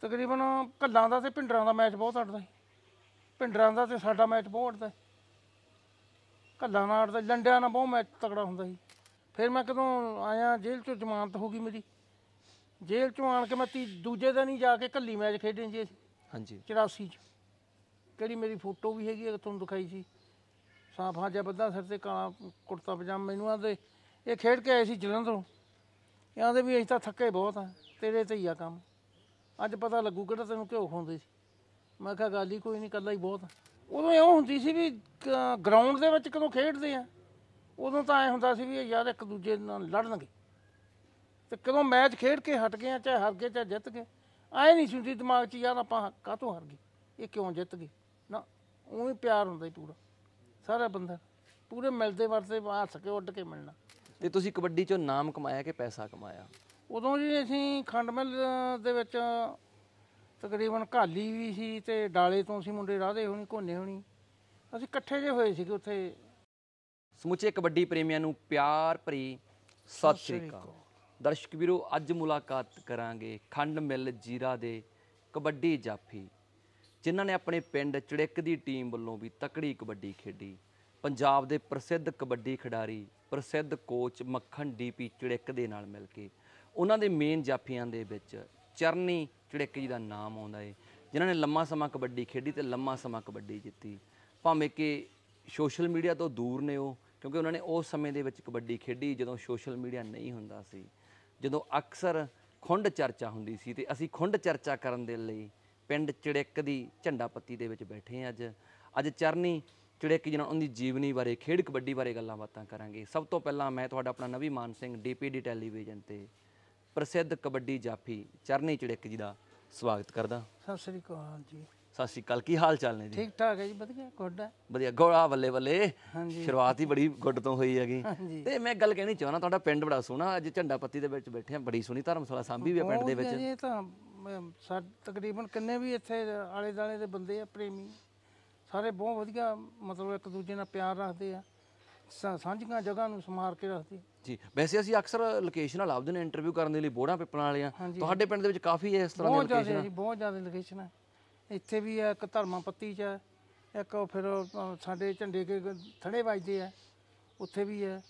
ਤਕਰੀਬਨ ਕੱਲਾਂ ਦਾ ਤੇ ਪਿੰਡਰਾਂ ਦਾ ਮੈਚ ਬਹੁਤ ਅੜਦਾ ਸੀ ਪਿੰਡਰਾਂ ਦਾ ਤੇ ਸਾਡਾ ਮੈਚ ਬਹੁਤ ਅੜਦਾ ਕੱਲਾਂ ਨਾਲ ਅੜਦਾ ਲੰਡਿਆਂ ਨਾਲ ਬਹੁਤ ਮੈਚ ਤਕੜਾ ਹੁੰਦਾ ਸੀ ਫਿਰ ਮੈਂ ਕਦੋਂ ਆਇਆ ਜੇਲ੍ਹ ਚੋਂ ਜ਼ਮਾਨਤ ਹੋ ਗਈ ਮੇਰੀ ਜੇਲ੍ਹ ਚੋਂ ਆਣ ਕੇ ਮੈਂ ਤੀ ਦੂਜੇ ਦਿਨ ਹੀ ਜਾ ਕੇ ਕੱਲੀ ਮੈਚ ਖੇਡਣ ਜੀ ਹਾਂਜੀ 84 ਚ ਕਿਹੜੀ ਮੇਰੀ ਫੋਟੋ ਵੀ ਹੈਗੀ ਹੈ ਤੁਹਾਨੂੰ ਦਿਖਾਈ ਸੀ ਸਾਫਾ ਜਿਹਾ ਬੱਦਾ ਸਿਰ ਤੇ ਕਾਲਾ ਕੁੜਤਾ ਪਜਾਮਾ ਮੈਨੂੰ ਆਦੇ ਇਹ ਖੇਡ ਕੇ ਆਏ ਸੀ ਜਲੰਧਰੋਂ ਕਹਿੰਦੇ ਵੀ ਅਸੀਂ ਤਾਂ ਥੱਕੇ ਬਹੁਤ ਆ ਤੇਰੇ ਤੇ ਹੀ ਆ ਕੰਮ ਅੱਜ ਪਤਾ ਲੱਗੂ ਕਿਹੜਾ ਤੈਨੂੰ ਘਿਓ ਖਵਾਉਂਦੇ ਸੀ ਮੈਂ ਕਿਹਾ ਗੱਲ ਹੀ ਕੋਈ ਨਹੀਂ ਕੱਲਾ ਹੀ ਬਹੁਤ ਉਦੋਂ ਐਂ ਹੁੰਦੀ ਸੀ ਵੀ ਗਰਾਊਂਡ ਦੇ ਵਿੱਚ ਕਦੋਂ ਖੇਡਦੇ ਆ ਉਦੋਂ ਤਾਂ ਐ ਹੁੰਦਾ ਸੀ ਵੀ ਯਾਰ ਇੱਕ ਦੂਜੇ ਨਾਲ ਲੜਨਗੇ ਤੇ ਕਦੋਂ ਮੈਚ ਖੇਡ ਕੇ ਹਟ ਗਏ ਚਾਹੇ ਹਾਰ ਗਏ ਚਾਹੇ ਜਿੱਤ ਗਏ ਐ ਨਹੀਂ ਸੁਣਦੀ ਦਿਮਾਗ 'ਚ ਯਾਰ ਆਪਾਂ ਕਾਹਤੋਂ ਹਾਰ ਗਏ ਇਹ ਕਿਉਂ ਜਿੱਤ ਗਏ ਨਾ ਉਵੇਂ ਪਿਆਰ ਹੁੰਦਾ ਹੀ ਪੂਰਾ ਸਾਰਾ ਬੰਦਾ ਪੂਰੇ ਮਿਲਦੇ ਵਰਤੇ ਹੱਸ ਕੇ ਉੱਡ ਕੇ ਮਿਲਣਾ ਤੇ ਤੁਸੀਂ ਕਬੱਡੀ 'ਚੋਂ ਨਾਮ ਕਮਾਇਆ ਕਿ ਪੈਸਾ ਕਮਾਇਆ ਉਦੋਂ ਜੀ ਅਸੀਂ ਖੰਡ ਮਿਲ ਦੇ ਵਿੱਚ ਤਕਰੀਬਨ ਘਾਲੀ ਵੀ ਸੀ ਤੇ ਡਾਲੇ ਤੋਂ ਸੀ ਮੁੰਡੇ ਰਾਦੇ ਹੋਣੀ ਕੋਨੇ ਹੋਣੀ ਅਸੀਂ ਇਕੱਠੇ ਜੇ ਹੋਏ ਸੀਗੇ ਉੱਥੇ ਸਮੁੱਚੇ ਕਬੱਡੀ ਪ੍ਰੇਮੀਆਂ ਨੂੰ ਪਿਆਰ ਭਰੀ ਸਤਿ ਸ਼੍ਰੀ ਅਕਾਲ ਦਰਸ਼ਕ ਵੀਰੋ ਅੱਜ ਮੁਲਾਕਾਤ ਕਰਾਂਗੇ ਖੰਡ ਮਿਲ ਜੀਰਾ ਦੇ ਕਬੱਡੀ ਜਾਫੀ ਜਿਨ੍ਹਾਂ ਨੇ ਆਪਣੇ ਪਿੰਡ ਚੜਿੱਕ ਦੀ ਟੀਮ ਵੱਲੋਂ ਵੀ ਤਕੜੀ ਕਬੱਡੀ ਖੇਡੀ ਪੰਜਾਬ ਦੇ ਪ੍ਰਸਿੱਧ ਕਬੱਡੀ ਖਿਡਾਰੀ ਪ੍ਰਸਿੱਧ ਕੋਚ ਮੱਖਣ ਡੀਪੀ ਚੜਿੱਕ ਦੇ ਨਾਲ ਮਿਲ ਕੇ ਉਹਨਾਂ ਦੇ ਮੇਨ ਜਾਫੀਆਂ ਦੇ ਵਿੱਚ ਚਰਨੀ ਚੜਿੱਕ ਜੀ ਦਾ ਨਾਮ ਆਉਂਦਾ ਏ ਜਿਨ੍ਹਾਂ ਨੇ ਲੰਮਾ ਸਮਾਂ ਕਬੱਡੀ ਖੇਡੀ ਤੇ ਲੰਮਾ ਸਮਾਂ ਕਬੱਡੀ ਜਿੱਤੀ ਭਾਵੇਂ ਕਿ ਸੋਸ਼ਲ ਮੀਡੀਆ ਤੋਂ ਦੂਰ ਨੇ ਉਹ ਕਿਉਂਕਿ ਉਹਨਾਂ ਨੇ ਉਸ ਸਮੇਂ ਦੇ ਵਿੱਚ ਕਬੱਡੀ ਖੇਡੀ ਜਦੋਂ ਸੋਸ਼ਲ ਮੀਡੀਆ ਨਹੀਂ ਹੁੰਦਾ ਸੀ ਜਦੋਂ ਅਕਸਰ ਖੁੰਡ ਚਰਚਾ ਹੁੰਦੀ ਸੀ ਤੇ ਅਸੀਂ ਖੁੰਡ ਚਰਚਾ ਕਰਨ ਦੇ ਲਈ ਪਿੰਡ ਚੜਿੱਕ ਦੀ ਝੰਡਾ ਪੱਤੀ ਦੇ ਵਿੱਚ ਬੈਠੇ ਅੱਜ ਅੱਜ ਚਰਨੀ ਚੜਿੱਕ ਜੀ ਨਾਲ ਉਹਦੀ ਜੀਵਨੀ ਬਾਰੇ ਖੇਡ ਕਬੱਡੀ ਬਾਰੇ ਗੱਲਾਂ ਬਾਤਾਂ ਕਰਾਂਗੇ ਸਭ ਤੋਂ ਪਹਿਲਾਂ ਮੈਂ ਤੁਹਾਡਾ ਆਪਣਾ ਨਵੀ ਮਾਨ ਸਿੰਘ ਡੀਪੀਡੀ ਟੈਲੀਵਿਜ਼ਨ ਤੇ ਪ੍ਰਸਿੱਧ ਕਬੱਡੀ ਜਾਫੀ ਚਰਨੀ ਚੜਿੱਕ ਜੀ ਦਾ ਸਵਾਗਤ ਕਰਦਾ ਸਤਿ ਸ੍ਰੀ ਅਕਾਲ ਜੀ ਸਤਿ ਸ੍ਰੀ ਅਕਾਲ ਕੀ ਹਾਲ ਚਾਲ ਨੇ ਜੀ ਠੀਕ ਠਾਕ ਹੈ ਜੀ ਵਧੀਆ ਗੁੱਡ ਹੈ ਵਧੀਆ ਗੋਲਾ ਬੱਲੇ ਬੱਲੇ ਸ਼ੁਰੂਆਤ ਹੀ ਬੜੀ ਗੁੱਡ ਤੋਂ ਹੋਈ ਹੈਗੀ ਤੇ ਮੈਂ ਗੱਲ ਕਹਿਣੀ ਚਾਹਣਾ ਤੁਹਾਡਾ ਪਿੰਡ ਬੜਾ ਸੋਹਣਾ ਅੱਜ ਝੰਡਾ ਪੱਤੀ ਦੇ ਵਿੱਚ ਬੈਠੇ ਆ ਬੜੀ ਸੋਹਣੀ ਧਰਮਸ਼ਾਲਾ ਸਾਂਭੀ ਵੀ ਆ ਪਿੰਡ ਦੇ ਵਿੱਚ ਇਹ ਤਾਂ ਸਾ ਤਕਰੀਬਨ ਕਿੰਨੇ ਵੀ ਇੱਥੇ ਆਲੇ ਦਾਲੇ ਦੇ ਬੰਦੇ ਆ ਪ੍ਰੇਮੀ ਸਾਰੇ ਬਹੁਤ ਵਧੀਆ ਮਤਲਬ ਇੱਕ ਦੂਜੇ ਨਾਲ ਪਿਆਰ ਰੱਖਦੇ ਆ ਸਾਂਝੀਆਂ ਜਗ੍ਹਾ ਨੂੰ ਸਮਾਰ ਕੇ ਰੱਖਦੇ ਜੀ ਵੈਸੇ ਅਸੀਂ ਅਕਸਰ ਲੋਕੇਸ਼ਨ ਲੱਭਦੇ ਨੇ ਇੰਟਰਵਿਊ ਕਰਨ ਦੇ ਲਈ ਬੋੜਾਂ ਪੇਪਰਾਂ ਵਾਲਿਆਂ ਤੁਹਾਡੇ ਪਿੰਡ ਦੇ ਵਿੱਚ ਕਾਫੀ ਇਸ ਤਰ੍ਹਾਂ ਦੇ ਲੋਕੇਸ਼ਨ ਬਹੁਤ ਜ਼ਿਆਦਾ ਜੀ ਬਹੁਤ ਜ਼ਿਆਦਾ ਲੋਕੇਸ਼ਨ ਹੈ ਇੱਥੇ ਵੀ ਹੈ ਇੱਕ ਧਰਮਾਪੱਤੀ 'ਚ ਹੈ ਇੱਕ ਫਿਰ ਸਾਡੇ ਝੰਡੇ ਕੇ ਥੜੇ ਵੱਜਦੇ ਆ ਉੱਥੇ ਵੀ ਹੈ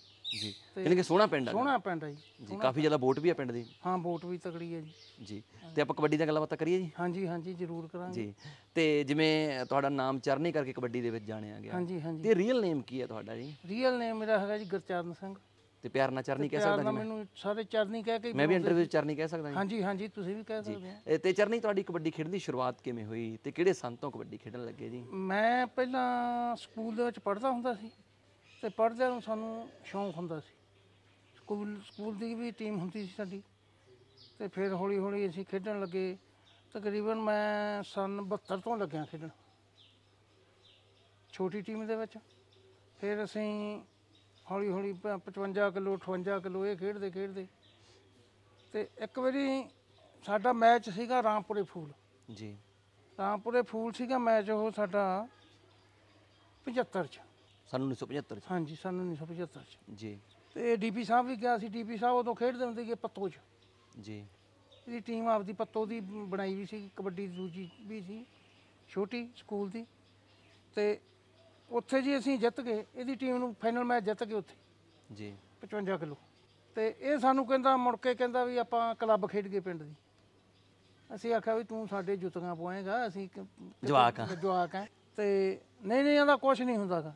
ਜੀ ਯਾਨੀ ਕਿ ਸੋਹਣਾ ਪਿੰਡ ਹੈ ਸੋਹਣਾ ਪਿੰਡ ਹੈ ਜੀ ਕਾਫੀ ਜ਼ਿਆਦਾ ਵੋਟ ਵੀ ਹੈ ਪਿੰਡ ਦੀ ਹਾਂ ਵੋਟ ਵੀ ਤਕੜੀ ਹੈ ਜੀ ਜੀ ਤੇ ਆਪਾਂ ਕਬੱਡੀ ਦੀਆਂ ਗੱਲਾਂ ਬਾਤਾਂ ਕਰੀਏ ਜੀ ਹਾਂਜੀ ਹਾਂਜੀ ਜ਼ਰੂਰ ਕਰਾਂਗੇ ਜੀ ਤੇ ਜਿਵੇਂ ਤੁਹਾਡਾ ਨਾਮ ਚਰਨੀ ਕਰਕੇ ਕਬੱਡੀ ਦੇ ਵਿੱਚ ਜਾਣਿਆ ਗਿਆ ਹਾਂਜੀ ਹਾਂਜੀ ਤੇ ਰੀਅਲ ਨੇਮ ਕੀ ਹੈ ਤੁਹਾਡਾ ਜੀ ਰੀਅਲ ਨੇਮ ਮੇਰਾ ਹੈਗਾ ਜੀ ਗੁਰਚਰਨ ਸਿੰਘ ਤੇ ਪਿਆਰ ਨਾਲ ਚਰਨੀ ਕਹਿ ਸਕਦਾ ਜੀ ਮੈਂ ਮੈਨੂੰ ਸਾਰੇ ਚਰਨੀ ਕਹਿ ਕੇ ਮੈਂ ਵੀ ਇੰਟਰਵਿਊ ਚਰਨੀ ਕਹਿ ਸਕਦਾ ਹਾਂਜੀ ਹਾਂਜੀ ਤੁਸੀਂ ਵੀ ਕਹਿ ਸਕਦੇ ਹੋ ਤੇ ਚਰਨੀ ਤੁਹਾਡੀ ਕਬੱਡੀ ਖੇਡਣ ਦੀ ਸ਼ੁਰੂਆਤ ਕਿਵੇਂ ਹੋਈ ਤੇ ਕਿਹੜੇ ਸੰਤੋਂ ਕਬੱਡੀ ਖੇਡਣ ਲੱਗੇ ਜੀ ਮੈਂ ਪਹਿਲਾਂ ਸਕੂਲ ਦੇ ਵਿੱਚ ਪੜ੍ਹਦਾ ਹੁੰਦਾ ਸੀ ਤੇ ਪੜ੍ਹਦਿਆਂ ਨੂੰ ਸਾਨੂੰ ਸ਼ੌਂਕ ਹੁੰਦਾ ਸੀ ਸਕੂਲ ਸਕੂਲ ਦੀ ਵੀ ਟੀਮ ਹੁੰਦੀ ਸੀ ਸਾਡੀ ਤੇ ਫਿਰ ਹੌਲੀ ਹੌਲੀ ਅਸੀਂ ਖੇਡਣ ਲੱਗੇ ਤਕਰੀਬਨ ਮੈਂ ਸਨ 72 ਤੋਂ ਲੱਗਿਆ ਖੇਡਣ ਛੋਟੀ ਟੀਮ ਦੇ ਵਿੱਚ ਫਿਰ ਅਸੀਂ ਹੌਲੀ ਹੌਲੀ 55 ਕਿਲੋ 58 ਕਿਲੋ ਇਹ ਖੇਡਦੇ ਖੇਡਦੇ ਤੇ ਇੱਕ ਵਾਰੀ ਸਾਡਾ ਮੈਚ ਸੀਗਾ ਰਾਮਪੁਰੇ ਫੂਲ ਜੀ ਰਾਮਪੁਰੇ ਫੂਲ ਸੀਗਾ ਮੈਚ ਉਹ ਸਾਡਾ 75 ਚ ਸਾਨੂੰ 1975 ਚ ਹਾਂਜੀ ਸਾਨੂੰ 1975 ਚ ਜੀ ਤੇ ਡੀਪੀ ਸਾਹਿਬ ਵੀ ਗਿਆ ਸੀ ਡੀਪੀ ਸਾਹਿਬ ਉਦੋਂ ਖੇਡਦੇ ਹੁੰਦੇ ਸੀ ਪੱਤੋ ਚ ਜੀ ਇਹਦੀ ਟੀਮ ਆਪਦੀ ਪੱਤੋ ਦੀ ਬਣਾਈ ਵੀ ਸੀ ਕਬੱਡੀ ਦੀ ਦੂਜੀ ਵੀ ਸੀ ਛੋਟੀ ਸਕੂਲ ਦੀ ਤੇ ਉੱਥੇ ਜੀ ਅਸੀਂ ਜਿੱਤ ਗਏ ਇਹਦੀ ਟੀਮ ਨੂੰ ਫਾਈਨਲ ਮੈਚ ਜਿੱਤ ਕੇ ਉੱਥੇ ਜੀ 55 ਕਿਲੋ ਤੇ ਇਹ ਸਾਨੂੰ ਕਹਿੰਦਾ ਮੁੜ ਕੇ ਕਹਿੰਦਾ ਵੀ ਆਪਾਂ ਕਲੱਬ ਖੇਡ ਗਏ ਪਿੰਡ ਦੀ ਅਸੀਂ ਆਖਿਆ ਵੀ ਤੂੰ ਸਾਡੇ ਜੁੱਤੀਆਂ ਪਵਾਏਗਾ ਅਸੀਂ ਜਵਾਕ ਆ ਜਵਾਕ ਆ ਤੇ ਨਹੀਂ ਨਹੀਂ ਇਹਦਾ ਕੁਝ ਨਹੀਂ ਹੁੰਦਾਗਾ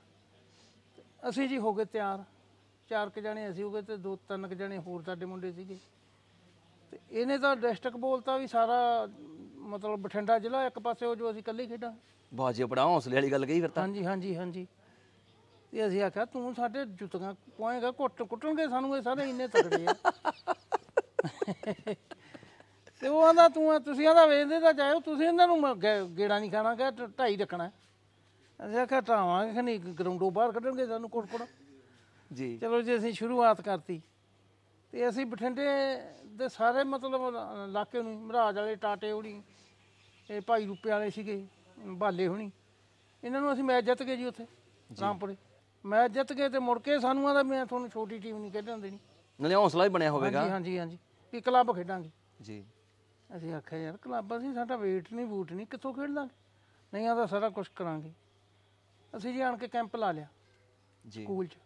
ਅਸੀਂ ਜੀ ਹੋ ਗਏ ਤਿਆਰ ਚਾਰ ਕ ਜਣੇ ਅਸੀਂ ਹੋ ਗਏ ਤੇ ਦੋ ਤਿੰਨ ਕ ਜਣੇ ਹੋਰ ਸਾਡੇ ਮੁੰਡੇ ਸੀਗੇ ਤੇ ਇਹਨੇ ਤਾਂ ਡਿਸਟ੍ਰਿਕਟ ਬੋਲਤਾ ਵੀ ਸਾਰਾ ਮਤਲਬ ਬਠਿੰਡਾ ਜ਼ਿਲ੍ਹਾ ਇੱਕ ਪਾਸੇ ਉਹ ਜੋ ਅਸੀਂ ਇਕੱਲੇ ਖੇਡਾਂ ਬਾਜੀ ਬੜਾ ਹੌਸਲੇ ਵਾਲੀ ਗੱਲ ਕਹੀ ਫਿਰ ਤਾਂ ਹਾਂਜੀ ਹਾਂਜੀ ਹਾਂਜੀ ਤੇ ਅਸੀਂ ਆਖਿਆ ਤੂੰ ਸਾਡੇ ਜੁੱਤੀਆਂ ਪਾਏਗਾ ਕੁੱਟ ਕੁੱਟਣਗੇ ਸਾਨੂੰ ਇਹ ਸਾਰੇ ਇੰਨੇ ਤਕੜੇ ਆ ਤੇ ਉਹ ਆਂਦਾ ਤੂੰ ਤੁਸੀਂ ਆਂਦਾ ਵੇਚਦੇ ਤਾਂ ਜਾਇਓ ਤੁਸੀਂ ਇਹਨਾਂ ਨੂੰ ਗੇੜਾ ਨਹੀਂ ਖਾਣਾ ਕਿ ਢਾਈ ਰੱਖਣਾ ਅਸੀਂ ਆਖਿਆ ਟਾਵਾਂਗੇ ਖਨੀ ਗਰਾਊਂਡੋਂ ਬਾਹਰ ਕੱਢਣਗੇ ਸਾਨੂੰ ਕੁੱਟ ਕੁੱਟ ਜੀ ਚਲੋ ਜੀ ਅਸੀਂ ਸ਼ੁਰੂਆਤ ਕਰਤੀ ਤੇ ਅਸੀਂ ਬਠਿੰਡੇ ਦੇ ਸਾਰੇ ਮਤਲਬ ਇਲਾਕੇ ਨੂੰ ਮਹਾਰਾਜ ਵਾਲੇ ਟਾਟੇ ਹੋਣੀ ਇਹ ਭਾਈ ਰੂਪੇ ਵਾਲੇ ਸੀਗੇ ਬਾਲੇ ਹੋਣੀ ਇਹਨਾਂ ਨੂੰ ਅਸੀਂ ਮੈਚ ਜਿੱਤ ਗਏ ਜੀ ਉੱਥੇ ਰਾਮਪੁਰੇ ਮੈਚ ਜਿੱਤ ਗਏ ਤੇ ਮੁੜ ਕੇ ਸਾਨੂੰ ਆਦਾ ਮੈਂ ਤੁਹਾਨੂੰ ਛੋਟੀ ਟੀਮ ਨਹੀਂ ਖੇਡਣ ਦੇਣੀ ਨਾਲੇ ਹੌਸਲਾ ਹੀ ਬਣਿਆ ਹੋਵੇਗਾ ਹਾਂਜੀ ਹਾਂਜੀ ਹਾਂਜੀ ਵੀ ਕਲੱਬ ਖੇਡਾਂਗੇ ਜੀ ਅਸੀਂ ਆਖਿਆ ਯਾਰ ਕਲੱਬ ਅਸੀਂ ਸਾਡਾ ਵੇਟ ਨਹੀਂ ਬੂਟ ਨਹੀਂ ਕਿੱਥੋਂ ਖੇਡ ਲਾਂਗੇ ਨਹੀਂ ਆਦਾ ਸਾਰਾ ਕੁਝ ਕਰਾਂਗੇ ਅਸੀਂ ਜੀ ਆਣ ਕੇ ਕੈਂਪ ਲਾ ਲਿਆ ਜੀ ਸਕੂਲ 'ਚ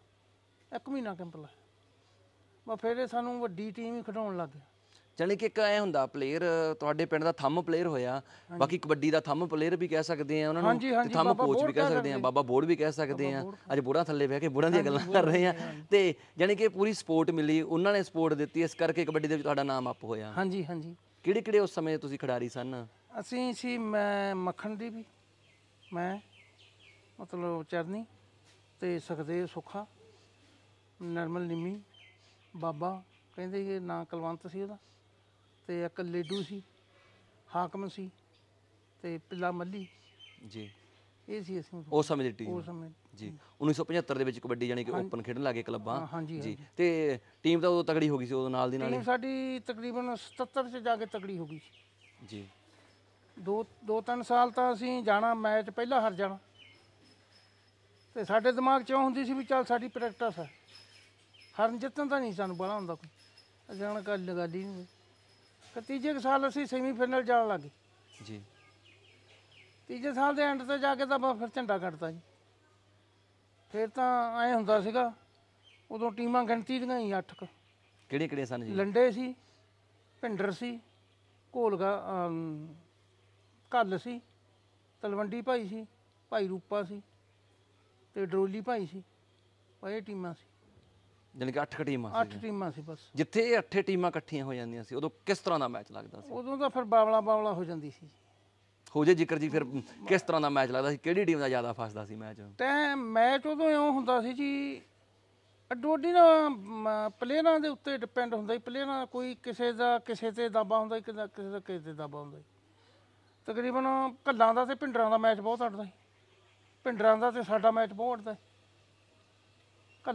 ਇੱਕ ਮਹੀਨਾ ਕੈਂਪ ਲਾ ਮੈਂ ਫਿਰ ਇਹ ਸਾਨੂੰ ਵੱਡੀ ਟੀਮ ਹੀ ਖਡਾਉਣ ਲੱਗ ਗਏ ਜਾਨੀ ਕਿ ਇੱਕ ਐ ਹੁੰਦਾ ਪਲੇਅਰ ਤੁਹਾਡੇ ਪਿੰਡ ਦਾ ਥੰਮ ਪਲੇਅਰ ਹੋਇਆ ਬਾਕੀ ਕਬੱਡੀ ਦਾ ਥੰਮ ਪਲੇਅਰ ਵੀ ਕਹਿ ਸਕਦੇ ਆ ਉਹਨਾਂ ਨੂੰ ਥੰਮ ਕੋਚ ਵੀ ਕਹਿ ਸਕਦੇ ਆ ਬਾਬਾ ਬੋਰਡ ਵੀ ਕਹਿ ਸਕਦੇ ਆ ਅੱਜ ਬੋੜਾ ਥੱਲੇ ਬਹਿ ਕੇ ਬੋੜਾਂ ਦੀਆਂ ਗੱਲਾਂ ਕਰ ਰਹੇ ਆ ਤੇ ਜਾਨੀ ਕਿ ਪੂਰੀ ਸਪੋਰਟ ਮਿਲੀ ਉਹਨਾਂ ਨੇ ਸਪੋਰਟ ਦਿੱਤੀ ਇਸ ਕਰਕੇ ਕਬੱਡੀ ਦੇ ਵਿੱਚ ਤੁਹਾਡਾ ਨਾਮ ਅਪ ਹੋਇਆ ਹਾਂਜੀ ਹਾਂਜੀ ਕਿਹੜੇ ਕਿਹੜੇ ਉਸ ਸਮੇਂ ਤੁਸੀਂ ਖਿਡਾਰੀ ਸਨ ਅਸੀਂ ਸੀ ਮੈਂ ਮੱਖਣ ਦੀ ਵੀ ਮੈਂ ਮਤਲਬ ਚਰਨੀ ਤੇ ਸੁਖਦੇਵ ਸੁਖਾ ਨਰਮਲ ਨਿਮੀ ਬਾਬਾ ਕਹਿੰਦੇ ਕਿ ਨਾਂ ਕਲਵੰਤ ਸੀ ਉਹਦਾ ਤੇ ਇੱਕ ਲੇਡੂ ਸੀ ਹਾਕਮ ਸੀ ਤੇ ਪਿੱਲਾ ਮੱਲੀ ਜੀ ਇਹ ਸੀ ਅਸੀਂ ਉਸ ਸਮੇਂ ਦੀ ਟੀਮ ਉਸ ਸਮੇਂ ਜੀ 1975 ਦੇ ਵਿੱਚ ਕਬੱਡੀ ਜਾਨੀ ਕਿ ਓਪਨ ਖੇਡਣ ਲੱਗੇ ਕਲੱਬਾਂ ਜੀ ਤੇ ਟੀਮ ਤਾਂ ਉਦੋਂ ਤਕੜੀ ਹੋ ਗਈ ਸੀ ਉਦੋਂ ਨਾਲ ਦੀ ਨਾਲ ਹੀ ਸਾਡੀ ਤਕਰੀਬਨ 77 ਚ ਜਾ ਕੇ ਤਕੜੀ ਹੋ ਗਈ ਸੀ ਜੀ ਦੋ ਦੋ ਤਿੰਨ ਸਾਲ ਤਾਂ ਅਸੀਂ ਜਾਣਾ ਮੈਚ ਪਹਿਲਾਂ ਹਾਰ ਜਾਣਾ ਤੇ ਸਾਡੇ ਦਿਮਾਗ 'ਚ ਹੁੰਦੀ ਸੀ ਵੀ ਚੱਲ ਸਾਡੀ ਪ੍ਰੈਕਟਿਸ ਹੈ ਹਾਰਨ ਜਿੱਤਣ ਦਾ ਨਹੀਂ ਸਾਨੂੰ ਬੜਾ ਹੁੰਦਾ ਕੋਈ ਅਜਾਣ ਕਾ ਲਗਾ ਲਈ ਨਹੀਂ ਤੀਜੇ ਸਾਲ ਅਸੀਂ ਸੈਮੀਫਾਈਨਲ ਜਾਣ ਲੱਗੇ ਜੀ ਤੀਜੇ ਸਾਲ ਦੇ ਐਂਡ ਤੇ ਜਾ ਕੇ ਤਾਂ ਫਿਰ ਝੰਡਾ ਕੱਟਦਾ ਜੀ ਫਿਰ ਤਾਂ ਐ ਹੁੰਦਾ ਸੀਗਾ ਉਦੋਂ ਟੀਮਾਂ ਗਿਣਤੀ ਦੀਆਂ ਹੀ 8 ਕ ਕਿਹੜੇ ਕਿਹੜੇ ਸਨ ਜੀ ਲੰਡੇ ਸੀ ਭਿੰਡਰ ਸੀ ਕੋਲਗਾ ਕੱਲ ਸੀ ਤਲਵੰਡੀ ਭਾਈ ਸੀ ਭਾਈ ਰੂਪਾ ਸੀ ਤੇ ਡਰੋਲੀ ਭਾਈ ਸੀ ਇਹ ਟੀਮਾਂ ਸੀ ਜਾਣੀ ਕਿ 8 ਟੀਮਾਂ ਸੀ 8 ਟੀਮਾਂ ਸੀ ਬਸ ਜਿੱਥੇ ਇਹ 8 ਟੀਮਾਂ ਇਕੱਠੀਆਂ ਹੋ ਜਾਂਦੀਆਂ ਸੀ ਉਦੋਂ ਕਿਸ ਤਰ੍ਹਾਂ ਦਾ ਮੈਚ ਲੱਗਦਾ ਸੀ ਉਦੋਂ ਤਾਂ ਫਿਰ ਬਾਵਲਾ ਬਾਵਲਾ ਹੋ ਜਾਂਦੀ ਸੀ ਹੋ ਜੇ ਜ਼ਿਕਰ ਜੀ ਫਿਰ ਕਿਸ ਤਰ੍ਹਾਂ ਦਾ ਮੈਚ ਲੱਗਦਾ ਸੀ ਕਿਹੜੀ ਟੀਮ ਦਾ ਜ਼ਿਆਦਾ ਫਸਦਾ ਸੀ ਮੈਚ ਤੇ ਮੈਚ ਉਦੋਂ ਇਉਂ ਹੁੰਦਾ ਸੀ ਜੀ ਅਡੋਡੀ ਨਾ ਪਲੇਅਰਾਂ ਦੇ ਉੱਤੇ ਡਿਪੈਂਡ ਹੁੰਦਾ ਸੀ ਪਲੇਅਰਾਂ ਕੋਈ ਕਿਸੇ ਦਾ ਕਿਸੇ ਤੇ ਦਾਬਾ ਹੁੰਦਾ ਇੱਕ ਕਿਸੇ ਦਾ ਕਿਸੇ ਤੇ ਦਾਬਾ ਹੁੰਦਾ ਤਕਰੀਬਨ ਕੱਲਾਂ ਦਾ ਤੇ ਪਿੰਡਰਾਂ ਦਾ ਮੈਚ ਬਹੁਤ ਅੜਦਾ ਸੀ ਪਿੰਡਰਾਂ ਦਾ ਤੇ ਸਾਡਾ ਮੈਚ ਬਹੁਤ ਅੜਦਾ ਸੀ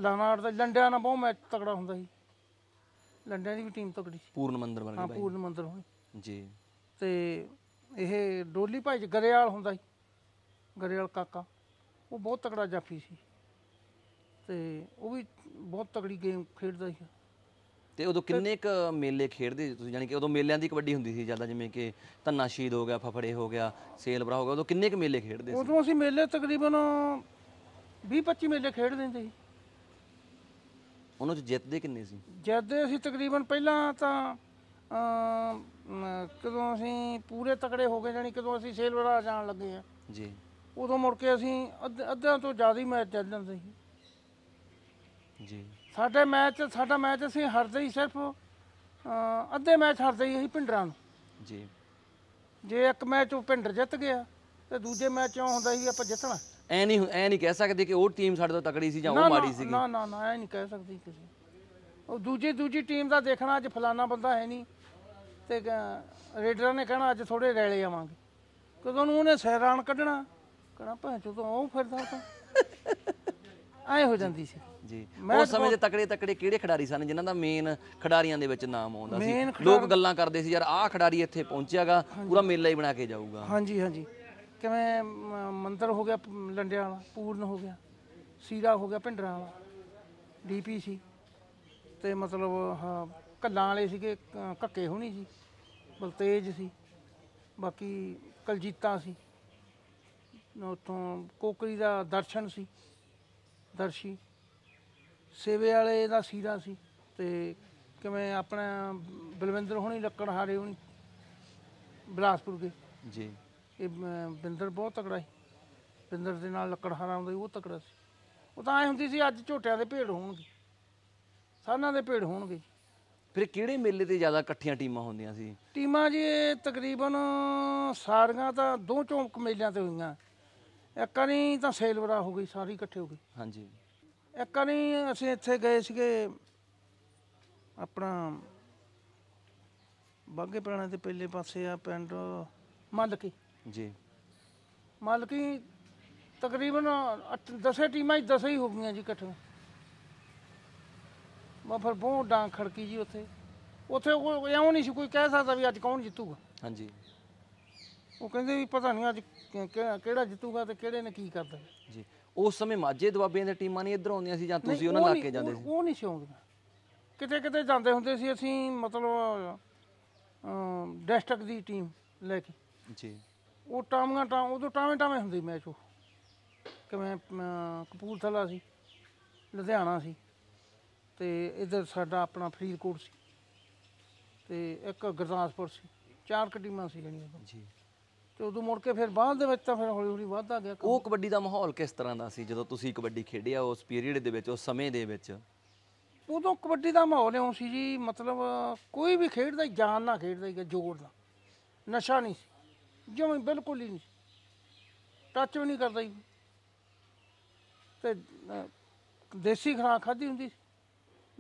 ਕੱਲਾ ਦਾ ਲੰਡਿਆਂ ਨਾਲ ਬਹੁਤ ਮੈਚ ਤਕੜਾ ਹੁੰਦਾ ਸੀ ਲੰਡਿਆਂ ਦੀ ਵੀ ਟੀਮ ਤਕੜੀ ਸੀ ਪੂਰਨ ਮੰਦਰ ਬਣ ਹਾਂ ਪੂਰਨ ਮੰਦਰ ਹੋਣੀ ਜੀ ਤੇ ਇਹ ਡੋਲੀ ਭਾਈ ਚ ਗਰੇਵਾਲ ਹੁੰਦਾ ਸੀ ਗਰੇਵਾਲ ਕਾਕਾ ਉਹ ਬਹੁਤ ਤਕੜਾ ਜਾਫੀ ਸੀ ਤੇ ਉਹ ਵੀ ਬਹੁਤ ਤਕੜੀ ਗੇਮ ਖੇਡਦਾ ਸੀ ਤੇ ਉਦੋਂ ਕਿੰਨੇ ਕ ਮੇਲੇ ਖੇਡਦੇ ਤੁਸੀਂ ਯਾਨੀ ਕਿ ਉਦੋਂ ਮੇਲਿਆਂ ਦੀ ਕਬੱਡੀ ਹੁੰਦੀ ਸੀ ਜਿਆਦਾ ਜਿਵੇਂ ਕਿ ਧੰਨਾ ਸ਼ਹੀਦ ਹੋ ਗਿਆ ਫਫੜੇ ਹੋ ਗਿਆ ਸੇਲ ਬਰਾ ਹੋ ਗਿਆ ਉਦੋਂ ਕਿੰਨੇ ਕ ਮੇਲੇ ਖੇਡਦੇ ਸੀ ਉਦੋਂ ਅਸੀਂ ਮੇਲੇ ਤਕਰੀਬਨ 20 25 ਮੇਲੇ ਖੇਡਦੇ ਹੁੰਦੇ ਸੀ ਉਹਨਾਂ 'ਚ ਜਿੱਤਦੇ ਕਿੰਨੇ ਸੀ ਜਿੱਤਦੇ ਅਸੀਂ ਤਕਰੀਬਨ ਪਹਿਲਾਂ ਤਾਂ ਕਦੋਂ ਅਸੀਂ ਪੂਰੇ ਤਕੜੇ ਹੋ ਗਏ ਜਾਨੀ ਕਦੋਂ ਅਸੀਂ ਵੜਾ ਜਾਣ ਲੱਗੇ ਆ ਜੀ ਉਦੋਂ ਮੁੜ ਕੇ ਅਸੀਂ ਅੱਧਿਆਂ ਤੋਂ ਜ਼ਿਆਦਾ ਹੀ ਮੈਚ ਜਿੱਤ ਜਾਂਦੇ ਸੀ ਜੀ ਸਾਡੇ ਮੈਚ ਸਾਡਾ ਮੈਚ ਅਸੀਂ ਹਰਦੇ ਹੀ ਸਿਰਫ ਅੱਧੇ ਮੈਚ ਹਰਦੇ ਹੀ ਅਸੀਂ ਪਿੰਡਰਾਂ ਨੂੰ ਜੀ ਜੇ ਇੱਕ ਮੈਚ ਉਹ ਪਿੰਡਰ ਜਿੱਤ ਗਿਆ ਤੇ ਦੂਜੇ ਮੈਚ ਉਹ ਹੁੰਦਾ ਸੀ ਆਪਾਂ ਜਿੱਤਣਾ ਐ ਨਹੀਂ ਐ ਨਹੀਂ ਕਹਿ ਸਕਦੇ ਕਿ ਉਹ ਟੀਮ ਸਾਡੇ ਤੋਂ ਤਕੜੀ ਸੀ ਜਾਂ ਉਹ ਮਾੜੀ ਸੀ ਨਾ ਨਾ ਨਾ ਐ ਨਹੀਂ ਕਹਿ ਸਕਦੀ ਕਿਸੇ ਉਹ ਦੂਜੀ ਦੂਜੀ ਟੀਮ ਦਾ ਦੇਖਣਾ ਅੱਜ ਫਲਾਣਾ ਬੰਦਾ ਹੈ ਨਹੀਂ ਤੇ ਰੇਡਰਾਂ ਨੇ ਕਹਿਣਾ ਅੱਜ ਥੋੜੇ ਰੈਲੇ ਆਵਾਂਗੇ ਕਦੋਂ ਨੂੰ ਉਹਨੇ ਸਹਿਰਾਨ ਕੱਢਣਾ ਕਹਣਾ ਭਾਂ ਤੋਂ ਉਹ ਫਿਰਦਾ ਤਾਂ ਐ ਹੋ ਜਾਂਦੀ ਸੀ ਜੀ ਉਸ ਸਮੇਂ ਦੇ ਤਕੜੇ ਤਕੜੇ ਕਿਹੜੇ ਖਿਡਾਰੀ ਸਨ ਜਿਨ੍ਹਾਂ ਦਾ ਮੇਨ ਖਿਡਾਰੀਆਂ ਦੇ ਵਿੱਚ ਨਾਮ ਆਉਂਦਾ ਸੀ ਲੋਕ ਗੱਲਾਂ ਕਰਦੇ ਸੀ ਯਾਰ ਆਹ ਖਿਡਾਰੀ ਇੱਥੇ ਪਹੁੰਚਿਆਗਾ ਪੂਰਾ ਮੇਲਾ ਹੀ ਬਣਾ ਕੇ ਜਾਊਗਾ ਹਾਂਜੀ ਹਾਂਜੀ ਕਿਵੇਂ ਮੰਦਰ ਹੋ ਗਿਆ ਲੰਡਿਆਂ ਵਾਲਾ ਪੂਰਨ ਹੋ ਗਿਆ ਸੀਰਾ ਹੋ ਗਿਆ ਭਿੰਡਰਾਂ ਵਾਲਾ ਡੀਪੀਸੀ ਤੇ ਮਤਲਬ ਹਾਂ ਕੱਲਾਂ ਵਾਲੇ ਸੀਗੇ ਕੱਕੇ ਹੋਣੀ ਸੀ ਬਲਤੇਜ ਸੀ ਬਾਕੀ ਕਲਜੀਤਾ ਸੀ ਉਤੋਂ ਕੋਕਰੀ ਦਾ ਦਰਸ਼ਨ ਸੀ ਦਰਸ਼ੀ ਸੇਵੇ ਵਾਲੇ ਦਾ ਸੀਰਾ ਸੀ ਤੇ ਕਿਵੇਂ ਆਪਣਾ ਬਲਵਿੰਦਰ ਹੋਣੀ ਹਾਰੇ ਹੋਣੀ ਬਿਲਾਸਪੁਰ ਦੇ ਜੀ ਇਹ ਬਿੰਦਰ ਬਹੁਤ ਤਕੜਾ ਸੀ ਬਿੰਦਰ ਦੇ ਨਾਲ ਲੱਕੜ ਹਰਾਉਂਦਾ ਸੀ ਉਹ ਤਕੜਾ ਸੀ ਉਹ ਤਾਂ ਐ ਹੁੰਦੀ ਸੀ ਅੱਜ ਝੋਟਿਆਂ ਦੇ ਭੇੜ ਹੋਣਗੇ ਸਾਨਾਂ ਦੇ ਭੇੜ ਹੋਣਗੇ ਫਿਰ ਕਿਹੜੇ ਮੇਲੇ ਤੇ ਜ਼ਿਆਦਾ ਇਕੱਠੀਆਂ ਟੀਮਾਂ ਹੁੰਦੀਆਂ ਸੀ ਟੀਮਾਂ ਜੀ ਤਕਰੀਬਨ ਸਾਰੀਆਂ ਤਾਂ ਦੋ ਚੌਂਕ ਮੇਲਿਆਂ ਤੇ ਹੋਈਆਂ ਇੱਕ ਨਹੀਂ ਤਾਂ ਸੇਲਵਰਾ ਹੋ ਗਈ ਸਾਰੀ ਇਕੱਠੇ ਹੋ ਗਈ ਹਾਂਜੀ ਇੱਕ ਨਹੀਂ ਅਸੀਂ ਇੱਥੇ ਗਏ ਸੀਗੇ ਆਪਣਾ ਬਾਗੇ ਪ੍ਰਾਣਾ ਦੇ ਪਹਿਲੇ ਪਾਸੇ ਆ ਪਿੰਡ ਮੱਲ ਕੇ ਜੀ ਮਾਲਕੀ ਕਿ ਤਕਰੀਬਨ 10 ਟੀਮਾਂ ਹੀ 10 ਹੀ ਹੋ ਗਈਆਂ ਜੀ ਇਕੱਠੇ ਮੈਂ ਫਿਰ ਬਹੁਤ ਡਾਂ ਖੜਕੀ ਜੀ ਉੱਥੇ ਉੱਥੇ ਉਹ ਐਉਂ ਨਹੀਂ ਸੀ ਕੋਈ ਕਹਿ ਸਕਦਾ ਵੀ ਅੱਜ ਕੌਣ ਜਿੱਤੂਗਾ ਹਾਂਜੀ ਉਹ ਕਹਿੰਦੇ ਵੀ ਪਤਾ ਨਹੀਂ ਅੱਜ ਕਿਹੜਾ ਜਿੱਤੂਗਾ ਤੇ ਕਿਹੜੇ ਨੇ ਕੀ ਕਰਦਾ ਜੀ ਉਸ ਸਮੇਂ ਮਾਝੇ ਦਵਾਬੇ ਦੀਆਂ ਟੀਮਾਂ ਨਹੀਂ ਇੱਧਰ ਆਉਂਦੀਆਂ ਸੀ ਜਾਂ ਤੁਸੀਂ ਉਹਨਾਂ ਲਾ ਕੇ ਜਾਂਦੇ ਸੀ ਉਹ ਨਹੀਂ ਸੀ ਆਉਂਦੀਆਂ ਕਿਤੇ ਕਿਤੇ ਜਾਂਦੇ ਹੁੰਦੇ ਸੀ ਅਸੀਂ ਮਤਲਬ ਡਿਸਟ੍ਰਿਕਟ ਦੀ ਟੀਮ ਲੈ ਕੇ ਜੀ ਉਹ ਟਾਵੀਆਂ ਟਾਂ ਉਦੋਂ ਟਾਵੇਂ ਟਾਵੇਂ ਹੁੰਦੀ ਮੈਚ ਉਹ ਕਿਵੇਂ ਕਪੂਰਥਲਾ ਸੀ ਲੁਧਿਆਣਾ ਸੀ ਤੇ ਇਧਰ ਸਾਡਾ ਆਪਣਾ ਫਰੀਦਕੋਟ ਸੀ ਤੇ ਇੱਕ ਗੁਰਦਾਸਪੁਰ ਸੀ ਚਾਰ ਕਟੀਮਾਂ ਟੀਮਾਂ ਸੀ ਜਿਹੜੀਆਂ ਉਦੋਂ। ਜੀ ਤੇ ਉਦੋਂ ਮੁੜ ਕੇ ਫਿਰ ਬਾਅਦ ਦੇ ਵਿੱਚ ਤਾਂ ਫਿਰ ਹੌਲੀ ਹੌਲੀ ਵੱਧਦਾ ਗਿਆ ਉਹ ਕਬੱਡੀ ਦਾ ਮਾਹੌਲ ਕਿਸ ਤਰ੍ਹਾਂ ਦਾ ਸੀ ਜਦੋਂ ਤੁਸੀਂ ਕਬੱਡੀ ਖੇਡਿਆ ਉਸ ਪੀਰੀਅਡ ਦੇ ਵਿੱਚ ਉਸ ਸਮੇਂ ਦੇ ਵਿੱਚ ਉਦੋਂ ਕਬੱਡੀ ਦਾ ਮਾਹੌਲ ਐਉਂ ਸੀ ਜੀ ਮਤਲਬ ਕੋਈ ਵੀ ਖੇਡਦਾ ਜਾਨ ਨਾਲ ਖੇਡਦਾ ਸੀਗਾ ਜ਼ੋਰ ਨਾਲ ਨਸ਼ਾ ਨਹੀਂ ਸੀ ਜਿਵੇਂ ਬਿਲਕੁਲ ਹੀ ਨਹੀਂ ਟੱਚ ਵੀ ਨਹੀਂ ਕਰਦਾ ਜੀ ਤੇ ਦੇਸੀ ਖਰਾਕ ਖਾਦੀ ਹੁੰਦੀ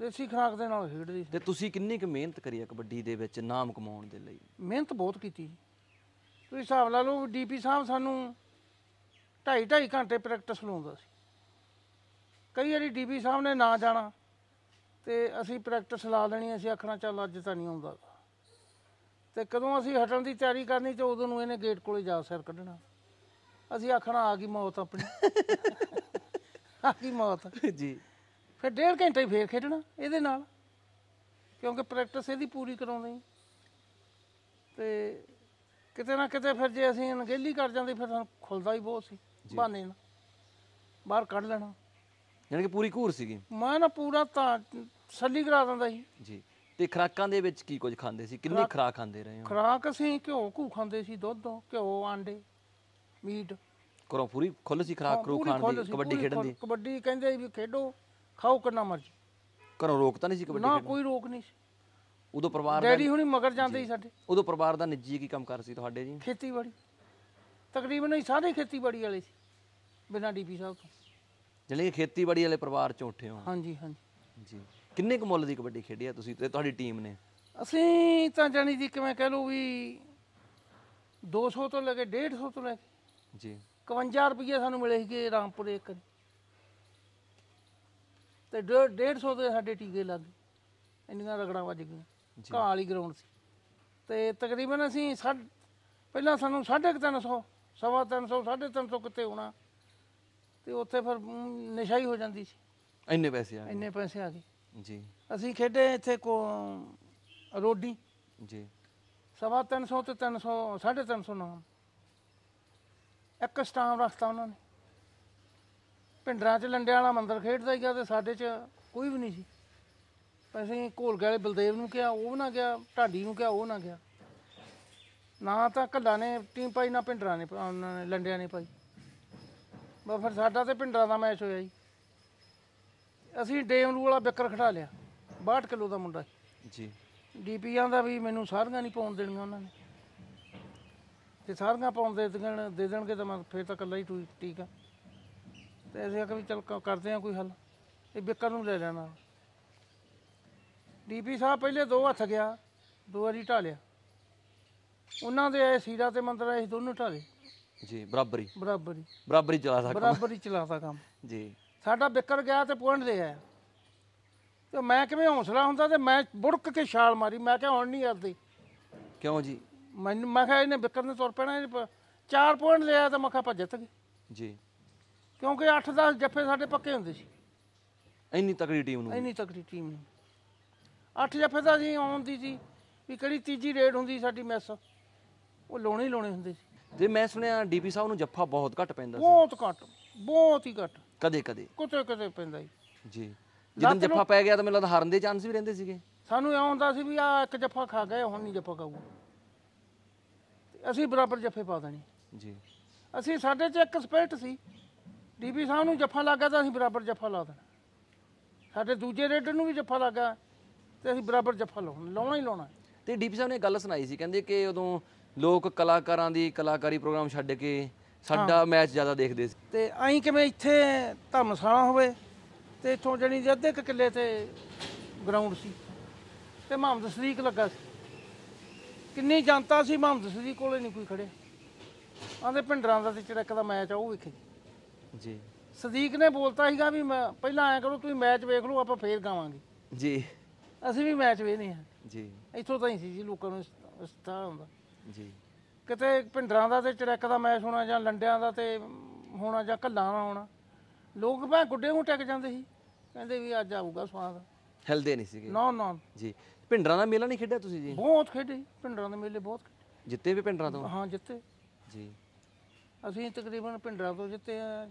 ਦੇਸੀ ਖਰਾਕ ਦੇ ਨਾਲ ਖੇਡਦੀ ਤੇ ਤੁਸੀਂ ਕਿੰਨੀ ਕੁ ਮਿਹਨਤ ਕਰੀ ਆ ਕਬੱਡੀ ਦੇ ਵਿੱਚ ਨਾਮ ਕਮਾਉਣ ਦੇ ਲਈ ਮਿਹਨਤ ਬਹੁਤ ਕੀਤੀ ਤੁਸੀਂ ਹਿਸਾਬ ਲਾ ਲਓ ਡੀਪੀ ਸਾਹਿਬ ਸਾਨੂੰ 2.5 2.5 ਘੰਟੇ ਪ੍ਰੈਕਟਿਸ ਲਾਉਂਦਾ ਸੀ ਕਈ ਵਾਰੀ ਡੀਪੀ ਸਾਹਿਬ ਨੇ ਨਾ ਜਾਣਾ ਤੇ ਅਸੀਂ ਪ੍ਰੈਕਟਿਸ ਲਾ ਲੈਣੀ ਅਸੀਂ ਆਖਣਾ ਚੱਲ ਅੱਜ ਤਾਂ ਨਹੀਂ ਆਉਂਦਾ ਤੇ ਕਦੋਂ ਅਸੀਂ ਹਟਣ ਦੀ ਤਿਆਰੀ ਕਰਨੀ ਤੇ ਉਦੋਂ ਨੂੰ ਇਹਨੇ ਗੇਟ ਕੋਲੇ ਜਾ ਸਿਰ ਕੱਢਣਾ ਅਸੀਂ ਆਖਣਾ ਆ ਗਈ ਮੌਤ ਆਪਣੀ ਆ ਗਈ ਮੌਤ ਜੀ ਫਿਰ ਡੇਢ ਘੰਟੇ ਫੇਰ ਖੇਡਣਾ ਇਹਦੇ ਨਾਲ ਕਿਉਂਕਿ ਪ੍ਰੈਕਟਿਸ ਇਹਦੀ ਪੂਰੀ ਕਰਾਉਣੀ ਤੇ ਕਿਤੇ ਨਾ ਕਿਤੇ ਫਿਰ ਜੇ ਅਸੀਂ ਅਣਗਹਿਲੀ ਕਰ ਜਾਂਦੇ ਫਿਰ ਸਾਨੂੰ ਖੁੱਲਦਾ ਹੀ ਬਹੁਤ ਸੀ ਬਹਾਨੇ ਨਾਲ ਬਾਹਰ ਕੱਢ ਲੈਣਾ ਯਾਨੀ ਕਿ ਪੂਰੀ ਘੂਰ ਸੀਗੀ ਮੈਂ ਨਾ ਪੂਰਾ ਤਾਂ ਸੱਲੀ ਕਰਾ ਦਿੰਦਾ ਸੀ ਜੀ ਤੇ ਖਰਾਕਾਂ ਦੇ ਵਿੱਚ ਕੀ ਕੁਝ ਖਾਂਦੇ ਸੀ ਕਿੰਨੀ ਖਰਾਕ ਖਾਂਦੇ ਰਹੇ ਹੋ ਖਰਾਕ ਅਸੀਂ ਘਿਓ ਘੂ ਖਾਂਦੇ ਸੀ ਦੁੱਧ ਘਿਓ ਆਂਡੇ ਮੀਟ ਕਰੋ ਪੂਰੀ ਖੁੱਲ ਸੀ ਖਰਾਕ ਕਰੋ ਖਾਣ ਦੀ ਕਬੱਡੀ ਖੇਡਣ ਦੀ ਕਬੱਡੀ ਕਹਿੰਦੇ ਵੀ ਖੇਡੋ ਖਾਓ ਕਿੰਨਾ ਮਰਜ਼ੀ ਕਰੋ ਰੋਕ ਤਾਂ ਨਹੀਂ ਸੀ ਕਬੱਡੀ ਨਾ ਕੋਈ ਰੋਕ ਨਹੀਂ ਸੀ ਉਦੋਂ ਪਰਿਵਾਰ ਦਾ ਡੈਡੀ ਹੁਣੀ ਮਗਰ ਜਾਂਦੇ ਸੀ ਸਾਡੇ ਉਦੋਂ ਪਰਿਵਾਰ ਦਾ ਨਿੱਜੀ ਕੀ ਕੰਮ ਕਰ ਸੀ ਤੁਹਾਡੇ ਜੀ ਖੇਤੀਬਾੜੀ ਤਕਰੀਬਨ ਹੀ ਸਾਰੇ ਖੇਤੀਬਾੜੀ ਵਾਲੇ ਸੀ ਬਿਨਾਂ ਡੀਪੀ ਸਾਹਿਬ ਤੋਂ ਜਿਹੜੇ ਖੇਤੀਬਾੜੀ ਵਾਲੇ ਪਰਿਵਾਰ ਚੋਂ ਉੱਠੇ ਹੋ ਹਾਂਜੀ ਹਾਂਜੀ ਜੀ ਕਿੰਨੇ ਕੁ ਮੁੱਲ ਦੀ ਕਬੱਡੀ ਖੇਡੀ ਆ ਤੁਸੀਂ ਤੇ ਤੁਹਾਡੀ ਟੀਮ ਨੇ ਅਸੀਂ ਤਾਂ ਜਾਨੀ ਜੀ ਕਿਵੇਂ ਕਹਿ ਲਓ ਵੀ 200 ਤੋਂ ਲੈ ਕੇ 150 ਤੋਂ ਲੈ ਕੇ ਜੀ 51 ਰੁਪਏ ਸਾਨੂੰ ਮਿਲੇ ਸੀਗੇ ਰਾਮਪੁਰੇ ਇੱਕ ਤੇ 150 ਤੋਂ ਸਾਡੇ ਟੀਕੇ ਲੱਗ ਇੰਨੀਆਂ ਰਗੜਾਂ ਵੱਜ ਗਈਆਂ ਘਾਹ ਵਾਲੀ ਗਰਾਊਂਡ ਸੀ ਤੇ ਤਕਰੀਬਨ ਅਸੀਂ ਪਹਿਲਾਂ ਸਾਨੂੰ 350 ਸਵਾ 300 350 ਕਿਤੇ ਹੋਣਾ ਤੇ ਉੱਥੇ ਫਿਰ ਨਿਸ਼ਾਈ ਹੋ ਜਾਂਦੀ ਸੀ ਇੰਨੇ ਪੈਸੇ ਆ ਗਏ ਇੰਨੇ ਪੈਸੇ ਆ ਗਏ ਜੀ ਅਸੀਂ ਖੇਡੇ ਇੱਥੇ ਕੋ ਰੋਡੀ ਜੀ ਸਵਾ 300 ਤੇ 300 350 ਨਾਮ ਇੱਕ ਸਟਾਮ ਰੱਖਤਾ ਉਹਨਾਂ ਨੇ ਪਿੰਡਰਾ 'ਚ ਲੰਡਿਆਂ ਵਾਲਾ ਮੰਦਰ ਖੇਡਦਾ ਹੀ ਗਿਆ ਤੇ ਸਾਡੇ 'ਚ ਕੋਈ ਵੀ ਨਹੀਂ ਸੀ ਅਸੀਂ ਘੋਲਕੇ ਵਾਲੇ ਬਲਦੇਵ ਨੂੰ ਕਿਹਾ ਉਹ ਨਾ ਗਿਆ ਢਾਡੀ ਨੂੰ ਕਿਹਾ ਉਹ ਨਾ ਗਿਆ ਨਾ ਤਾਂ ਕੱਲਾ ਨੇ ਟੀਮ ਪਾਈ ਨਾ ਪਿੰਡਰਾ ਨੇ ਲੰਡਿਆਂ ਨੇ ਪਾਈ ਬਸ ਫਿਰ ਸਾਡਾ ਤੇ ਪਿੰਡਰਾ ਦਾ ਮੈਚ ਹੋਇਆ ਜੀ ਅਸੀਂ ਡੇਮਰੂ ਵਾਲਾ ਬਿੱਕਰ ਖੜਾ ਲਿਆ 62 ਕਿਲੋ ਦਾ ਮੁੰਡਾ ਜੀ ਡੀਪੀਆਂ ਦਾ ਵੀ ਮੈਨੂੰ ਸਾਰੀਆਂ ਨਹੀਂ ਪਾਉਣ ਦੇਣੀਆਂ ਉਹਨਾਂ ਨੇ ਤੇ ਸਾਰੀਆਂ ਪਾਉਣ ਦੇ ਦੇਣ ਦੇ ਦੇਣਗੇ ਤਾਂ ਮੈਂ ਫੇਰ ਤਾਂ ਇਕੱਲਾ ਹੀ ਠੀਕ ਆ ਤੇ ਅਸੀਂ ਆਖਿਆ ਵੀ ਚਲ ਕਰਦੇ ਆ ਕੋਈ ਹੱਲ ਇਹ ਬਿੱਕਰ ਨੂੰ ਲੈ ਲੈਣਾ ਡੀਪੀ ਸਾਹਿਬ ਪਹਿਲੇ ਦੋ ਹੱਥ ਗਿਆ ਦੋ ਵਾਰੀ ਢਾਲਿਆ ਉਹਨਾਂ ਦੇ ਇਹ ਸੀਰਾ ਤੇ ਮੰਦਰ ਆਏ ਦੋਨੋਂ ਢਾਲੇ ਜੀ ਬਰਾਬਰੀ ਬਰਾਬਰੀ ਬਰਾਬਰੀ ਚਲਾ ਸਕਦਾ ਬਰਾਬਰੀ ਚਲਾਦਾ ਕੰਮ ਜੀ ਸਾਡਾ ਵਿਕਰ ਗਿਆ ਤੇ ਪੁਆਇੰਟ ਦੇ ਆਇਆ ਤੇ ਮੈਂ ਕਿਵੇਂ ਹੌਸਲਾ ਹੁੰਦਾ ਤੇ ਮੈਂ ਬੁੜਕ ਕੇ ਛਾਲ ਮਾਰੀ ਮੈਂ ਕਿਹਾ ਹੁਣ ਨਹੀਂ ਕਰਦੀ ਕਿਉਂ ਜੀ ਮੈਨੂੰ ਮੈਂ ਕਿਹਾ ਇਹਨੇ ਵਿਕਰ ਨੇ ਤੁਰ ਪੈਣਾ ਇਹ ਚਾਰ ਪੁਆਇੰਟ ਲਿਆ ਤਾਂ ਮੱਖਾ ਭੱਜ ਆਪਾਂ ਜੀ ਕਿਉਂਕਿ 8-10 ਜੱਫੇ ਸਾਡੇ ਪੱਕੇ ਹੁੰਦੇ ਸੀ ਇੰਨੀ ਤਕੜੀ ਟੀਮ ਨੂੰ ਇੰਨੀ ਤਕੜੀ ਟੀਮ ਨੂੰ 8 ਜੱਫੇ ਤਾਂ ਜੀ ਆਉਂਦੀ ਸੀ ਵੀ ਕਿਹੜੀ ਤੀਜੀ ਰੇਡ ਹੁੰਦੀ ਸਾਡੀ ਮੈਸ ਉਹ ਲੋਣੇ ਲੋਣੇ ਹੁੰਦੇ ਸੀ ਜੇ ਮੈਂ ਸੁਣਿਆ ਡੀਪੀ ਸਾਹਿਬ ਨੂੰ ਜੱਫਾ ਬਹੁਤ ਘੱਟ ਪੈਂਦਾ ਸੀ ਬਹੁਤ ਘੱਟ ਬਹੁਤ ਹੀ ਘੱਟ ਕਦੇ ਕਦੇ ਕਿਤੇ ਕਿਤੇ ਪੈਂਦਾ ਜੀ ਜੀ ਜਦੋਂ ਜੱਫਾ ਪੈ ਗਿਆ ਤਾਂ ਮੈਨੂੰ ਲੱਗਦਾ ਹਰਨ ਦੇ ਚਾਂਸ ਵੀ ਰਹਿੰਦੇ ਸੀਗੇ ਸਾਨੂੰ ਇਉਂ ਹੁੰਦਾ ਸੀ ਵੀ ਆ ਇੱਕ ਜੱਫਾ ਖਾ ਗਏ ਹੁਣ ਨਹੀਂ ਜੱਫਾ ਖਾਊਗਾ ਅਸੀਂ ਬਰਾਬਰ ਜੱਫੇ ਪਾ ਦੇਣੀ ਜੀ ਅਸੀਂ ਸਾਡੇ 'ਚ ਇੱਕ ਸਪਿਰਟ ਸੀ ਡੀਪੀ ਸਾਹਿਬ ਨੂੰ ਜੱਫਾ ਲੱਗਾ ਤਾਂ ਅਸੀਂ ਬਰਾਬਰ ਜੱਫਾ ਲਾ ਦੇਣਾ ਸਾਡੇ ਦੂਜੇ ਰੇਡਰ ਨੂੰ ਵੀ ਜੱਫਾ ਲੱਗਾ ਤੇ ਅਸੀਂ ਬਰਾਬਰ ਜੱਫਾ ਲਾਉਣਾ ਲਾਉਣਾ ਹੀ ਲਾਉਣਾ ਤੇ ਡੀਪੀ ਸਾਹਿਬ ਨੇ ਗੱਲ ਸੁਣਾਈ ਸੀ ਕਹਿੰਦੇ ਕਿ ਉਦੋਂ ਲੋਕ ਕਲਾਕਾਰਾਂ ਦੀ ਕਲਾਕਾਰੀ ਪ੍ਰੋਗਰਾਮ ਛੱਡ ਕੇ ਸਾਡਾ ਮੈਚ ਜ਼ਿਆਦਾ ਦੇਖਦੇ ਸੀ ਤੇ ਐਂ ਕਿਵੇਂ ਇੱਥੇ ਧਰਮਸ਼ਾਲਾ ਹੋਵੇ ਤੇ ਇਥੋਂ ਜਣੀ ਦੇ ਅੱਧੇ ਕਿੱਲੇ ਤੇ ਗਰਾਊਂਡ ਸੀ ਤੇ ਮਹਮਦ ਸਦੀਕ ਲੱਗਾ ਸੀ ਕਿੰਨੀ ਜਨਤਾ ਸੀ ਮਹਮਦ ਸਦੀਕ ਕੋਲੇ ਨਹੀਂ ਕੋਈ ਖੜੇ ਆਂਦੇ ਪਿੰਡਰਾਂ ਦਾ ਤੇ ਚੜਕ ਦਾ ਮੈਚ ਆ ਉਹ ਵੇਖੇ ਜੀ ਸਦੀਕ ਨੇ ਬੋਲਤਾ ਸੀਗਾ ਵੀ ਮੈਂ ਪਹਿਲਾਂ ਆਇਆ ਕਰੋ ਤੁਸੀਂ ਮੈਚ ਵੇਖ ਲਓ ਆਪਾਂ ਫੇਰ ਗਾਵਾਂਗੇ ਜੀ ਅਸੀਂ ਵੀ ਮੈਚ ਵੇਖਨੇ ਆ ਜੀ ਇੱਥੋਂ ਤਾਂ ਹੀ ਸੀ ਜੀ ਲੋਕਾਂ ਨੂੰ ਸਤਾ ਹੁੰਦਾ ਜੀ ਕਿਤੇ ਭਿੰਡਰਾਂ ਦਾ ਤੇ ਚੜੈਕ ਦਾ ਮੈਚ ਹੋਣਾ ਜਾਂ ਲੰਡਿਆਂ ਦਾ ਤੇ ਹੋਣਾ ਜਾਂ ਘੱਲਾਂ ਦਾ ਹੋਣਾ ਲੋਕ ਭਾਂ ਗੁੱਡੇ ਨੂੰ ਟਿਕ ਜਾਂਦੇ ਸੀ ਕਹਿੰਦੇ ਵੀ ਅੱਜ ਆਊਗਾ ਸਵਾਦ ਹਿਲਦੇ ਨਹੀਂ ਸੀਗੇ ਨਾ ਨਾ ਜੀ ਭਿੰਡਰਾਂ ਦਾ ਮੇਲਾ ਨਹੀਂ ਖੇਡਿਆ ਤੁਸੀਂ ਜੀ ਬਹੁਤ ਖੇਡੇ ਭਿੰਡਰਾਂ ਦੇ ਮੇਲੇ ਬਹੁਤ ਜਿੱਤੇ ਵੀ ਭਿੰਡਰਾਂ ਤੋਂ ਹਾਂ ਜਿੱਤੇ ਜੀ ਅਸੀਂ ਤਕਰੀਬਨ ਭਿੰਡਰਾਂ ਤੋਂ ਜਿੱਤੇ ਆ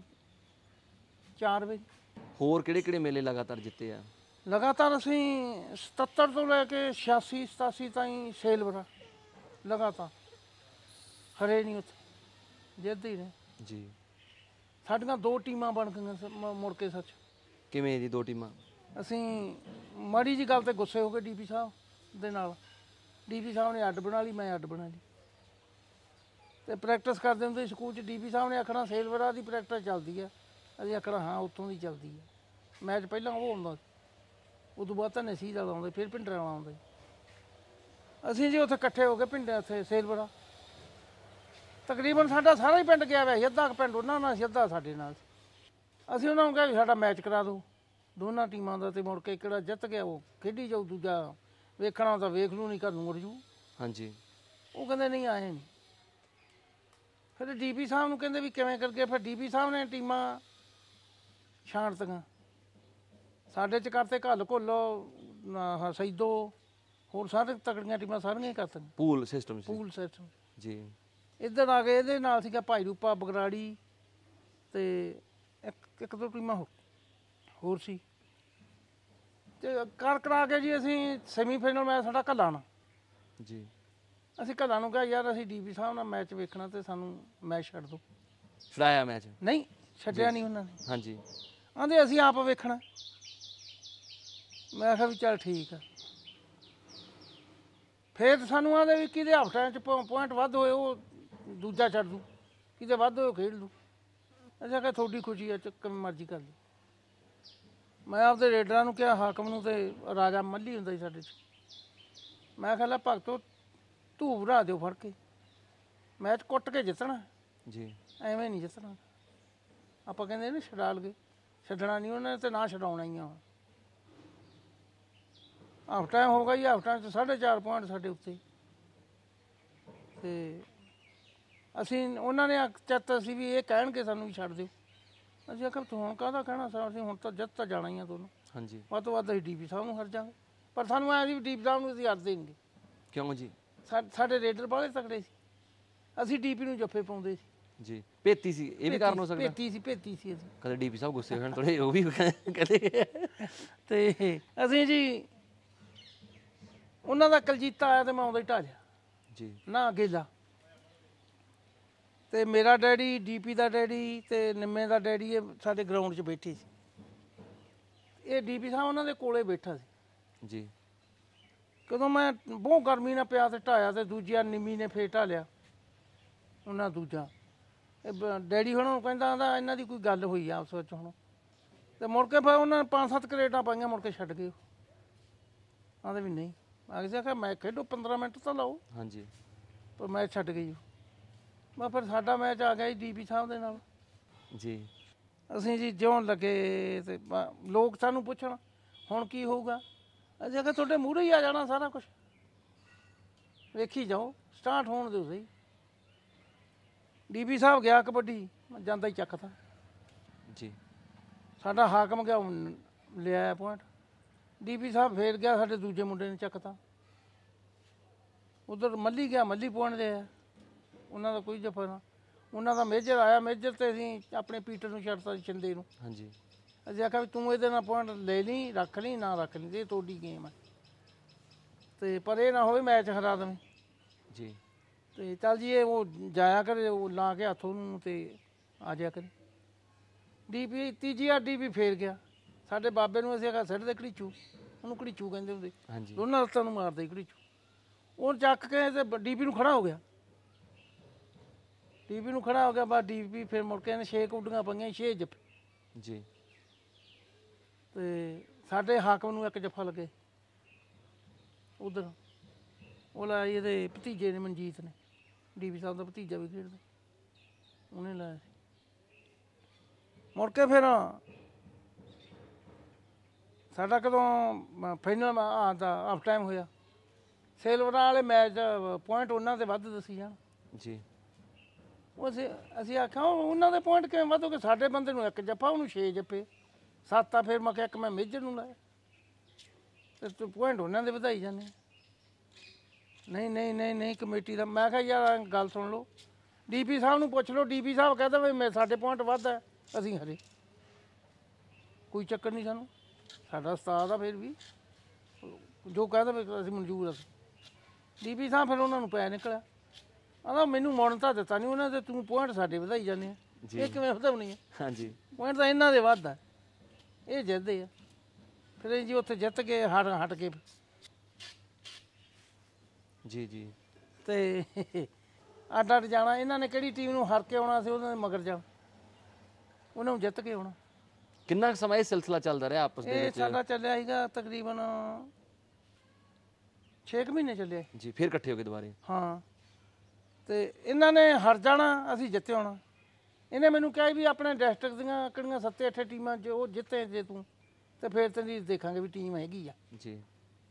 4 ਵਜੇ ਹੋਰ ਕਿਹੜੇ ਕਿਹੜੇ ਮੇਲੇ ਲਗਾਤਾਰ ਜਿੱਤੇ ਆ ਲਗਾਤਾਰ ਅਸੀਂ 77 ਤੋਂ ਲੈ ਕੇ 86 87 ਤਾਈਂ ਸੇਲ ਬਰਾ ਲਗਾਤਾਰ ਖੜੇ ਨਹੀਂ ਉੱਥੇ ਜਿੱਦ ਹੀ ਨੇ ਜੀ ਸਾਡੀਆਂ ਦੋ ਟੀਮਾਂ ਬਣ ਗਈਆਂ ਮੁੜ ਕੇ ਸੱਚ ਕਿਵੇਂ ਜੀ ਦੋ ਟੀਮਾਂ ਅਸੀਂ ਮਾੜੀ ਜੀ ਗੱਲ ਤੇ ਗੁੱਸੇ ਹੋ ਗਏ ਡੀਪੀ ਸਾਹਿਬ ਦੇ ਨਾਲ ਡੀਪੀ ਸਾਹਿਬ ਨੇ ਅੱਡ ਬਣਾ ਲਈ ਮੈਂ ਅੱਡ ਬਣਾ ਲਈ ਤੇ ਪ੍ਰੈਕਟਿਸ ਕਰਦੇ ਹੁੰਦੇ ਸੀ ਸਕੂਲ 'ਚ ਡੀਪੀ ਸਾਹਿਬ ਨੇ ਆਖਣਾ ਸੇਲਵਰਾ ਦੀ ਪ੍ਰੈਕਟਿਸ ਚੱਲਦੀ ਆ ਅਸੀਂ ਆਖਣਾ ਹਾਂ ਉੱਥੋਂ ਦੀ ਚੱਲਦੀ ਆ ਮੈਚ ਪਹਿਲਾਂ ਉਹ ਹੁੰਦਾ ਸੀ। ਉਦੋਂ ਬਾਅਦ ਤਾਂ ਨਸੀਦ ਆਉਂਦੇ ਫਿਰ ਪਿੰਡਰਾਂ ਆਉਂਦੇ ਅਸੀਂ ਜੀ ਉੱਥੇ ਇਕੱਠੇ ਹੋ ਕੇ ਪਿੰਡਾਂ ਇੱਥੇ ਸੇਲਵਰਾ ਤਕਰੀਬਨ ਸਾਡਾ ਸਾਰਾ ਹੀ ਪਿੰਡ ਗਿਆ ਵੈਸੇ ਅੱਧਾ ਪਿੰਡ ਉਹਨਾਂ ਨਾਲ ਸੀ ਅੱਧਾ ਸਾਡੇ ਨਾਲ ਸੀ। ਅਸੀਂ ਉਹਨਾਂ ਨੂੰ ਕਿਹਾ ਵੀ ਸਾਡਾ ਮੈਚ ਕਰਾ ਦਿਓ ਦੋਨਾਂ ਟੀਮਾਂ ਦਾ ਤੇ ਮੁੜ ਕੇ ਕਿਹੜਾ ਜਿੱਤ ਗਿਆ ਉਹ ਖੇਡੀ ਜਾਊ ਦੂਜਾ ਵੇਖਣਾ ਤਾਂ ਵੇਖ ਲੂ ਨਹੀਂ ਕਰ ਨੂੰ ਮੁੜ ਜੂ ਹਾਂਜੀ ਉਹ ਕਹਿੰਦੇ ਨਹੀਂ ਆਏ ਨਹੀਂ ਫਿਰ ਡੀਪੀ ਸਾਹਿਬ ਨੂੰ ਕਹਿੰਦੇ ਵੀ ਕਿਵੇਂ ਕਰਕੇ ਫਿਰ ਡੀਪੀ ਸਾਹਿਬ ਨੇ ਟੀਮਾਂ ਛਾਂਟਤੀਆਂ ਸਾਡੇ ਚ ਕਰਤੇ ਘੱਲ ਘੁੱਲੋ ਸੈਦੋ ਹੋਰ ਸਾਰੇ ਤਕੜੀਆਂ ਟੀਮਾਂ ਸਾਰੀਆਂ ਹੀ ਕਰਤੀਆਂ ਪੂਲ ਸਿਸਟਮ ਸੀ ਪੂਲ ਸੈਟ ਜੀ ਇੱਧਰ ਆ ਕੇ ਇਹਦੇ ਨਾਲ ਸੀਗਾ ਭਾਈ ਰੂਪਾ ਬਗਰਾੜੀ ਤੇ ਇੱਕ ਇੱਕ ਦੋ ਟੀਮਾਂ ਹੋਰ ਸੀ ਤੇ ਕਰ ਕਰਾ ਕੇ ਜੀ ਅਸੀਂ ਸੈਮੀਫਾਈਨਲ ਮੈਚ ਸਾਡਾ ਨਾ ਜੀ ਅਸੀਂ ਘੱਲਾ ਨੂੰ ਕਿਹਾ ਯਾਰ ਅਸੀਂ ਡੀਪੀ ਸਾਹਿਬ ਨਾਲ ਮੈਚ ਵੇਖਣਾ ਤੇ ਸਾਨੂੰ ਮੈਚ ਛੱਡ ਦੋ ਛੜਾਇਆ ਮੈਚ ਨਹੀਂ ਛੱਡਿਆ ਨਹੀਂ ਉਹਨਾਂ ਨੇ ਹਾਂਜੀ ਆਂਦੇ ਅਸੀਂ ਆਪ ਵੇਖਣਾ ਮੈਂ ਕਿਹਾ ਵੀ ਚੱਲ ਠੀਕ ਆ ਫੇਰ ਸਾਨੂੰ ਆਂਦੇ ਵੀ ਕਿਹਦੇ ਹਫਟਿਆਂ ਚ ਪੁਆਇੰਟ ਵੱਧ ਹੋਏ ਉਹ ਦੂਜਾ ਛੱਡ ਦੂੰ ਕਿਤੇ ਵੱਧ ਹੋ ਖੇਡ ਲੂੰ ਅੱਛਾ ਕਿ ਤੁਹਾਡੀ ਖੁਸ਼ੀ ਹੈ ਚੱਕ ਮਰਜ਼ੀ ਕਰ ਲਈ ਮੈਂ ਆਪਦੇ ਰੇਡਰਾਂ ਨੂੰ ਕਿਹਾ ਹਾਕਮ ਨੂੰ ਤੇ ਰਾਜਾ ਮੱਲੀ ਹੁੰਦਾ ਸੀ ਸਾਡੇ ਚ ਮੈਂ ਕਿਹਾ ਲੈ ਭਗਤੋ ਧੂਬ ਰਾ ਦਿਓ ਫੜ ਕੇ ਮੈਚ ਕੁੱਟ ਕੇ ਜਿੱਤਣਾ ਜੀ ਐਵੇਂ ਨਹੀਂ ਜਿੱਤਣਾ ਆਪਾਂ ਕਹਿੰਦੇ ਨੇ ਛਡਾਲ ਗਏ ਛੱਡਣਾ ਨਹੀਂ ਉਹਨੇ ਤੇ ਨਾ ਛਡਾਉਣਾ ਹੀ ਆ ਹਾਫ ਟਾਈਮ ਹੋ ਗਈ ਜੀ ਟਾਈਮ ਤੇ 4.5 ਪੁਆਇੰਟ ਸਾਡੇ ਉੱਤੇ ਤੇ ਅਸੀਂ ਉਹਨਾਂ ਨੇ ਚੱਤ ਅਸੀਂ ਵੀ ਇਹ ਕਹਿਣਗੇ ਸਾਨੂੰ ਵੀ ਛੱਡ ਦਿਓ ਅਸੀਂ ਆਖਿਆ ਤੂੰ ਕਾਹਦਾ ਕਹਿਣਾ ਸਰ ਅਸੀਂ ਹੁਣ ਤਾਂ ਜਿੱਤ ਤਾਂ ਜਾਣਾ ਹੀ ਆ ਤੁਹਾਨੂੰ ਹਾਂਜੀ ਵੱਧ ਤੋਂ ਵੱਧ ਅਸੀਂ ਡੀਪੀ ਸਾਹਿਬ ਨੂੰ ਹਰ ਪਰ ਸਾਨੂੰ ਐ ਸੀ ਡੀਪੀ ਸਾਹਿਬ ਨੂੰ ਅਸੀਂ ਹਰ ਦੇਣਗੇ ਕਿਉਂ ਜੀ ਸਾਡੇ ਰੇਡਰ ਬਾਹਲੇ ਤਕੜੇ ਸੀ ਅਸੀਂ ਡੀਪੀ ਨੂੰ ਜੱਫੇ ਪਾਉਂਦੇ ਸੀ ਜੀ ਭੇਤੀ ਸੀ ਇਹ ਵੀ ਕਾਰਨ ਹੋ ਸਕਦਾ ਭੇਤੀ ਸੀ ਭੇਤੀ ਸੀ ਅਸੀਂ ਕਦੇ ਡੀਪੀ ਸਾਹਿਬ ਗੁੱਸੇ ਹੋਣ ਥੋੜੇ ਉਹ ਵੀ ਕਦੇ ਤੇ ਅਸੀਂ ਜੀ ਉਹਨਾਂ ਦਾ ਕਲਜੀਤਾ ਆਇਆ ਤੇ ਮੈਂ ਆਉਂਦਾ ਹੀ ਢਾਜਿਆ ਜੀ ਨਾ ਅਗੇਲਾ ਤੇ ਮੇਰਾ ਡੈਡੀ ਡੀਪੀ ਦਾ ਡੈਡੀ ਤੇ ਨਿੰਮੇ ਦਾ ਡੈਡੀ ਇਹ ਸਾਡੇ ਗਰਾਊਂਡ 'ਚ ਬੈਠੀ ਸੀ ਇਹ ਡੀਪੀ ਸਾਹਿਬ ਉਹਨਾਂ ਦੇ ਕੋਲੇ ਬੈਠਾ ਸੀ ਜੀ ਕਦੋਂ ਮੈਂ ਬਹੁਤ ਗਰਮੀ ਨਾਲ ਪਿਆ ਤੇ ਢਾਇਆ ਤੇ ਦੂਜਿਆ ਨਿੰਮੀ ਨੇ ਫੇਰ ਲਿਆ ਉਹਨਾਂ ਦੂਜਾ ਡੈਡੀ ਹੁਣ ਕਹਿੰਦਾ ਆਂਦਾ ਇਹਨਾਂ ਦੀ ਕੋਈ ਗੱਲ ਹੋਈ ਆ ਉਸ ਵਿੱਚ ਹੁਣ ਤੇ ਮੁੜ ਕੇ ਫਿਰ ਉਹਨਾਂ ਨੇ ਪੰਜ ਸੱਤ ਕਰੇਟਾਂ ਪਾਈਆਂ ਮੁੜ ਕੇ ਛੱਡ ਗਏ ਆਂਦੇ ਵੀ ਨਹੀਂ ਅਗਸੇ ਆਖਿਆ ਮੈਂ ਖੇਡੋ 15 ਮਿੰਟ ਤਾਂ ਲਾਓ ਹਾਂਜੀ ਪਰ ਮੈਂ ਛੱਡ ਗਈ ਮੈਂ ਫਿਰ ਸਾਡਾ ਮੈਚ ਆ ਗਿਆ ਜੀ ਡੀਪੀ ਸਾਹਿਬ ਦੇ ਨਾਲ ਜੀ ਅਸੀਂ ਜੀ ਜਿਉਣ ਲੱਗੇ ਤੇ ਲੋਕ ਸਾਨੂੰ ਪੁੱਛਣ ਹੁਣ ਕੀ ਹੋਊਗਾ ਅਜੇ ਅਗਰ ਤੁਹਾਡੇ ਮੂਹਰੇ ਹੀ ਆ ਜਾਣਾ ਸਾਰਾ ਕੁਝ ਵੇਖੀ ਜਾਓ ਸਟਾਰਟ ਹੋਣ ਦਿਓ ਸਹੀ ਡੀਪੀ ਸਾਹਿਬ ਗਿਆ ਕਬੱਡੀ ਜਾਂਦਾ ਹੀ ਚੱਕਤਾ ਜੀ ਸਾਡਾ ਹਾਕਮ ਗਿਆ ਲਿਆ ਪੁਆਇੰਟ ਡੀਪੀ ਸਾਹਿਬ ਫੇਰ ਗਿਆ ਸਾਡੇ ਦੂਜੇ ਮੁੰਡੇ ਨੇ ਚੱਕਤਾ ਉਧਰ ਮੱਲੀ ਗਿਆ ਮੱਲੀ ਪੁਆਇੰਟ ਆ ਉਹਨਾਂ ਦਾ ਕੋਈ ਜਫਾ ਨਾ ਉਹਨਾਂ ਦਾ ਮੇਜਰ ਆਇਆ ਮੇਜਰ ਤੇ ਅਸੀਂ ਆਪਣੇ ਪੀਟਰ ਨੂੰ ਛੱਡਤਾ ਛਿੰਦੇ ਨੂੰ ਹਾਂਜੀ ਅਸੀਂ ਆਖਿਆ ਵੀ ਤੂੰ ਇਹਦੇ ਨਾਲ ਪੁਆਇੰਟ ਲੈ ਲਈ ਰੱਖ ਲਈ ਨਾ ਰੱਖ ਲਈ ਇਹ ਤੋੜੀ ਗੇਮ ਹੈ ਤੇ ਪਰ ਇਹ ਨਾ ਹੋਵੇ ਮੈਚ ਹਰਾ ਦੇਵੇਂ ਜੀ ਤੇ ਚੱਲ ਜੀ ਇਹ ਉਹ ਜਾਇਆ ਕਰੇ ਉਹ ਲਾ ਕੇ ਹੱਥੋਂ ਨੂੰ ਤੇ ਆ ਜਾ ਕਰੇ ਡੀਪੀ ਤੀਜੀ ਆ ਡੀਪੀ ਫੇਰ ਗਿਆ ਸਾਡੇ ਬਾਬੇ ਨੂੰ ਅਸੀਂ ਆਖਿਆ ਸਿੱਟ ਦੇ ਘੜੀਚੂ ਉਹਨੂੰ ਘੜੀਚੂ ਕਹਿੰਦੇ ਹੁੰਦੇ ਦੋਨਾਂ ਹੱਥਾਂ ਨੂੰ ਮਾਰਦੇ ਘੜੀਚੂ ਉਹ ਚੱਕ ਕੇ ਤੇ ਡੀਪੀ ਨੂੰ ਖੜਾ ਹੋ ਗਿਆ ਡੀਪੀ ਨੂੰ ਖੜਾ ਹੋ ਗਿਆ ਬਾ ਡੀਪੀ ਫਿਰ ਮੁੜ ਕੇ ਨੇ 6 ਕੁੱਡੀਆਂ ਪਈਆਂ 6 ਜੱਫੇ ਜੀ ਤੇ ਸਾਡੇ ਹਾਕਮ ਨੂੰ ਇੱਕ ਜੱਫਾ ਲੱਗੇ ਉਧਰ ਉਹ ਲਾਇਆ ਇਹਦੇ ਭਤੀਜੇ ਨੇ ਮਨਜੀਤ ਨੇ ਡੀਪੀ ਸਾਹਿਬ ਦਾ ਭਤੀਜਾ ਵੀ ਖੇਡਦਾ ਉਹਨੇ ਲਾਇਆ ਸੀ ਮੁੜ ਕੇ ਫਿਰ ਸਾਡਾ ਕਦੋਂ ਫਾਈਨਲ ਆਂਦਾ ਆਫ ਟਾਈਮ ਹੋਇਆ ਸੇਲਵਰਾ ਵਾਲੇ ਮੈਚ ਪੁਆਇੰਟ ਉਹਨਾਂ ਦੇ ਵੱਧ ਦਸੀ ਜਾਣ ਜੀ ਉਹ ਅਸੀਂ ਅਸੀਂ ਆਖਾਂ ਉਹਨਾਂ ਦੇ ਪੁਆਇੰਟ ਕਿਵੇਂ ਵਧੋਗੇ ਸਾਡੇ ਬੰਦੇ ਨੂੰ ਇੱਕ ਜੱਫਾ ਉਹਨੂੰ ਛੇ ਜੱਫੇ ਸੱਤ ਆ ਫਿਰ ਮੈਂ ਕਿਹਾ ਇੱਕ ਮੈਂ ਮੇਜਰ ਨੂੰ ਲਾਇਆ ਤੇ ਤੂੰ ਪੁਆਇੰਟ ਉਹਨਾਂ ਦੇ ਵਧਾਈ ਜਾਂਦੇ ਨਹੀਂ ਨਹੀਂ ਨਹੀਂ ਨਹੀਂ ਕਮੇਟੀ ਦਾ ਮੈਂ ਕਿਹਾ ਯਾਰ ਗੱਲ ਸੁਣ ਲਓ ਡੀਪੀ ਸਾਹਿਬ ਨੂੰ ਪੁੱਛ ਲਓ ਡੀਪੀ ਸਾਹਿਬ ਕਹਿੰਦਾ ਵੀ ਮੈਂ ਸਾਡੇ ਪੁਆਇੰਟ ਵੱਧ ਹੈ ਅਸੀਂ ਹਰੇ ਕੋਈ ਚੱਕਰ ਨਹੀਂ ਸਾਨੂੰ ਸਾਡਾ ਉਸਤਾਦ ਆ ਫਿਰ ਵੀ ਜੋ ਕਹਿੰਦਾ ਵੀ ਅਸੀਂ ਮਨਜ਼ੂਰ ਅਸੀਂ ਡੀਪੀ ਸਾਹਿਬ ਫਿਰ ਉਹਨਾਂ ਨੂੰ ਪੈ ਨਿਕਲਿਆ ਆਂਦਾ ਮੈਨੂੰ ਮੌਣ ਤਾਂ ਦਿੱਤਾ ਨਹੀਂ ਉਹਨਾਂ ਤੇ ਤੂੰ ਪੁਆਇੰਟ ਸਾਡੇ ਵਧਾਈ ਜਾਂਦੇ ਆ ਇਹ ਕਿਵੇਂ ਵਧਾਉਣੀ ਆ ਹਾਂਜੀ ਪੁਆਇੰਟ ਤਾਂ ਇਹਨਾਂ ਦੇ ਆ ਇਹ ਜਿੱਤਦੇ ਆ ਫਿਰ ਜੀ ਉੱਥੇ ਜਿੱਤ ਕੇ ਹਟ ਹਟ ਕੇ ਜੀ ਜੀ ਤੇ ਅੱਡ ਅੱਡ ਜਾਣਾ ਇਹਨਾਂ ਨੇ ਕਿਹੜੀ ਟੀਮ ਨੂੰ ਹਰ ਕੇ ਆਉਣਾ ਸੀ ਉਹਨਾਂ ਦੇ ਮਗਰ ਜਾ ਉਹਨਾਂ ਨੂੰ ਜਿੱਤ ਕੇ ਆਉਣਾ ਕਿੰਨਾ ਕੁ ਸਮਾਂ ਇਹ ਸਿਲਸਿਲਾ ਚੱਲਦਾ ਰਿਹਾ ਆਪਸ ਦੇ ਵਿੱਚ ਇਹ ਸਾਡਾ ਚੱਲਿਆ ਸੀਗਾ ਤਕਰੀਬਨ 6 ਮਹੀਨੇ ਚੱਲਿਆ ਜੀ ਫਿਰ ਇਕੱਠੇ ਹੋ ਕੇ ਦੁਬਾਰੇ ਹਾਂ ਤੇ ਇਹਨਾਂ ਨੇ ਹਰ ਜਾਣਾ ਅਸੀਂ ਜਿੱਤੇ ਹੋਣਾ ਇਹਨੇ ਮੈਨੂੰ ਕਿਹਾ ਵੀ ਆਪਣੇ ਡਿਸਟ੍ਰਿਕਟ ਦੀਆਂ ਕਿਹੜੀਆਂ ਸੱਤੇ ਅੱਠੇ ਟੀਮਾਂ ਜੇ ਉਹ ਜਿੱਤੇ ਜੇ ਤੂੰ ਤੇ ਫਿਰ ਤੇਰੀ ਦੇਖਾਂਗੇ ਵੀ ਟੀਮ ਹੈਗੀ ਆ ਜੀ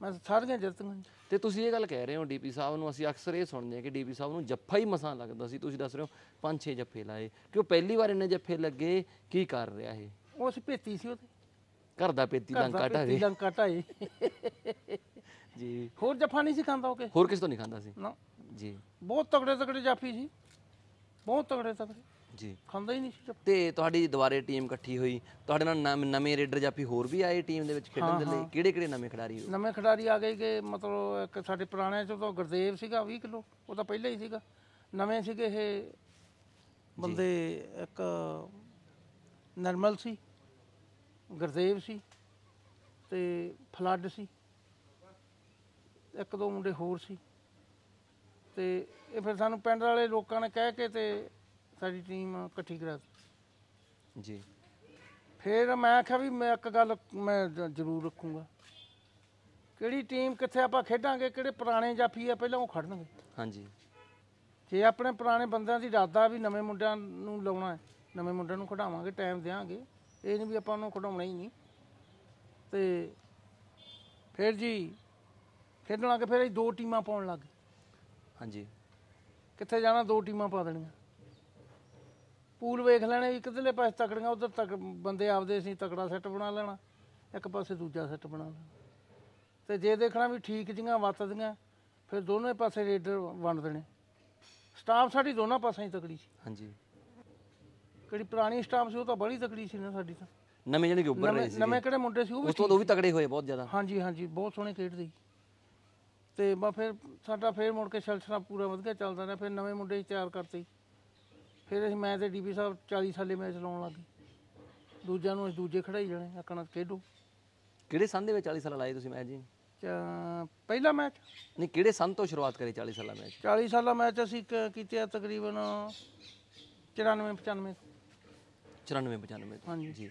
ਮੈਂ ਸਾਰੀਆਂ ਜਿੱਤਾਂ ਤੇ ਤੁਸੀਂ ਇਹ ਗੱਲ ਕਹਿ ਰਹੇ ਹੋ ਡੀਪੀ ਸਾਹਿਬ ਨੂੰ ਅਸੀਂ ਅਕਸਰ ਇਹ ਸੁਣਦੇ ਹਾਂ ਕਿ ਡੀਪੀ ਸਾਹਿਬ ਨੂੰ ਜੱਫਾ ਹੀ ਮਸਾਂ ਲੱਗਦਾ ਸੀ ਤੁਸੀਂ ਦੱਸ ਰਹੇ ਹੋ ਪੰਜ ਛੇ ਜੱਫੇ ਲਾਏ ਕਿ ਉਹ ਪਹਿਲੀ ਵਾਰ ਇਹਨੇ ਜੱਫੇ ਲੱਗੇ ਕੀ ਕਰ ਰਿਹਾ ਇਹ ਉਸ ਭੇਤੀ ਸੀ ਉਹ ਤੇ ਘਰ ਦਾ ਪੇਤੀ ਲੰਕਾ ਢਾਏ ਲੰਕਾ ਢਾਏ ਜੀ ਹੋਰ ਜੱਫਾ ਨਹੀਂ ਸੀ ਖਾਂਦਾ ਉਹ ਕੇ ਹੋਰ ਕਿਸੇ ਤੋਂ ਨਹੀਂ ਖਾਂਦਾ ਸੀ ਨਾ ਜੀ ਬਹੁਤ ਤਗੜੇ ਤਗੜੇ ਜਾਫੀ ਸੀ ਬਹੁਤ ਤਗੜੇ ਤਗੜੇ ਜੀ ਖਾਂਦਾ ਹੀ ਨਹੀਂ ਸੀ ਤੇ ਤੁਹਾਡੀ ਦੁਬਾਰੇ ਟੀਮ ਇਕੱਠੀ ਹੋਈ ਤੁਹਾਡੇ ਨਾਲ ਨਵੇਂ ਰੇਡਰ ਜਾਫੀ ਹੋਰ ਵੀ ਆਏ ਟੀਮ ਦੇ ਵਿੱਚ ਖੇਡਣ ਦੇ ਲਈ ਕਿਹੜੇ ਕਿਹੜੇ ਨਵੇਂ ਖਿਡਾਰੀ ਹੋ ਨਵੇਂ ਖਿਡਾਰੀ ਆ ਗਏ ਕਿ ਮਤਲਬ ਇੱਕ ਸਾਡੇ ਪੁਰਾਣੇ ਚੋਂ ਤਾਂ ਗੁਰਦੇਵ ਸੀਗਾ 20 ਕਿਲੋ ਉਹ ਤਾਂ ਪਹਿਲਾਂ ਹੀ ਸੀਗਾ ਨਵੇਂ ਸੀਗੇ ਇਹ ਬੰਦੇ ਇੱਕ ਨਰਮਲ ਸੀ ਗੁਰਦੇਵ ਸੀ ਤੇ ਫਲੱਡ ਸੀ ਇੱਕ ਦੋ ਮੁੰਡੇ ਹੋਰ ਸੀ ਤੇ ਇਹ ਫਿਰ ਸਾਨੂੰ ਪਿੰਡ ਵਾਲੇ ਲੋਕਾਂ ਨੇ ਕਹਿ ਕੇ ਤੇ ਸਾਡੀ ਟੀਮ ਇਕੱਠੀ ਕਰਾ ਦਿੱਤੀ ਜੀ ਫਿਰ ਮੈਂ ਆਖਿਆ ਵੀ ਮੈਂ ਇੱਕ ਗੱਲ ਮੈਂ ਜ਼ਰੂਰ ਰੱਖੂੰਗਾ ਕਿਹੜੀ ਟੀਮ ਕਿੱਥੇ ਆਪਾਂ ਖੇਡਾਂਗੇ ਕਿਹੜੇ ਪੁਰਾਣੇ ਜਾਫੀ ਆ ਪਹਿਲਾਂ ਉਹ ਖੜਨਗੇ ਹਾਂਜੀ ਜੇ ਆਪਣੇ ਪੁਰਾਣੇ ਬੰਦਿਆਂ ਦੀ ਇਰਾਦਾ ਵੀ ਨਵੇਂ ਮੁੰਡਿਆਂ ਨੂੰ ਲਾਉਣਾ ਹੈ ਨਵੇਂ ਮੁੰਡਿਆਂ ਨੂੰ ਖਿਡਾਵਾਂਗੇ ਟਾਈਮ ਦੇਵਾਂਗੇ ਇਹ ਨਹੀਂ ਵੀ ਆਪਾਂ ਉਹਨੂੰ ਖਡਾਉਣਾ ਹੀ ਨਹੀਂ ਤੇ ਫਿਰ ਜੀ ਖੇਡਣ ਲੱਗੇ ਫਿਰ ਅਸੀਂ ਦੋ ਟੀਮਾਂ ਪਾਉਣ ਲੱਗੇ ਹਾਂਜੀ ਕਿੱਥੇ ਜਾਣਾ ਦੋ ਟੀਮਾਂ ਪਾ ਦੇਣੀਆਂ ਪੂਲ ਵੇਖ ਲੈਣੇ ਵੀ ਕਿਧਰਲੇ ਪਾਸੇ ਤਕੜੀਆਂ ਉਧਰ ਤੱਕ ਬੰਦੇ ਆਪਦੇ ਅਸੀਂ ਤਕੜਾ ਸੈੱਟ ਬਣਾ ਲੈਣਾ ਇੱਕ ਪਾਸੇ ਦੂਜਾ ਸੈੱਟ ਬਣਾ ਲੈਣਾ ਤੇ ਜੇ ਦੇਖਣਾ ਵੀ ਠੀਕ ਜੀਆਂ ਵੱਤਦੀਆਂ ਫਿਰ ਦੋਨੇ ਪਾਸੇ ਰੇਡਰ ਵੰਡ ਦੇਣੇ ਸਟਾਫ ਸਾਡੀ ਦੋਨਾਂ ਪਾਸਿਆਂ ਹੀ ਤਕੜੀ ਸੀ ਹਾਂਜੀ ਕਿਹੜੀ ਪੁਰਾਣੀ ਸਟਾਫ ਸੀ ਉਹ ਤਾਂ ਬੜੀ ਤਕੜੀ ਸੀ ਨਾ ਸਾਡੀ ਤਾਂ ਨਵੇਂ ਜਿਹੜੇ ਉੱਪਰ ਰਹੇ ਸੀ ਨਵੇਂ ਕਿਹੜੇ ਮੁੰਡੇ ਸੀ ਉਹ ਵੀ ਉਸ ਤੋਂ ਉਹ ਵੀ ਤਕੜੇ ਹੋਏ ਬਹੁਤ ਜ਼ਿਆਦਾ ਹਾਂਜੀ ਹਾਂਜੀ ਬਹੁਤ ਸੋਹਣੇ ਖੇਡਦੇ ਸੀ ਤੇ ਬਾ ਫਿਰ ਸਾਡਾ ਫਿਰ ਮੁੜ ਕੇ ਸਿਲਸਿਲਾ ਪੂਰਾ ਵਧ ਗਿਆ ਚੱਲਦਾ ਰਿਹਾ ਫਿਰ ਨਵੇਂ ਮੁੰਡੇ ਹੀ ਤਿਆਰ ਕਰਤੇ ਫਿਰ ਅਸੀਂ ਮੈਂ ਤੇ ਡੀਪੀ ਸਾਹਿਬ 40 ਸਾਲੇ ਮੈਚ ਲਾਉਣ ਲੱਗੇ ਦੂਜਿਆਂ ਨੂੰ ਅਸੀਂ ਦੂਜੇ ਖੜਾਈ ਜਾਣੇ ਆਕਣਾ ਖੇਡੋ ਕਿਹੜੇ ਸੰਨ ਦੇ ਵਿੱਚ 40 ਸਾਲਾ ਲਾਏ ਤੁਸੀਂ ਮੈਚ ਜੀ ਚ- ਪਹਿਲਾ ਮੈਚ ਨਹੀਂ ਕਿਹੜੇ ਸੰਨ ਤੋਂ ਸ਼ੁਰੂਆਤ ਕਰੀ 40 ਸਾਲਾ ਮੈਚ 40 ਸਾਲਾ ਮੈਚ ਅਸੀਂ ਕੀਤੇ ਆ ਤਕਰੀਬਨ 94 95 94 95 ਹਾਂਜੀ। ਜੀ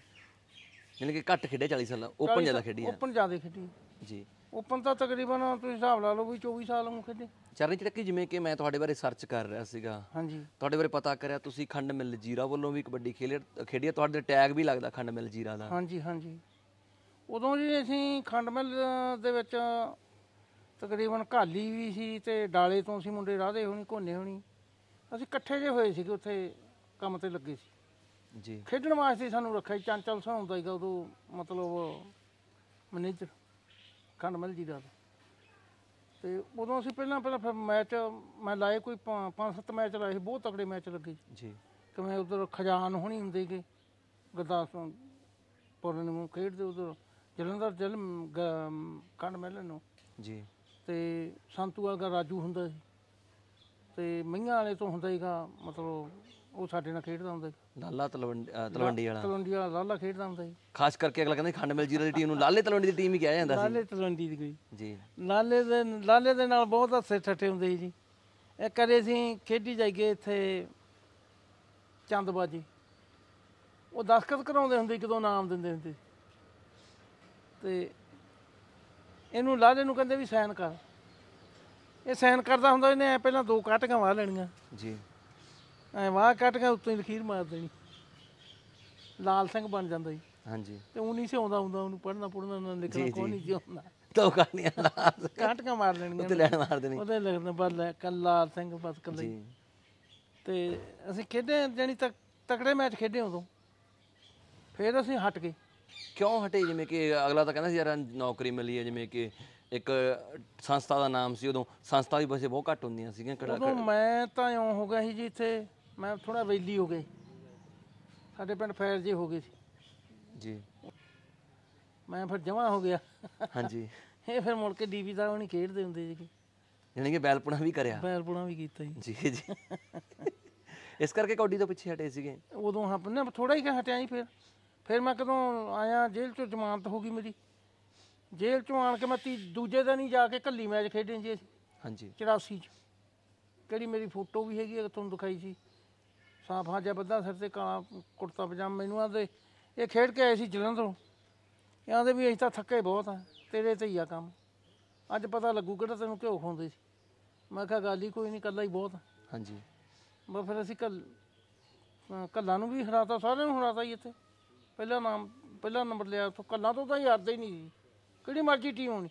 ਯਾਨੀ ਕਿ ਘੱਟ ਖੇਡੇ 40 ਸਾਲਾ ਓਪਨ ਜ਼ਿਆਦਾ ਖੇਡੀ ਓਪਨ ਜ਼ਿਆਦਾ ਖੇਡੀ ਜੀ ਓਪਨ ਤਾਂ ਤਕਰੀਬਨ ਤੁਸੀਂ ਹਿਸਾਬ ਲਾ ਲਓ ਵੀ 24 ਸਾਲ ਹੋ ਖੇਡੇ ਚਰਨ ਚੜਕੀ ਜਿਵੇਂ ਕਿ ਮੈਂ ਤੁਹਾਡੇ ਬਾਰੇ ਸਰਚ ਕਰ ਰਿਹਾ ਸੀਗਾ ਹਾਂਜੀ ਤੁਹਾਡੇ ਬਾਰੇ ਪਤਾ ਕਰਿਆ ਤੁਸੀਂ ਖੰਡ ਮਿਲ ਜੀਰਾ ਵੱਲੋਂ ਵੀ ਕਬੱਡੀ ਖੇਲੇ ਖੇਡਿਆ ਤੁਹਾਡੇ ਟੈਗ ਵੀ ਲੱਗਦਾ ਖੰਡ ਮਿਲ ਜੀਰਾ ਦਾ ਹਾਂਜੀ ਹਾਂਜੀ ਉਦੋਂ ਜੀ ਅਸੀਂ ਖੰਡ ਮਿਲ ਦੇ ਵਿੱਚ ਤਕਰੀਬਨ ਘਾਲੀ ਵੀ ਸੀ ਤੇ ਡਾਲੇ ਤੋਂ ਸੀ ਮੁੰਡੇ ਰਾਦੇ ਹੋਣੀ ਕੋਨੇ ਹੋਣੀ ਅਸੀਂ ਇਕੱਠੇ ਜੇ ਹੋਏ ਸੀਗੇ ਉੱਥੇ ਕੰਮ ਤੇ ਲੱਗੇ ਸੀ ਜੀ ਖੇਡਣ ਵਾਸਤੇ ਸਾਨੂੰ ਰੱਖਿਆ ਚੰਚਲ ਸੌਂਦਾ ਹੀਗਾ ਉਦੋਂ ਮਤਲਬ ਮੈਨੇਜਰ ਖੰਡਮਲ ਜੀ ਦਾ ਤੇ ਉਦੋਂ ਅਸੀਂ ਪਹਿਲਾਂ ਪਹਿਲਾਂ ਫਿਰ ਮੈਚ ਮੈਂ ਲਾਏ ਕੋਈ 5-7 ਮੈਚ ਲਾਏ ਬਹੁਤ ਤਕੜੇ ਮੈਚ ਲੱਗੇ ਜੀ ਕਿਵੇਂ ਉਧਰ ਖਜ਼ਾਨ ਹੋਣੀ ਹੁੰਦੀ ਕਿ ਗੁਰਦਾਸਪੁਰ ਨੂੰ ਖੇਡਦੇ ਉਧਰ ਜਲੰਧਰ ਜਲ ਖੰਡਮਲ ਨੂੰ ਜੀ ਤੇ ਸੰਤੂ ਵਾਲਾ ਰਾਜੂ ਹੁੰਦਾ ਸੀ ਤੇ ਮਈਆਂ ਵਾਲੇ ਤੋਂ ਹੁੰਦਾ ਹੀਗਾ ਮਤਲਬ ਉਹ ਸਾਡੇ ਨਾਲ ਖੇਡਦਾ ਹੁੰਦਾ ਲਾਲਾ ਤਲਵੰਡੀ ਤਲਵੰਡੀ ਵਾਲਾ ਤਲਵੰਡੀ ਵਾਲਾ ਲਾਲਾ ਖੇਡਦਾ ਹੁੰਦਾ ਜੀ ਖਾਸ ਕਰਕੇ ਅਗਲਾ ਕਹਿੰਦਾ ਖੰਡ ਮਿਲ ਜੀਰਾ ਦੀ ਟੀਮ ਨੂੰ ਲਾਲੇ ਤਲਵੰਡੀ ਦੀ ਟੀਮ ਹੀ ਕਿਹਾ ਜਾਂਦਾ ਸੀ ਲਾਲੇ ਤਲਵੰਡੀ ਦੀ ਕੋਈ ਜੀ ਲਾਲੇ ਦੇ ਲਾਲੇ ਦੇ ਨਾਲ ਬਹੁਤ ਹੱਸੇ ਠੱਠੇ ਹੁੰਦੇ ਸੀ ਜੀ ਇੱਕ ਕਰੇ ਸੀ ਖੇਡੀ ਜਾਈਏ ਇੱਥੇ ਚੰਦਬਾਜੀ ਉਹ ਦਸਖਤ ਕਰਾਉਂਦੇ ਹੁੰਦੇ ਸੀ, ਨਾਮ ਦਿੰਦੇ ਹੁੰਦੇ ਸੀ। ਤੇ ਇਹਨੂੰ ਲਾਲੇ ਨੂੰ ਕਹਿੰਦੇ ਵੀ ਸਾਈਨ ਕਰ ਇਹ ਸਾਈਨ ਕਰਦਾ ਹੁੰਦਾ ਇਹਨੇ ਪਹਿਲਾਂ ਦੋ ਕਾਟੀਆਂ ਵਾ ਲੈਣੀਆਂ ਜੀ ਐ ਵਾ ਕੱਟ ਕੇ ਉੱਤੋਂ ਹੀ ਲਖੀਰ ਮਾਰ ਦੇਣੀ ਲਾਲ ਸਿੰਘ ਬਣ ਜਾਂਦਾ ਜੀ ਹਾਂਜੀ ਤੇ ਉਹ ਨਹੀਂ ਸੀ ਆਉਂਦਾ ਹੁੰਦਾ ਉਹਨੂੰ ਪੜਨਾ ਪੜਨਾ ਨਾ ਲਿਖਣਾ ਕੋਈ ਨਹੀਂ ਜੀ ਹੁੰਦਾ ਤੋ ਆਦਾ ਲਾਲ ਕਾਟਕਾ ਮਾਰ ਲੈਣੀਆਂ ਉੱਤੇ ਲੈਣ ਮਾਰ ਦੇਣੀ ਉਹਦੇ ਲਿਖਣਾ ਬਸ ਲਾਲ ਸਿੰਘ ਬਸ ਕੱਲੇ ਤੇ ਅਸੀਂ ਖੇਡੇ ਜਾਨੀ ਤੱਕ ਤਕੜੇ ਮੈਚ ਖੇਡੇ ਉਦੋਂ ਫੇਰ ਅਸੀਂ ਹਟ ਗਏ ਕਿਉਂ ਹਟੇ ਜਿਵੇਂ ਕਿ ਅਗਲਾ ਤਾਂ ਕਹਿੰਦਾ ਸੀ ਯਾਰ ਨੌਕਰੀ ਮਿਲੀ ਹੈ ਜਿਵੇਂ ਕਿ ਇੱਕ ਸੰਸਥਾ ਦਾ ਨਾਮ ਸੀ ਉਦੋਂ ਸੰਸਥਾ ਵੀ ਵਸੇ ਬਹੁਤ ਘੱਟ ਹੁੰਦੀਆਂ ਸੀਗੀਆਂ ਕਿਹੜਾ ਉਦੋਂ ਮੈਂ ਤਾਂ ਇਉਂ ਹੋ ਗਿਆ ਸੀ ਜੀ ਇੱਥੇ ਮੈਂ ਥੋੜਾ ਵੈਲੀ ਹੋ ਗਏ ਸਾਡੇ ਪਿੰਡ ਫੈਰ ਜੀ ਹੋ ਗਈ ਸੀ ਜੀ ਮੈਂ ਫਿਰ ਜਮਾ ਹੋ ਗਿਆ ਹਾਂਜੀ ਇਹ ਫਿਰ ਮੁੜ ਕੇ ਡੀਵੀ ਸਾਹਿਬ ਨਹੀਂ ਖੇਡਦੇ ਹੁੰਦੇ ਜੀ ਯਾਨੀ ਕਿ ਬੈਲਪੁਣਾ ਵੀ ਕਰਿਆ ਬੈਲਪੁਣਾ ਵੀ ਕੀਤਾ ਜੀ ਜੀ ਜੀ ਇਸ ਕਰਕੇ ਕੌਡੀ ਤੋਂ ਪਿੱਛੇ ਹਟੇ ਸੀਗੇ ਉਦੋਂ ਹਾਂ ਨਾ ਥੋੜਾ ਹੀ ਹਟਿਆ ਹੀ ਫਿਰ ਫਿਰ ਮੈਂ ਕਦੋਂ ਆਇਆ ਜੇਲ੍ਹ ਚੋਂ ਜ਼ਮਾਨਤ ਹੋ ਗਈ ਮੇਰੀ ਜੇਲ੍ਹ ਚੋਂ ਆਣ ਕੇ ਮੈਂ ਤੀ ਦੂਜੇ ਦਿਨ ਹੀ ਜਾ ਕੇ ਕੱਲੀ ਮੈਚ ਖੇਡਣ ਜੀ ਹਾਂਜੀ 84 ਚ ਕਿਹੜੀ ਮੇਰੀ ਫੋਟੋ ਵੀ ਹੈਗੀ ਤੁਹਾਨੂੰ ਦਿਖਾਈ ਸੀ ਸਾਫਾ ਜਿਹਾ ਬੱਦਾ ਸਿਰ ਤੇ ਕਾਲਾ ਕੁਰਤਾ ਪਜਾਮਾ ਮੈਨੂੰ ਆਦੇ ਇਹ ਖੇਡ ਕੇ ਆਏ ਸੀ ਜਲੰਧਰੋਂ ਇਹ ਆਂਦੇ ਵੀ ਅਸੀਂ ਤਾਂ ਥੱਕੇ ਬਹੁਤ ਆ ਤੇਰੇ ਤੇ ਹੀ ਆ ਕੰਮ ਅੱਜ ਪਤਾ ਲੱਗੂ ਕਿਹੜਾ ਤੈਨੂੰ ਕਿਉਂ ਖੋਂਦੇ ਸੀ ਮੈਂ ਕਿਹਾ ਗੱਲ ਹੀ ਕੋਈ ਨਹੀਂ ਕੱਲਾ ਹੀ ਬਹੁਤ ਹਾਂਜੀ ਮੈਂ ਫਿਰ ਅਸੀਂ ਕੱਲ ਕੱਲਾ ਨੂੰ ਵੀ ਹਰਾਤਾ ਸਾਰਿਆਂ ਨੂੰ ਹਰਾਤਾ ਹੀ ਇੱਥੇ ਪਹਿਲਾ ਨਾਮ ਪਹਿਲਾ ਨੰਬਰ ਲਿਆ ਉੱਥੋਂ ਕੱਲਾ ਤੋਂ ਤਾਂ ਯਾਰਦਾ ਹੀ ਨਹੀਂ ਜੀ ਕਿਹੜੀ ਮਰਜ਼ੀ ਟੀਮ ਹੋਣੀ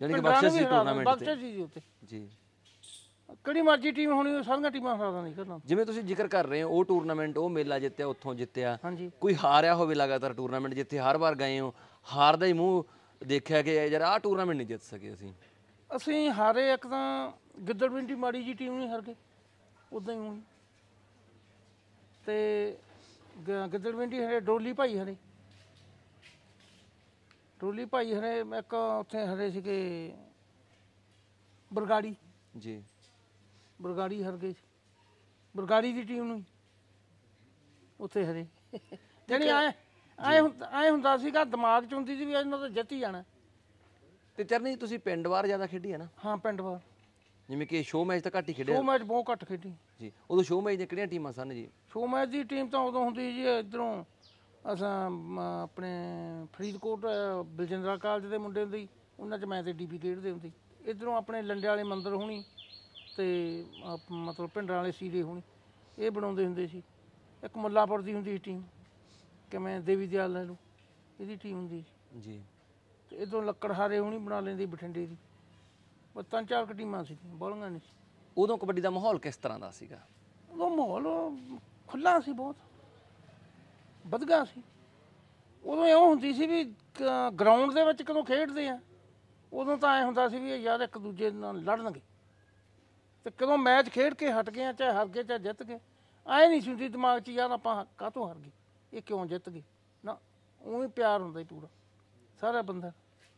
ਜਿਹੜੀ ਬਖਸ਼ਿਸ਼ ਸੀ ਟੂਰਨਾਮੈਂਟ ਤੇ ਬਖਸ਼ਿਸ਼ ਸੀ ਉੱਤੇ ਜੀ ਕਿਹੜੀ ਮਰਜ਼ੀ ਟੀਮ ਹੋਣੀ ਸਾਰੀਆਂ ਟੀਮਾਂ ਸਾਦਾ ਨਹੀਂ ਕਰਦਾ ਜਿਵੇਂ ਤੁਸੀਂ ਜ਼ਿਕਰ ਕਰ ਰਹੇ ਹੋ ਉਹ ਟੂਰਨਾਮੈਂਟ ਉਹ ਮੇਲਾ ਜਿੱਤਿਆ ਉੱਥੋਂ ਜਿੱਤਿਆ ਕੋਈ ਹਾਰਿਆ ਹੋਵੇ ਲਗਾਤਾਰ ਟੂਰਨਾਮੈਂਟ ਜਿੱਥੇ ਹਰ ਵਾਰ ਗਏ ਹੋ ਹਾਰ ਦਾ ਹੀ ਮੂੰਹ ਦੇਖਿਆ ਕਿ ਯਾਰ ਆਹ ਟੂਰਨਾਮੈਂਟ ਨਹੀਂ ਜਿੱਤ ਸਕੇ ਅਸੀਂ ਅਸੀਂ ਹਾਰੇ ਇੱਕ ਤਾਂ ਗਿੱਦੜਵਿੰਡ ਦੀ ਮਾੜੀ ਜੀ ਟੀਮ ਨਹੀਂ ਹਾਰ ਗਏ ਉਦਾਂ ਹੀ ਹੋਈ ਤੇ ਗਿੱਦੜਵਿੰਡ ਦੀ ਹਰੇ ਡੋਲੀ ਭਾਈ ਹਰੇ ਡੋਲੀ ਭਾਈ ਹਰੇ ਇੱਕ ਉੱਥੇ ਹਰੇ ਸੀਗੇ ਬਰਗਾੜੀ ਜੀ ਬਰਗਾੜੀ ਹਰ ਗਏ ਬਰਗਾੜੀ ਦੀ ਟੀਮ ਨੂੰ ਉੱਥੇ ਹਰੇ ਜਣੀ ਆਏ ਆਏ ਆਏ ਹੁੰਦਾ ਸੀਗਾ ਦਿਮਾਗ ਚ ਹੁੰਦੀ ਸੀ ਵੀ ਇਹਨਾਂ ਤਾਂ ਜਿੱਤ ਹੀ ਜਾਣਾ ਤੇ ਚਰਨੀ ਤੁਸੀਂ ਪਿੰਡ ਵਾਰ ਜ਼ਿਆਦਾ ਖੇਡੀ ਹੈ ਨਾ ਹਾਂ ਪਿੰਡ ਵਾਰ ਜਿਵੇਂ ਕਿ ਸ਼ੋਅ ਮੈਚ ਤਾਂ ਘੱਟ ਹੀ ਖੇਡਿਆ ਸ਼ੋਅ ਮੈਚ ਬਹੁਤ ਘੱਟ ਖੇਡੀ ਜੀ ਉਦੋਂ ਸ਼ੋਅ ਮੈਚ ਦੀਆਂ ਕਿਹੜੀਆਂ ਟੀਮਾਂ ਸਨ ਜੀ ਸ਼ੋਅ ਮੈਚ ਦੀ ਟੀਮ ਤਾਂ ਉਦੋਂ ਹੁੰਦੀ ਜੀ ਇਧਰੋਂ ਅਸਾਂ ਆਪਣੇ ਫਰੀਦਕੋਟ ਬਲਜਿੰਦਰਾ ਕਾਲਜ ਦੇ ਮੁੰਡੇ ਹੁੰਦੇ ਉਹਨਾਂ ਚ ਮੈਂ ਤੇ ਡੀਪੀ ਖੇਡਦੇ ਹੁੰਦੇ ਇਧਰੋਂ ਆਪਣੇ ਲੰਡੇ ਵਾਲੇ ਮੰਦਰ ਹੋਣੀ ਤੇ ਮਤਲਬ ਪਿੰਡਾਂ ਵਾਲੇ ਸੀਦੇ ਹੋਣੀ ਇਹ ਬਣਾਉਂਦੇ ਹੁੰਦੇ ਸੀ ਇੱਕ ਮੁੱਲਾਪੁਰ ਦੀ ਹੁੰਦੀ ਸੀ ਟੀਮ ਕਿਵੇਂ ਦੇਵੀ ਦਿਆਲ ਲੈ ਲਓ ਇਹਦੀ ਟੀਮ ਹੁੰਦੀ ਸੀ ਜੀ ਤੇ ਇਦੋਂ ਲੱਕੜਹਾਰੇ ਹੋਣੀ ਬਣਾ ਲੈਂਦੀ ਬਠਿੰਡੇ ਦੀ ਉਹ ਤਾਂ ਚਾਰ ਟੀਮਾਂ ਸੀ ਬੋਲੀਆਂ ਨਹੀਂ ਸੀ ਉਦੋਂ ਕਬੱਡੀ ਦਾ ਮਾਹੌਲ ਕਿਸ ਤਰ੍ਹਾਂ ਦਾ ਸੀਗਾ ਉਹ ਮਾਹੌਲ ਖੁੱਲਾ ਸੀ ਬਹੁਤ ਵਧਗਾ ਸੀ ਉਦੋਂ ਇਹ ਹੁੰਦੀ ਸੀ ਵੀ ਗਰਾਊਂਡ ਦੇ ਵਿੱਚ ਕਦੋਂ ਖੇਡਦੇ ਆ ਉਦੋਂ ਤਾਂ ਐ ਹੁੰਦਾ ਸੀ ਵੀ ਯਾਰ ਇੱਕ ਦੂਜੇ ਨਾਲ ਲੜਨਗੇ ਤੇ ਕਦੋਂ ਮੈਚ ਖੇਡ ਕੇ ਹਟ ਗਏ ਆ ਚਾਹੇ ਹਾਰ ਗਏ ਚਾਹੇ ਜਿੱਤ ਗਏ ਐ ਨਹੀਂ ਸੁਣਦੀ ਦਿਮਾਗ 'ਚ ਯਾਰ ਆਪਾਂ ਕਾਹਤੋਂ ਹਾਰ ਗਏ ਇਹ ਕਿਉਂ ਜਿੱਤ ਗਏ ਨਾ ਉਵੇਂ ਪਿਆਰ ਹੁੰਦਾ ਹੀ ਪੂਰਾ ਸਾਰਾ ਬੰਦਾ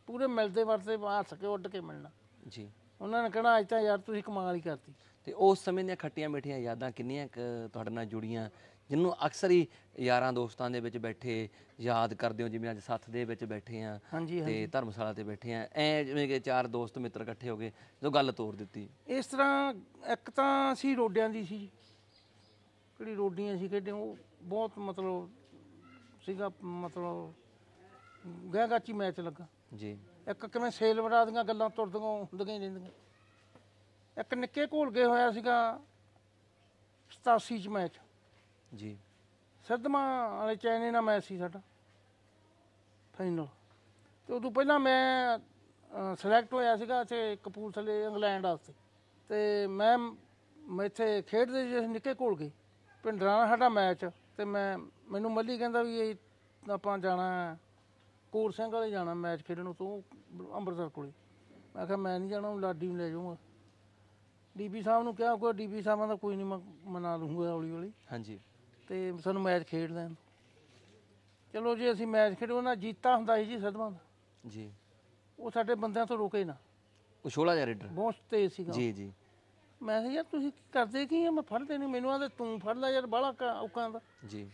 ਪੂਰੇ ਮਿਲਦੇ ਵਰਤੇ ਆ ਸਕੇ ਉੱਡ ਕੇ ਮਿਲਣਾ ਜੀ ਉਹਨਾਂ ਨੇ ਕਹਿਣਾ ਅੱਜ ਤਾਂ ਯਾਰ ਤੁਸੀਂ ਕਮਾਲ ਹੀ ਕਰਤੀ ਤੇ ਉਸ ਸਮੇਂ ਦੀਆਂ ਖੱਟੀਆਂ ਮਿੱਠੀਆਂ ਯਾਦਾਂ ਕਿੰਨੀਆਂ ਤੁਹਾਡੇ ਨਾਲ ਜੁੜੀਆਂ ਜਿਹਨੂੰ ਅਕਸਰ ਹੀ ਯਾਰਾਂ ਦੋਸਤਾਂ ਦੇ ਵਿੱਚ ਬੈਠੇ ਯਾਦ ਕਰਦੇ ਹੋ ਜਿਵੇਂ ਅੱਜ ਸੱਥ ਦੇ ਵਿੱਚ ਬੈਠੇ ਆ ਤੇ ਧਰਮਸ਼ਾਲਾ ਤੇ ਬੈਠੇ ਆ ਐ ਜਿਵੇਂ ਕਿ ਚਾਰ ਦੋਸਤ ਮਿੱਤਰ ਇਕੱਠੇ ਹੋ ਗਏ ਜੋ ਗੱਲ ਤੋਰ ਦਿੱਤੀ ਇਸ ਤਰ੍ਹਾਂ ਇੱਕ ਤਾਂ ਸੀ ਰੋਡਿਆਂ ਦੀ ਸੀ ਕਿਹੜੀ ਰੋਡੀਆਂ ਸੀ ਕਿਹੜੇ ਉਹ ਬਹੁਤ ਮਤਲਬ ਸੀਗਾ ਮਤਲਬ ਗਾਗਾਚੀ ਮੈਚ ਲੱਗਾ ਜੀ ਇੱਕ ਕਿਵੇਂ ਸੇਲ ਵੜਾ ਦੀਆਂ ਗੱਲਾਂ ਤੁਰਦੀਆਂ ਹੁੰਦੀਆਂ ਹੀ ਰਹਿੰਦੀਆਂ ਇੱਕ ਨਿੱਕੇ ਘੋਲ ਗਏ ਹੋਇਆ ਸੀਗਾ 87 ਚ ਮੈਚ ਜੀ ਸਰਦਮਾ ਵਾਲੇ ਚੈਨੇ ਨਾਲ ਮੈਚ ਸੀ ਸਾਡਾ ਫਾਈਨਲ ਤੇ ਉਦੋਂ ਪਹਿਲਾਂ ਮੈਂ ਸਿਲੈਕਟ ਹੋਇਆ ਸੀਗਾ ਇੱਥੇ ਕਪੂਰਥਲੇ ਇੰਗਲੈਂਡ ਵਾਸਤੇ ਤੇ ਮੈਂ ਮੈਂ ਇੱਥੇ ਖੇਡਦੇ ਜਿਸ ਨਿੱਕੇ ਕੋਲ ਗਏ ਪਿੰਡਰਾਂ ਸਾਡਾ ਮੈਚ ਤੇ ਮੈਂ ਮੈਨੂੰ ਮੱਲੀ ਕਹਿੰਦਾ ਵੀ ਇਹ ਆਪਾਂ ਜਾਣਾ ਕੂਰ ਸਿੰਘ ਵਾਲੇ ਜਾਣਾ ਮੈਚ ਖੇਡਣ ਤੂੰ ਅੰਮ੍ਰਿਤਸਰ ਕੋਲੇ ਮੈਂ ਕਿਹਾ ਮੈਂ ਨਹੀਂ ਜਾਣਾ ਲਾਡੀ ਨੂੰ ਲੈ ਜਾਊਂਗਾ ਡੀਪੀ ਸਾਹਿਬ ਨੂੰ ਕਿਹਾ ਕੋਈ ਡੀਪੀ ਸਾਹਿਬਾਂ ਦਾ ਕੋਈ ਨਹੀਂ ਮਨਾ ਲੂੰਗਾ ਹੌਲੀ ਹੌਲੀ ਹਾਂਜੀ ਤੇ ਸਾਨੂੰ ਮੈਚ ਖੇਡ ਲੈਣ ਚਲੋ ਜੀ ਅਸੀਂ ਮੈਚ ਖੇਡੋ ਨਾ ਜੀਤਾ ਹੁੰਦਾ ਸੀ ਜੀ ਸਦਮਾ ਦਾ ਜੀ ਉਹ ਸਾਡੇ ਬੰਦਿਆਂ ਤੋਂ ਰੁਕੇ ਨਾ ਉਹ ਛੋਲਾ ਜਿਹਾ ਰੇਡਰ ਬਹੁਤ ਤੇਜ਼ ਸੀਗਾ ਜੀ ਜੀ ਮੈਂ ਕਿਹਾ ਯਾਰ ਤੁਸੀਂ ਕਰਦੇ ਕੀ ਆ ਮੈਂ ਫੜਦੇ ਨਹੀਂ ਮੈਨੂੰ ਆਦੇ ਤੂੰ ਫੜ ਲੈ ਯਾਰ ਬਾਲਾ ਔਕਾਂ ਦਾ ਜੀ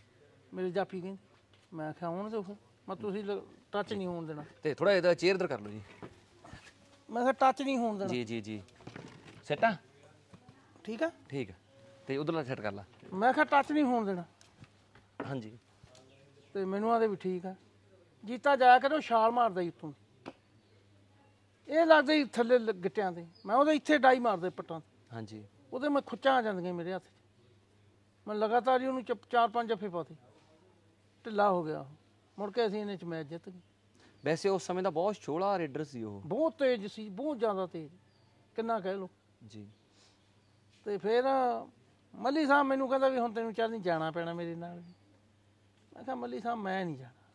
ਮੇਰੇ ਜਾਫੀ ਕਹਿੰਦੇ ਮੈਂ ਕਿਹਾ ਹੁਣ ਦੇਖੋ ਮੈਂ ਤੁਸੀਂ ਟੱਚ ਨਹੀਂ ਹੋਣ ਦੇਣਾ ਤੇ ਥੋੜਾ ਇਹਦਾ ਚੇਅਰ ਦਰ ਕਰ ਲਓ ਜੀ ਮੈਂ ਕਿਹਾ ਟੱਚ ਨਹੀਂ ਹੋਣ ਦੇਣਾ ਜੀ ਜੀ ਜੀ ਆ ਠੀਕ ਆ ਠੀਕ ਆ ਤੇ ਉਧਰਲਾ ਸੈਟ ਕਰ ਲਾ ਮੈਂ ਕਿਹਾ ਟੱਚ ਨਹੀਂ ਹੋਣ ਦੇਣਾ ਹਾਂਜੀ ਤੇ ਮੈਨੂੰ ਆਦੇ ਵੀ ਠੀਕ ਆ ਜੀਤਾ ਜਾਇਆ ਕਰੋ ਛਾਲ ਮਾਰਦਾ ਹੀ ਉੱਤੋਂ ਇਹ ਲੱਗਦਾ ਹੀ ਥੱਲੇ ਗਟਿਆਂ ਗਿੱਟਿਆਂ ਦੇ ਮੈਂ ਉਹਦੇ ਇੱਥੇ ਡਾਈ ਮਾਰਦੇ ਪੱਟਾਂ ਹਾਂਜੀ ਉਹਦੇ ਮੈਂ ਖੁੱਚਾਂ ਆ ਜਾਂਦੀਆਂ ਮੇਰੇ ਹੱਥ ਮੈਂ ਲਗਾਤਾਰ ਹੀ ਉਹਨੂੰ ਚਾਰ ਪੰਜ ਜੱਫੇ ਪਾਤੇ ਢਿੱਲਾ ਹੋ ਗਿਆ ਮੁੜ ਕੇ ਅਸੀਂ ਇਹਨੇ 'ਚ ਮੈਚ ਜਿੱਤ ਗਏ ਵੈਸੇ ਉਸ ਸਮੇਂ ਦਾ ਬਹੁਤ ਛੋਲਾ ਰੇਡਰ ਸੀ ਉਹ ਬਹੁਤ ਤੇਜ਼ ਸੀ ਬਹੁਤ ਜ਼ਿਆਦਾ ਤੇਜ਼ ਕਿੰਨਾ ਕਹਿ ਲੋ ਜੀ ਤੇ ਫਿਰ ਮੱਲੀ ਸਾਹਿਬ ਮੈਨੂੰ ਕਹਿੰਦਾ ਵੀ ਹੁਣ ਤੈਨੂੰ ਚੱਲ ਨਹੀਂ ਜਾਣਾ ਪੈਣਾ ਮੇਰੇ ਨਾਲ ਮੈਂ ਕਿਹਾ ਮੱਲੀ ਸਾਹਿਬ ਮੈਂ ਨਹੀਂ ਜਾਣਾ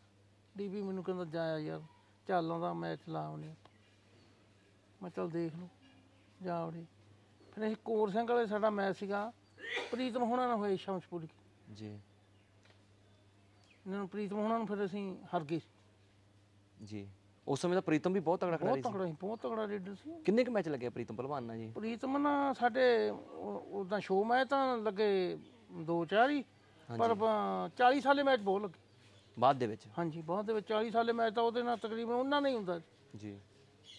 ਡੀਬੀ ਮੈਨੂੰ ਕਹਿੰਦਾ ਜਾ ਯਾਰ ਚੱਲ ਆਉਂਦਾ ਮੈਚ ਆਉਣੀ ਮੈਂ ਚੱਲ ਦੇਖ ਲੂ ਜਾ ਉਹਨੇ ਫਿਰ ਇਹ ਕੋਰ ਸਿੰਘ ਵਾਲੇ ਸਾਡਾ ਮੈਚ ਸੀਗਾ ਪ੍ਰੀਤਮ ਹੋਣਾ ਨਾਲ ਹੋਏ ਸ਼ਮਸ਼ਪੁਰ ਜੀ ਇਹਨਾਂ ਨੂੰ ਪ੍ਰੀਤਮ ਹੋਣਾ ਨੂੰ ਫਿਰ ਅਸੀਂ ਹਰ ਗਏ ਜੀ ਉਸ ਸਮੇਂ ਤਾਂ ਪ੍ਰੀਤਮ ਵੀ ਬਹੁਤ ਤਗੜਾ ਖਿਡਾਰੀ ਬਹੁਤ ਸੀ ਤਕੜਾ ਸੀ ਬਹੁਤ ਤਕੜਾ ਲੀਡਰ ਸੀ ਕਿੰਨੇ ਕੁ ਮੈਚ ਲੱਗੇ ਪ੍ਰੀਤਮ ਪਹਿਲਵਾਨ ਨਾਲ ਜੀ ਪ੍ਰੀਤਮ ਨਾ ਸਾਡੇ ਉਦਾਂ ਸ਼ੋਅ ਮੈਚ ਤਾਂ ਲੱਗੇ ਦੋ ਚਾਰ ਹੀ ਪਰ 40 ਸਾਲੇ ਮੈਚ ਬਹੁਤ ਲੱਗੇ ਬਾਅਦ ਦੇ ਵਿੱਚ ਹਾਂਜੀ ਬਾਅਦ ਦੇ ਵਿੱਚ 40 ਸਾਲੇ ਮੈਚ ਤਾਂ ਉਹਦੇ ਨਾਲ ਤਕਰੀਬਨ ਉਹਨਾਂ ਨਹੀਂ ਹੁੰਦਾ ਜੀ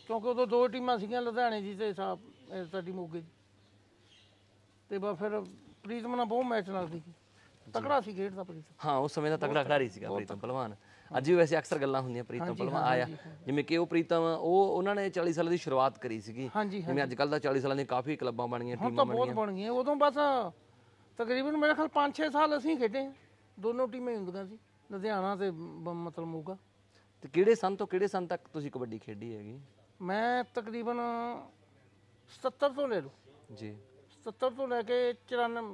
ਕਿਉਂਕਿ ਉਦੋਂ ਦੋ ਟੀਮਾਂ ਸੀਗੀਆਂ ਲੁਧਿਆਣੇ ਦੀ ਤੇ ਸਾਹਿਬ ਸਾਡੀ ਮੋਗੇ ਤੇ ਬਾ ਫਿਰ ਪ੍ਰੀਤਮ ਨਾਲ ਬਹੁਤ ਮੈਚ ਲੱਗਦੀ ਤਕੜਾ ਸੀ ਖੇਡਦਾ ਪ੍ਰੀਤਮ ਹਾਂ ਉਸ ਸਮੇਂ ਦਾ ਤਕੜਾ ਖਿਡਾਰੀ ਸੀਗਾ ਪ੍ਰੀਤਮ ਪਹਿਲਵਾਨ ਅੱਜ ਵੀ ਵੈਸੇ ਅਕਸਰ ਗੱਲਾਂ ਹੁੰਦੀਆਂ ਪ੍ਰੀਤਮ ਪਹਿਲਵਾਨ ਆਇਆ ਜਿਵੇਂ ਕਿ ਉਹ ਪ੍ਰੀਤਮ ਉਹ ਉਹਨਾਂ ਨੇ 40 ਸਾਲਾਂ ਦੀ ਸ਼ੁਰੂਆਤ ਕਰੀ ਸੀਗੀ ਜਿਵੇਂ ਅੱਜ ਕੱਲ ਦਾ 40 ਸਾਲਾਂ ਦੀ ਕਾਫੀ ਕਲੱਬਾਂ ਬਣ ਗਈਆਂ ਟੀਮਾਂ ਬਣ ਗਈਆਂ ਬਹੁਤ ਬਣ ਗਈਆਂ ਉਦੋਂ ਬਸ ਤਕਰੀਬਨ ਮੇਰੇ ਖਿਆਲ 5-6 ਸਾਲ ਅਸੀਂ ਖੇਡੇ ਦੋਨੋਂ ਟੀਮਾਂ ਹੁੰਦੀਆਂ ਸੀ ਲੁਧਿਆਣਾ ਤੇ ਮਤਲਬ ਮੂਗਾ ਤੇ ਕਿਹੜੇ ਸੰਨ ਤੋਂ ਕਿਹੜੇ ਸੰਨ ਤੱਕ ਤੁਸੀਂ ਕਬੱਡੀ ਖੇਡੀ ਹੈਗੀ ਮੈਂ ਤਕਰੀਬਨ 70 ਤੋਂ ਲੈ ਲਓ ਜੀ 70 ਤੋਂ ਲੈ ਕੇ 94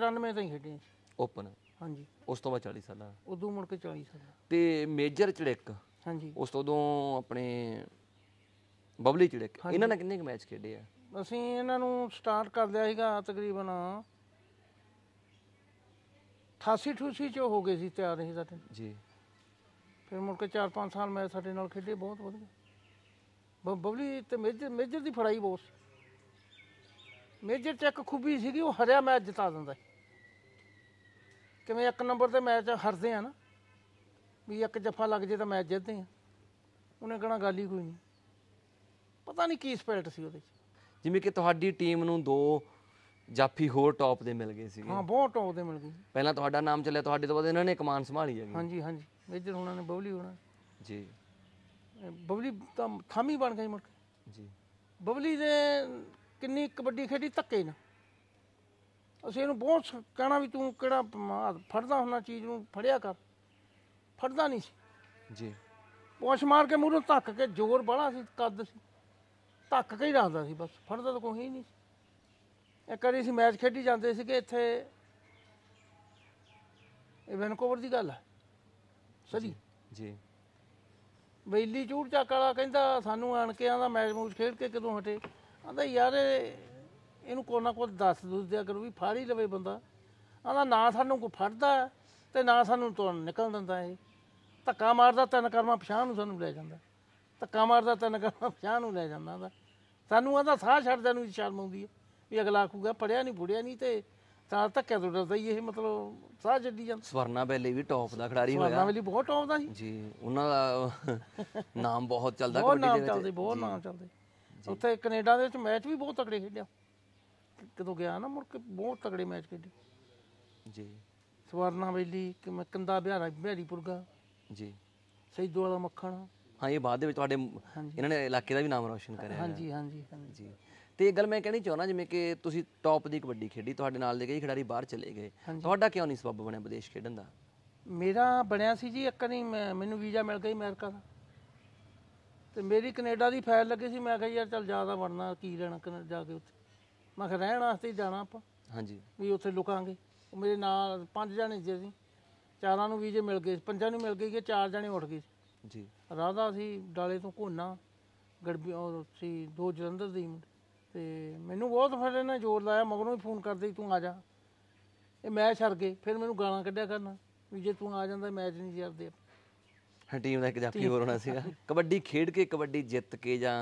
94 ਤੱਕ ਖੇਡੀ ਓਪਨ ਹਾਂਜੀ ਉਸ ਤੋਂ ਬਾਅਦ 40 ਸਾਲਾਂ ਉਦੋਂ ਮੁੜ ਕੇ 40 ਸਾਲਾਂ ਤੇ ਮੇਜਰ ਚੜਿੱਕ ਹਾਂਜੀ ਉਸ ਤੋਂ ਉਦੋਂ ਆਪਣੇ ਬਬਲੀ ਚੜਿੱਕ ਇਹਨਾਂ ਨੇ ਕਿੰਨੇ ਮੈਚ ਖੇਡੇ ਆ ਅਸੀਂ ਇਹਨਾਂ ਨੂੰ ਸਟਾਰਟ ਕਰ ਲਿਆ ਸੀਗਾ ਤਕਰੀਬਨ 88 ਠੂਸੀ ਚ ਹੋ ਗਏ ਸੀ ਤਿਆਰ ਨਹੀਂ ਸਾਡੇ ਜੀ ਫਿਰ ਮੁੜ ਕੇ 4-5 ਸਾਲ ਮੈਂ ਸਾਡੇ ਨਾਲ ਖੇਡੇ ਬਹੁਤ ਵਧੀਆ ਬਬਲੀ ਤੇ ਮੇਜਰ ਮੇਜਰ ਦੀ ਫੜਾਈ ਬਹੁਤ ਮੇਜਰ ਚੱਕ ਖੂਬੀ ਸੀਗੀ ਉਹ ਹਰਿਆ ਮੈਚ ਜਿਤਾ ਦਿੰਦਾ ਸੀ ਕਿਵੇਂ ਇੱਕ ਨੰਬਰ ਤੇ ਮੈਚ ਹਰਦੇ ਆ ਨਾ ਵੀ ਇੱਕ ਜੱਫਾ ਲੱਗ ਜੇ ਤਾਂ ਮੈਚ ਜਿੱਤਦੇ ਆ ਉਹਨੇ ਕਹਣਾ ਗੱਲ ਹੀ ਕੋਈ ਨਹੀਂ ਪਤਾ ਨਹੀਂ ਕੀ ਸਪਿਰਟ ਸੀ ਉਹਦੇ 'ਚ ਜਿਵੇਂ ਕਿ ਤੁਹਾਡੀ ਟੀਮ ਨੂੰ ਦੋ ਜਾਫੀ ਹੋਰ ਟੌਪ ਦੇ ਮਿਲ ਗਏ ਸੀ ਹਾਂ ਬਹੁਤ ਟੌਪ ਦੇ ਮਿਲ ਗਏ ਪਹਿਲਾਂ ਤੁਹਾਡਾ ਨਾਮ ਚੱਲਿਆ ਤੁਹਾਡੇ ਤੋਂ ਬਾਅਦ ਇਹਨਾਂ ਨੇ ਕਮਾਨ ਸੰਭਾਲੀ ਹੈਗੀ ਹਾਂਜੀ ਹਾਂਜੀ ਮੇਜਰ ਹੋਣਾ ਨੇ ਬਬਲੀ ਹੋਣਾ ਜੀ ਬਬਲੀ ਤਾਂ ਥਾਮੀ ਬਣ ਗਈ ਮੁੜ ਜੀ ਬਬਲੀ ਦੇ ਕਿੰਨੀ ਕਬੱਡੀ ਖੇਡੀ ਧੱਕੇ ਨਾ ਅਸੀਂ ਇਹਨੂੰ ਬਹੁਤ ਕਹਿਣਾ ਵੀ ਤੂੰ ਕਿਹੜਾ ਫੜਦਾ ਹੁੰਦਾ ਚੀਜ਼ ਨੂੰ ਫੜਿਆ ਕਰ ਫੜਦਾ ਨਹੀਂ ਸੀ ਜੀ ਪੁਛ ਮਾਰ ਕੇ ਮੂਰੋਂ ਧੱਕ ਕੇ ਜ਼ੋਰ ਬੜਾ ਸੀ ਕੱਦ ਸੀ ਧੱਕ ਕੇ ਹੀ ਰੱਖਦਾ ਸੀ ਬਸ ਫੜਦਾ ਤਾਂ ਕੋਈ ਹੀ ਨਹੀਂ ਸੀ। ਇੱਕ ਵਾਰੀ ਸੀ ਮੈਚ ਖੇਡੀ ਜਾਂਦੇ ਸੀ ਕਿ ਇੱਥੇ ਇਹ ਵੈਨਕੂਵਰ ਦੀ ਗੱਲ ਹੈ ਸਹੀ ਜੀ ਬੈਲੀ ਚੂੜ ਚੱਕ ਵਾਲਾ ਕਹਿੰਦਾ ਸਾਨੂੰ ਆਣ ਕੇ ਆਂਦਾ ਮੈਚ ਮੂਚ ਖੇਡ ਕੇ ਕਦੋਂ ਹਟੇ ਆਂਦਾ ਯਾਰ ਇਹ ਇਹਨੂੰ ਕੋਈ ਨਾ ਕੋਈ ਦੱਸ ਦੁੱਸ ਦਿਆ ਕਰੋ ਵੀ ਫੜ ਹੀ ਲਵੇ ਬੰਦਾ ਆਂਦਾ ਨਾ ਸਾਨੂੰ ਕੋਈ ਫੜਦਾ ਤੇ ਨਾ ਸਾਨੂੰ ਤੋਂ ਨਿਕਲ ਦਿੰਦਾ ਇਹ ਧੱਕਾ ਮਾਰਦਾ ਤਿੰਨ ਕਰਮਾਂ ਪਛਾਣ ਨੂੰ ਸਾਨੂੰ ਲੈ ਜਾਂਦਾ ਧੱਕਾ ਮਾਰਦਾ ਤਿੰਨ ਕਰਮਾਂ ਪਛਾਣ ਨੂੰ ਲੈ ਜਾਂਦਾ ਆਂਦਾ ਸਾਨੂੰ ਆਂਦਾ ਸਾਹ ਛੱਡਦੇ ਨੂੰ ਸ਼ਰਮ ਆਉਂਦੀ ਹੈ ਵੀ ਅਗਲਾ ਆਖੂਗਾ ਪੜਿਆ ਨਹੀਂ ਬੁੜਿਆ ਨਹੀਂ ਤੇ ਤਾਂ ਧੱਕੇ ਤੋਂ ਡਰਦਾ ਹੀ ਇਹ ਮਤਲਬ ਸਾਹ ਜੱਡੀ ਜਾਂਦਾ ਸਵਰਨਾ ਬੈਲੇ ਵੀ ਟੌਪ ਦਾ ਖਿਡਾਰੀ ਹੋਇਆ ਸਵਰਨਾ ਬੈਲੇ ਬਹੁਤ ਟੌਪ ਦਾ ਸੀ ਜੀ ਉਹਨਾਂ ਦਾ ਨਾਮ ਬਹੁਤ ਚੱਲਦਾ ਕਬੱਡੀ ਦੇ ਵਿੱਚ ਨਾਮ ਬਹੁਤ ਨਾਮ ਚੱਲਦੇ ਉੱਥੇ ਕੈਨੇਡਾ ਦੇ ਵਿੱਚ ਮੈਚ ਵੀ ਬਹੁਤ ਤਕੜੇ ਖੇਡਿਆ ਕਦੋਂ ਗਿਆ ਨਾ ਮੁੜ ਕੇ ਬਹੁਤ ਤਗੜੇ ਮੈਚ ਖੇਡੇ ਜੀ ਸਵਰਨਾ ਬੇਲੀ ਕਿ ਮੈਂ ਕੰਦਾ ਬਿਹਾਰਾ ਬਿਹਾਰੀਪੁਰਗਾ ਜੀ ਸੈਦੂ ਵਾਲਾ ਮੱਖਣ ਹਾਂ ਇਹ ਬਾਅਦ ਦੇ ਵਿੱਚ ਤੁਹਾਡੇ ਇਹਨਾਂ ਨੇ ਇਲਾਕੇ ਦਾ ਵੀ ਨਾਮ ਰੌਸ਼ਨ ਕਰਿਆ ਹਾਂਜੀ ਹਾਂਜੀ ਹਾਂਜੀ ਤੇ ਇਹ ਗੱਲ ਮੈਂ ਕਹਿਣੀ ਚਾਹਣਾ ਜਿਵੇਂ ਕਿ ਤੁਸੀਂ ਟੌਪ ਦੀ ਕਬੱਡੀ ਖੇਡੀ ਤੁਹਾਡੇ ਨਾਲ ਦੇ ਕਈ ਖਿਡਾਰੀ ਬਾਹਰ ਚਲੇ ਗਏ ਤੁਹਾਡਾ ਕਿਉਂ ਨਹੀਂ ਸਬੱਬ ਬਣਿਆ ਵਿਦੇਸ਼ ਖੇਡਣ ਦਾ ਮੇਰਾ ਬਣਿਆ ਸੀ ਜੀ ਇੱਕ ਨਹੀਂ ਮੈਨੂੰ ਵੀਜ਼ਾ ਮਿਲ ਗਿਆ ਅਮਰੀਕਾ ਦਾ ਤੇ ਮੇਰੀ ਕੈਨੇਡਾ ਦੀ ਫਾਈਲ ਲੱਗੀ ਸੀ ਮੈਂ ਕਿਹਾ ਯਾਰ ਚੱਲ ਜਾਦਾ ਬਣਨਾ ਕੀ ਲੈਣਾ ਕੈਨੇਡਾ ਜਾ ਕੇ ਉੱਥੇ ਮੈਂ ਕਿਹਾ ਰਹਿਣ ਵਾਸਤੇ ਹੀ ਜਾਣਾ ਆਪਾਂ ਹਾਂਜੀ ਵੀ ਉੱਥੇ ਲੁਕਾਂਗੇ ਉਹ ਮੇਰੇ ਨਾਲ ਪੰਜ ਜਾਣੇ ਸੀ ਚਾਰਾਂ ਨੂੰ ਵੀਜ਼ੇ ਮਿਲ ਗਏ ਪੰਜਾਂ ਨੂੰ ਮਿਲ ਗਏ ਕਿ ਚਾਰ ਜਾਣੇ ਉੱਠ ਗਏ ਜੀ ਰਾਧਾ ਸੀ ਡਾਲੇ ਤੋਂ ਕੋਨਾ ਗੜਬੀ ਉਹ ਸੀ ਦੋ ਜਲੰਧਰ ਦੀ ਤੇ ਮੈਨੂੰ ਬਹੁਤ ਫਿਰ ਇਹਨਾਂ ਜ਼ੋਰ ਲਾਇਆ ਮਗਰੋਂ ਹੀ ਫੋਨ ਕਰਦੇ ਤੂੰ ਆ ਜਾ ਇਹ ਮੈਚ ਛੱਡ ਗਏ ਫਿਰ ਮੈਨੂੰ ਗਾਲਾਂ ਕੱਢਿਆ ਕਰਨਾ ਵੀ ਜੇ ਤੂੰ ਆ ਜਾਂਦਾ ਮੈਚ ਨਹੀਂ ਜਰਦੇ ਟੀਮ ਦਾ ਇੱਕ ਜਾਫੀ ਹੋਰ ਹੋਣਾ ਸੀਗਾ ਕਬੱਡੀ ਖੇਡ ਕੇ ਕਬੱਡੀ ਜਿੱਤ ਕੇ ਜਾਂ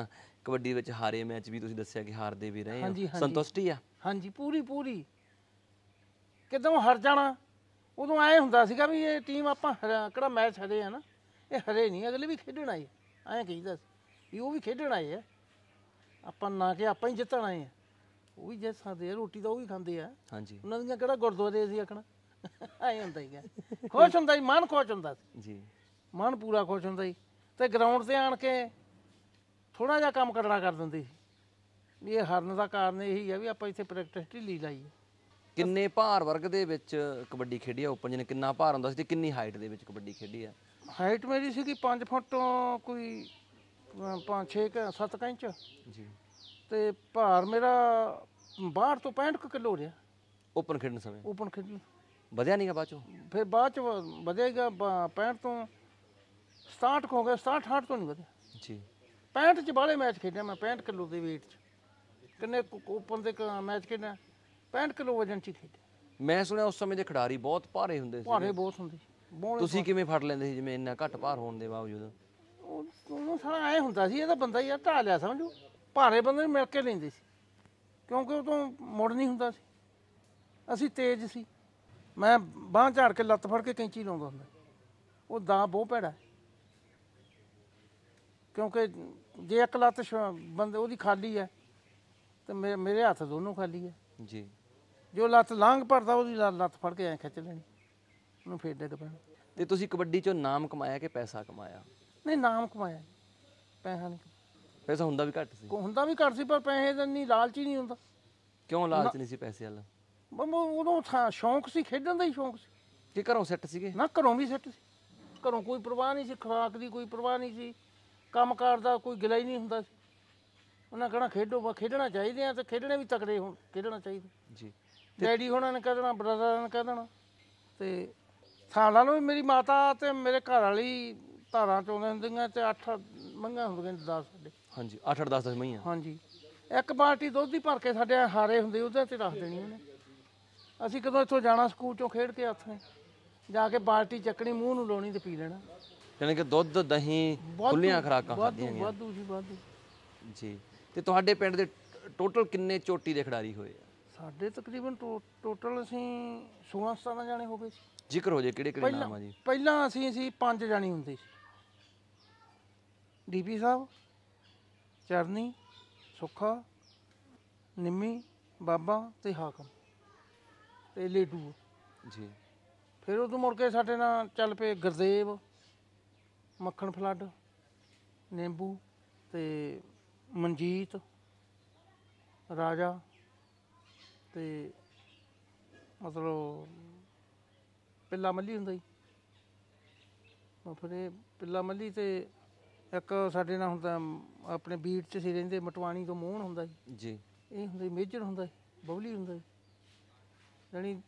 ਕਬੱਡੀ ਵਿੱਚ ਹਾਰੇ ਮੈਚ ਵੀ ਤੁਸੀਂ ਦੱਸਿਆ ਕਿ ਹਾਰਦੇ ਵੀ ਰਹੇ ਹੋ ਸੰਤੁਸ਼ਟੀ ਆ ਹਾਂਜੀ ਪੂਰੀ ਪੂਰੀ ਕਿਦੋਂ ਹਰ ਜਾਣਾ ਉਦੋਂ ਐ ਹੁੰਦਾ ਸੀਗਾ ਵੀ ਇਹ ਟੀਮ ਆਪਾਂ ਕਿਹੜਾ ਮੈਚ ਹਰੇ ਆ ਨਾ ਇਹ ਹਰੇ ਨਹੀਂ ਅਗਲੇ ਵੀ ਖੇਡਣ ਆਏ ਐਂ ਕਹੀਦਾ ਵੀ ਉਹ ਵੀ ਖੇਡਣ ਆਏ ਆ ਆਪਾਂ ਨਾ ਕਿ ਆਪਾਂ ਹੀ ਜਿੱਤਣ ਆਏ ਆ ਉਹ ਵੀ ਜਿੱਤ ਸਕਦੇ ਆ ਰੋਟੀ ਤਾਂ ਉਹ ਵੀ ਖਾਂਦੇ ਆ ਹਾਂਜੀ ਉਹਨਾਂ ਦੀਆਂ ਕਿਹੜਾ ਗੁਰਦੁਆਰੇ ਸੀ ਆਖਣਾ ਐ ਹੁੰਦਾ ਹੀ ਗਿਆ ਖੁਸ਼ ਹੁੰਦਾ ਹੀ ਮਨ ਖੁਸ਼ ਹੁੰਦਾ ਸੀ ਜੀ ਮਨ ਪੂਰਾ ਖੁਸ਼ ਹੁੰਦਾ ਹੀ ਤੇ ਗਰਾਊਂਡ ਤੇ ਆਣ ਕੇ ਥੋੜਾ ਜਿਹਾ ਕੰਮ ਕਰਨਾ ਕਰ ਦਿੰਦੀ ਸੀ ਵੀ ਇਹ ਹਰਨ ਦਾ ਕਾਰਨ ਇਹੀ ਹੈ ਵੀ ਆਪਾਂ ਇੱਥੇ ਪ੍ਰੈਕਟਿਸ ਢਿੱਲੀ ਲਈ ਹੈ ਕਿੰਨੇ ਭਾਰ ਵਰਗ ਦੇ ਵਿੱਚ ਕਬੱਡੀ ਖੇਡੀ ਆ ਓਪਨ ਜਨ ਕਿੰਨਾ ਭਾਰ ਹੁੰਦਾ ਸੀ ਤੇ ਕਿੰਨੀ ਹਾਈਟ ਦੇ ਵਿੱਚ ਕਬੱਡੀ ਖੇਡੀ ਆ ਹਾਈਟ ਮੇਰੀ ਸੀਗੀ 5 ਫੁੱਟ ਕੋਈ 5 6 ਕ 7 ਇੰਚ ਜੀ ਤੇ ਭਾਰ ਮੇਰਾ ਬਾਹਰ ਤੋਂ 65 ਕਿਲੋ ਰਿਹਾ ਓਪਨ ਖੇਡਣ ਸਮੇਂ ਓਪਨ ਖੇਡਣ ਵਧਿਆ ਨਹੀਂਗਾ ਬਾਅਦ ਚੋਂ ਫਿਰ ਬਾਅਦ ਚ ਵਧੇਗਾ 65 ਤੋਂ 67 ਹੋ ਗਿਆ 67 68 ਤੋਂ ਨਹੀਂ ਵਧਿਆ ਜੀ 65 ਚ ਬਾਲੇ ਮੈਚ ਖੇਡਿਆ ਮੈਂ 65 ਕਿਲੋ ਦੇ weight ਚ ਕਿੰਨੇ ਕੋਪਨ ਦੇ ਮੈਚ ਖੇਡਿਆ 65 ਕਿਲੋ ਵਜਨ ਚ ਖੇਡਿਆ ਮੈਂ ਸੁਣਿਆ ਉਸ ਸਮੇਂ ਦੇ ਖਿਡਾਰੀ ਬਹੁਤ ਭਾਰੇ ਹੁੰਦੇ ਸੀ ਭਾਰੇ ਬਹੁਤ ਹੁੰਦੇ ਤੁਸੀਂ ਕਿਵੇਂ ਫੜ ਲੈਂਦੇ ਸੀ ਜਿਵੇਂ ਇੰਨਾ ਘੱਟ ਭਾਰ ਹੋਣ ਦੇ ਬਾਵਜੂਦ ਉਹਨੂੰ ਸਾਰਾ ਐ ਹੁੰਦਾ ਸੀ ਇਹਦਾ ਬੰਦਾ ਯਾਰ ਢਾ ਲਿਆ ਸਮਝੋ ਭਾਰੇ ਬੰਦੇ ਨੂੰ ਮਿਲ ਕੇ ਲੈਂਦੇ ਸੀ ਕਿਉਂਕਿ ਉਹ ਤੋਂ ਮੁੜ ਨਹੀਂ ਹੁੰਦਾ ਸੀ ਅਸੀਂ ਤੇਜ਼ ਸੀ ਮੈਂ ਬਾਹ ਝਾੜ ਕੇ ਲੱਤ ਫੜ ਕੇ ਕੈਂਚੀ ਲਾਉਂਦਾ ਹੁੰਦਾ ਉਹ ਦਾ ਬਹੁਤ ਭੈੜਾ ਕਿਉਂਕਿ ਜੇ ਇੱਕ ਲੱਤ ਬੰਦੇ ਉਹਦੀ ਖਾਲੀ ਹੈ ਤੇ ਮੇਰੇ ਹੱਥ ਦੋਨੋਂ ਖਾਲੀ ਹੈ ਜੀ ਜੋ ਲੱਤ ਲੰਘ ਪਰਦਾ ਉਹਦੀ ਲੱਤ ਫੜ ਕੇ ਐ ਖਿੱਚ ਲੈਣੀ ਉਹਨੂੰ ਫੇਰ ਡਿੱਗ ਪੈਣਾ ਤੇ ਤੁਸੀਂ ਕਬੱਡੀ ਚੋਂ ਨਾਮ ਕਮਾਇਆ ਕਿ ਪੈਸਾ ਕਮਾਇਆ ਨਹੀਂ ਨਾਮ ਕਮਾਇਆ ਪੈਸਾ ਨਹੀਂ ਪੈਸਾ ਹੁੰਦਾ ਵੀ ਘੱਟ ਸੀ ਹੁੰਦਾ ਵੀ ਘੱਟ ਸੀ ਪਰ ਪੈਸੇ ਦਾ ਨਹੀਂ ਲਾਲਚ ਹੀ ਨਹੀਂ ਹੁੰਦਾ ਕਿਉਂ ਲਾਲਚ ਨਹੀਂ ਸੀ ਪੈਸੇ ਵਾਲਾ ਉਦੋਂ ਸ਼ੌਂਕ ਸੀ ਖੇਡਣ ਦਾ ਹੀ ਸ਼ੌਂਕ ਸੀ ਕਿ ਘਰੋਂ ਸੈੱਟ ਸੀਗੇ ਨਾ ਘਰੋਂ ਵੀ ਸੈੱਟ ਸੀ ਘਰੋਂ ਕੋਈ ਪ੍ਰਵਾਹ ਨਹੀਂ ਸੀ ਖਰਾਕ ਦੀ ਕੋਈ ਪ੍ਰਵਾਹ ਨਹੀਂ ਸੀ ਕੰਮਕਾਰ ਦਾ ਕੋਈ ਗਿਲਾ ਹੀ ਨਹੀਂ ਹੁੰਦਾ ਸੀ ਉਹਨਾਂ ਕਹਣਾ ਖੇਡੋ ਬਾ ਖੇਡਣਾ ਚਾਹੀਦੇ ਆ ਤੇ ਖੇਡਣੇ ਵੀ ਤਕੜੇ ਹੋਣ ਖੇਡਣਾ ਚਾਹੀਦਾ ਜੀ ਡੈਡੀ ਹੋਣਾ ਨੇ ਕਹਿਣਾ ਬ੍ਰਦਰਾਂ ਨੇ ਕਹਿ ਦੇਣਾ ਤੇ ਸਾਲਾਂ ਨੂੰ ਮੇਰੀ ਮਾਤਾ ਤੇ ਮੇਰੇ ਘਰ ਵਾਲੀ ਧਾਰਾਂ ਚੋਂ ਹੁੰਦੀਆਂ ਤੇ 8 ਮੰਗਾਂ ਹੁੰਦੀਆਂ 10 ਸਾਡੇ ਹਾਂਜੀ 8 8 10 10 ਮਹੀਆਂ ਹਾਂਜੀ ਇੱਕ ਪਾਰਟੀ ਦੁੱਧ ਦੀ ਭਰ ਕੇ ਸਾਡੇ ਹਾਰੇ ਹੁੰਦੇ ਉਹਦੇ ਤੇ ਰੱਖ ਦੇਣੀ ਉਹਨੇ ਅਸੀਂ ਕਦੋਂ ਇੱਥੋਂ ਜਾਣਾ ਸਕੂਲ ਚੋਂ ਖੇਡ ਕੇ ਆਥੇ ਜਾ ਕੇ ਪਾਰਟੀ ਚੱਕਣੀ ਮੂੰਹ ਨੂੰ ਲਾਉਣੀ ਤੇ ਪੀ ਲੈਣਾ ਯਾਨੀ ਕਿ ਦੁੱਧ ਦਹੀਂ ਖੁੱਲੀਆਂ ਖਰਾਕਾਂ ਖਾਧੀਆਂ ਗਈਆਂ ਵਾਧੂ ਜੀ ਵਾਧੂ ਜੀ ਤੇ ਤੁਹਾਡੇ ਪਿੰਡ ਦੇ ਟੋਟਲ ਕਿੰਨੇ ਚੋਟੀ ਦੇ ਖਿਡਾਰੀ ਹੋਏ ਆ ਸਾਡੇ ਤਕਰੀਬਨ ਟੋਟਲ ਅਸੀਂ 16 17 ਜਾਣੇ ਹੋ ਗਏ ਸੀ ਜ਼ਿਕਰ ਹੋ ਜੇ ਕਿਹੜੇ ਕਿਹੜੇ ਨਾਮ ਆ ਜੀ ਪਹਿਲਾਂ ਅਸੀਂ ਅਸੀਂ ਪੰਜ ਜਾਣੇ ਹੁੰਦੇ ਸੀ ਡੀਪੀ ਸਾਹਿਬ ਚਰਨੀ ਸੁੱਖਾ ਨਿੰਮੀ ਬਾਬਾ ਤੇ ਹਾਕਮ ਤੇ ਲੇਡੂ ਜੀ ਫਿਰ ਉਦੋਂ ਮੁੜ ਕੇ ਸਾਡੇ ਨਾਲ ਚੱਲ ਪਏ ਗੁਰਦੇਵ ਮੱਖਣ ਫਲੱਡ ਨਿੰਬੂ ਤੇ ਮਨਜੀਤ ਰਾਜਾ ਤੇ ਮਤਲਬ ਪਿੱਲਾ ਮੱਲੀ ਹੁੰਦਾ ਜੀ ਮਫਰੇ ਪਿੱਲਾ ਮੱਲੀ ਤੇ ਇੱਕ ਸਾਡੇ ਨਾਲ ਹੁੰਦਾ ਆਪਣੇ ਬੀਟ ਚ ਸੀ ਰਹਿੰਦੇ ਮਟਵਾਣੀ ਤੋਂ ਮੋਹਣ ਹੁੰਦਾ ਜੀ ਜੀ ਇਹ ਹੁੰਦਾ ਮੇਜਰ ਹੁੰਦਾ ਬਬਲੀ ਹੁੰਦਾ ਜਾਨੀ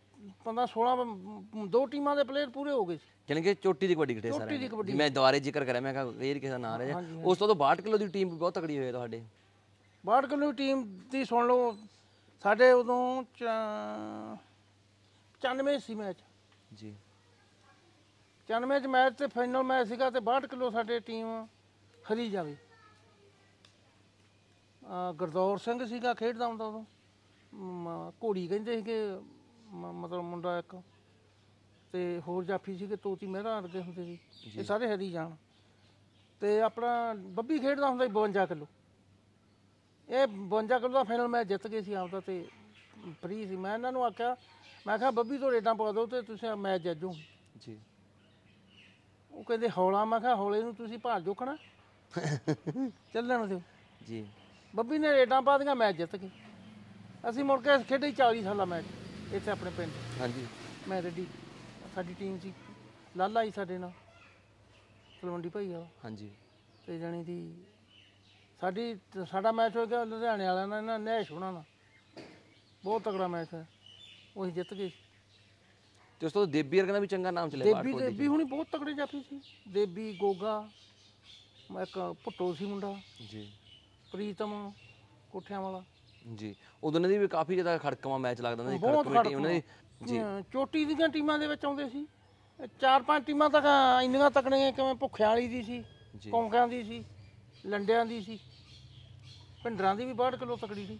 ਪੰਦਾ 16 ਦੋ ਟੀਮਾਂ ਦੇ ਪਲੇਅਰ ਪੂਰੇ ਹੋ ਗਏ ਸੀ। ਕਿ ਚੋਟੀ ਦੀ ਕਬੱਡੀ ਖੇਡੇ ਸਾਰੇ ਚੋਟੀ ਦੀ ਕਬੱਡੀ। ਮੈਂ ਦੁਬਾਰੇ ਜ਼ਿਕਰ ਕਰਿਆ ਮੈਂ ਕਿਹਾ ਵੇਰ ਕਿਸੇ ਦਾ ਨਾਮ ਰਹਿ ਜਾ ਉਸ ਤੋਂ ਬਾਅਦ 62 ਕਿਲੋ ਦੀ ਟੀਮ ਬਹੁਤ ਤਕੜੀ ਹੋਈ ਤੁਹਾਡੇ 62 ਕਿਲੋ ਦੀ ਟੀਮ ਦੀ ਸੁਣ ਲਓ ਸਾਡੇ ਉਦੋਂ 95 ਸੀ ਮੈਚ ਜੀ 95 ਚ ਮੈਚ ਤੇ ਫਾਈਨਲ ਮੈਚ ਸੀਗਾ ਤੇ 62 ਕਿਲੋ ਸਾਡੇ ਟੀਮ ਖਰੀ ਜਾਵੇ ਅਹ ਗੁਰਦੌਰ ਸਿੰਘ ਸੀਗਾ ਖੇਡਦਾ ਹੁੰਦਾ ਉਦੋਂ ਕੋੜੀ ਕਹਿੰਦੇ ਸੀਗੇ ਮ- ਮਤਲਬ ਮੁੰਡਾ ਇੱਕ ਤੇ ਹੋਰ ਜਾਫੀ ਸੀਗੇ ਤੋਤੀ ਮਹਿਰਾ ਅਰਗੇ ਹੁੰਦੇ ਸੀ ਇਹ ਸਾਰੇ ਹਰੀ ਜਾਣ ਤੇ ਆਪਣਾ ਬੱਬੀ ਖੇਡਦਾ ਹੁੰਦਾ ਸੀ 52 ਕਿਲੋ ਇਹ 52 ਕਿਲੋ ਦਾ ਫਾਈਨਲ ਮੈਚ ਜਿੱਤ ਗਏ ਸੀ ਆਪਦਾ ਤੇ ਫਰੀ ਸੀ ਮੈਂ ਇਹਨਾਂ ਨੂੰ ਆਖਿਆ ਮੈਂ ਕਿਹਾ ਬੱਬੀ ਤੋਂ ਰੇਡਾਂ ਪਾ ਦਿਓ ਤੇ ਤੁਸੀਂ ਮੈਚ ਜੱਜੋ ਜੀ ਉਹ ਕਹਿੰਦੇ ਹੌਲਾ ਮੈਂ ਕਿਹਾ ਹੌਲੇ ਨੂੰ ਤੁਸੀਂ ਭਾਰ ਜੋਖਣਾ ਚੱਲਣ ਦਿਓ ਜੀ ਬੱਬੀ ਨੇ ਰੇਡਾਂ ਪਾ ਦੀਆਂ ਮੈਚ ਜਿੱਤ ਗਏ ਅਸੀਂ ਮੁੜ ਕੇ ਖੇਡੇ 40 ਸਾਲਾ ਮੈਚ ਇੱਥੇ ਆਪਣੇ ਪਿੰਡ ਹਾਂਜੀ ਮੈਂ ਰੈਡੀ ਸਾਡੀ ਟੀਮ ਸੀ ਲਾਲਾ ਜੀ ਸਾਡੇ ਨਾਲ ਤਲਵੰਡੀ ਭਾਈ ਆ ਹਾਂਜੀ ਤੇ ਜਾਣੀ ਦੀ ਸਾਡੀ ਸਾਡਾ ਮੈਚ ਹੋ ਗਿਆ ਲੁਧਿਆਣੇ ਵਾਲਿਆਂ ਨਾਲ ਇਹਨਾਂ ਨੇ ਨੈਸ਼ ਹੋਣਾ ਬਹੁਤ ਤਕੜਾ ਮੈਚ ਹੈ ਉਹੀ ਜਿੱਤ ਗਏ ਤੇ ਉਸ ਤੋਂ ਦੇਬੀ ਵਰਗਾ ਵੀ ਚੰਗਾ ਨਾਮ ਚੱਲੇ ਦੇਬੀ ਦੇਬੀ ਹੁਣੀ ਬਹੁਤ ਤਕੜੇ ਜਾਫੀ ਸੀ ਦੇਬੀ ਗੋਗਾ ਇੱਕ ਪੁੱਟੋ ਸੀ ਮੁੰਡਾ ਜੀ ਪ੍ਰੀਤਮ ਕੋਠਿਆਂ ਵਾਲਾ ਜੀ ਉਦੋਂ ਦੀ ਵੀ ਕਾਫੀ ਜ਼ਿਆਦਾ ਖੜਕਵਾ ਮੈਚ ਲੱਗਦਾ ਸੀ ਬਹੁਤ ਖੜਕਵਾ ਉਹਨਾਂ ਦੀ ਜੀ ਚੋਟੀ ਦੀਆਂ ਟੀਮਾਂ ਦੇ ਵਿੱਚ ਆਉਂਦੇ ਸੀ ਚਾਰ ਪੰਜ ਟੀਮਾਂ ਤੱਕ ਇੰਨੀਆਂ ਤਕੜੀਆਂ ਕਿਵੇਂ ਭੁੱਖਿਆਂ ਵਾਲੀ ਦੀ ਸੀ ਜੀ। ਕੌਂਕਿਆਂ ਦੀ ਸੀ ਲੰਡਿਆਂ ਦੀ ਸੀ ਪਿੰਡਰਾਂ ਦੀ ਵੀ 62 ਕਿਲੋ ਤਕੜੀ ਸੀ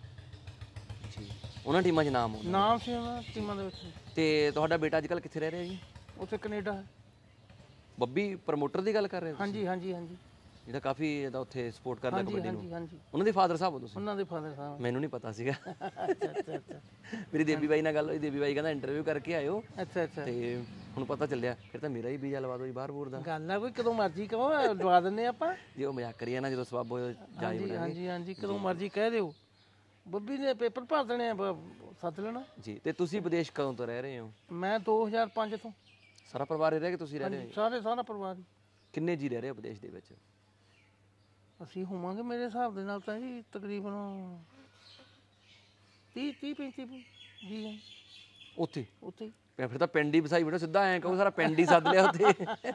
ਜੀ ਉਹਨਾਂ ਟੀਮਾਂ 'ਚ ਨਾਮ ਹੁੰਦਾ ਨਾਮ ਸੀ ਉਹਨਾਂ ਟੀਮਾਂ ਦੇ ਵਿੱਚ ਤੇ ਤੁਹਾਡਾ ਬੇਟਾ ਅੱਜ ਕੱਲ ਕਿੱਥੇ ਰਹਿ ਰਿਹਾ ਜੀ ਉੱਥੇ ਕੈਨੇਡਾ ਬੱਬੀ ਪ੍ਰਮੋਟਰ ਦੀ ਗੱਲ ਕਰ ਰਹੇ ਹੋ ਹਾਂਜੀ ਹਾਂਜੀ ਹਾਂਜੀ ਇਹਦਾ ਕਾਫੀ ਇਹਦਾ ਉੱਥੇ ਸਪੋਰਟ ਕਰਦਾ ਕਬੱਡੀ ਨੂੰ ਹਾਂਜੀ ਹਾਂਜੀ ਉਹਨਾਂ ਦੇ ਫਾਦਰ ਸਾਹਿਬ ਹੋ ਤੁਸੀਂ ਉਹਨਾਂ ਦੇ ਫਾਦਰ ਸਾਹਿਬ ਮੈਨੂੰ ਨਹੀਂ ਪਤਾ ਸੀਗਾ ਅੱਛਾ ਅੱਛਾ ਮੇਰੀ ਦੇਵੀ ਬਾਈ ਨਾਲ ਗੱਲ ਹੋਈ ਦੇਵੀ ਬਾਈ ਕਹਿੰਦਾ ਇੰਟਰਵਿਊ ਕਰਕੇ ਆਇਓ ਅੱਛਾ ਅੱਛਾ ਤੇ ਹੁਣ ਪਤਾ ਚੱਲਿਆ ਫਿਰ ਤਾਂ ਮੇਰਾ ਹੀ ਵੀਜ਼ਾ ਲਵਾ ਦੋ ਜੀ ਬਾਹਰ ਬੋਰ ਦਾ ਗੱਲ ਆ ਕੋਈ ਕਦੋਂ ਮਰਜ਼ੀ ਕਹੋ ਲਵਾ ਦਿੰਨੇ ਆਪਾਂ ਜੇ ਉਹ ਮਜ਼ਾਕ ਕਰੀਆ ਨਾ ਜਦੋਂ ਸਵਾਬ ਹੋ ਜਾਈ ਹਾਂਜੀ ਹਾਂਜੀ ਹਾਂਜੀ ਕਦੋਂ ਮਰਜ਼ੀ ਕਹਿ ਦਿਓ ਬੱਬੀ ਨੇ ਪੇਪਰ ਭਰ ਦੇਣੇ ਆ ਸੱਤ ਲੈਣਾ ਜੀ ਤੇ ਤੁਸੀਂ ਵਿਦੇਸ਼ ਕਦੋਂ ਤੋਂ ਰਹਿ ਰਹੇ ਹੋ ਮੈਂ 2005 ਤੋਂ ਸਾਰਾ ਪਰਿਵਾਰ ਹੀ ਰਹਿ ਕੇ ਤੁਸੀਂ ਰਹਿ ਰਹੇ ਹੋ ਸਾਰੇ ਸਾਰਾ ਪਰਿਵਾਰ ਕਿੰਨੇ ਜੀ ਰਹਿ ਰਹੇ ਹੋ ਵਿਦੇਸ਼ ਦੇ ਵਿੱਚ ਅਸੀਂ ਹੋਵਾਂਗੇ ਮੇਰੇ ਹਿਸਾਬ ਦੇ ਨਾਲ ਤਾਂ ਜੀ ਤਕਰੀਬਨ 30 30 35 ਜੀ ਉੱਥੇ ਉੱਥੇ ਮੈਂ ਫਿਰ ਤਾਂ ਪਿੰਡ ਹੀ ਵਸਾਈ ਬੈਠਾ ਸਿੱਧਾ ਐਂ ਕਹੋ ਸਾਰਾ ਪਿੰਡ ਹੀ ਸੱਦ ਲਿਆ ਉੱਥੇ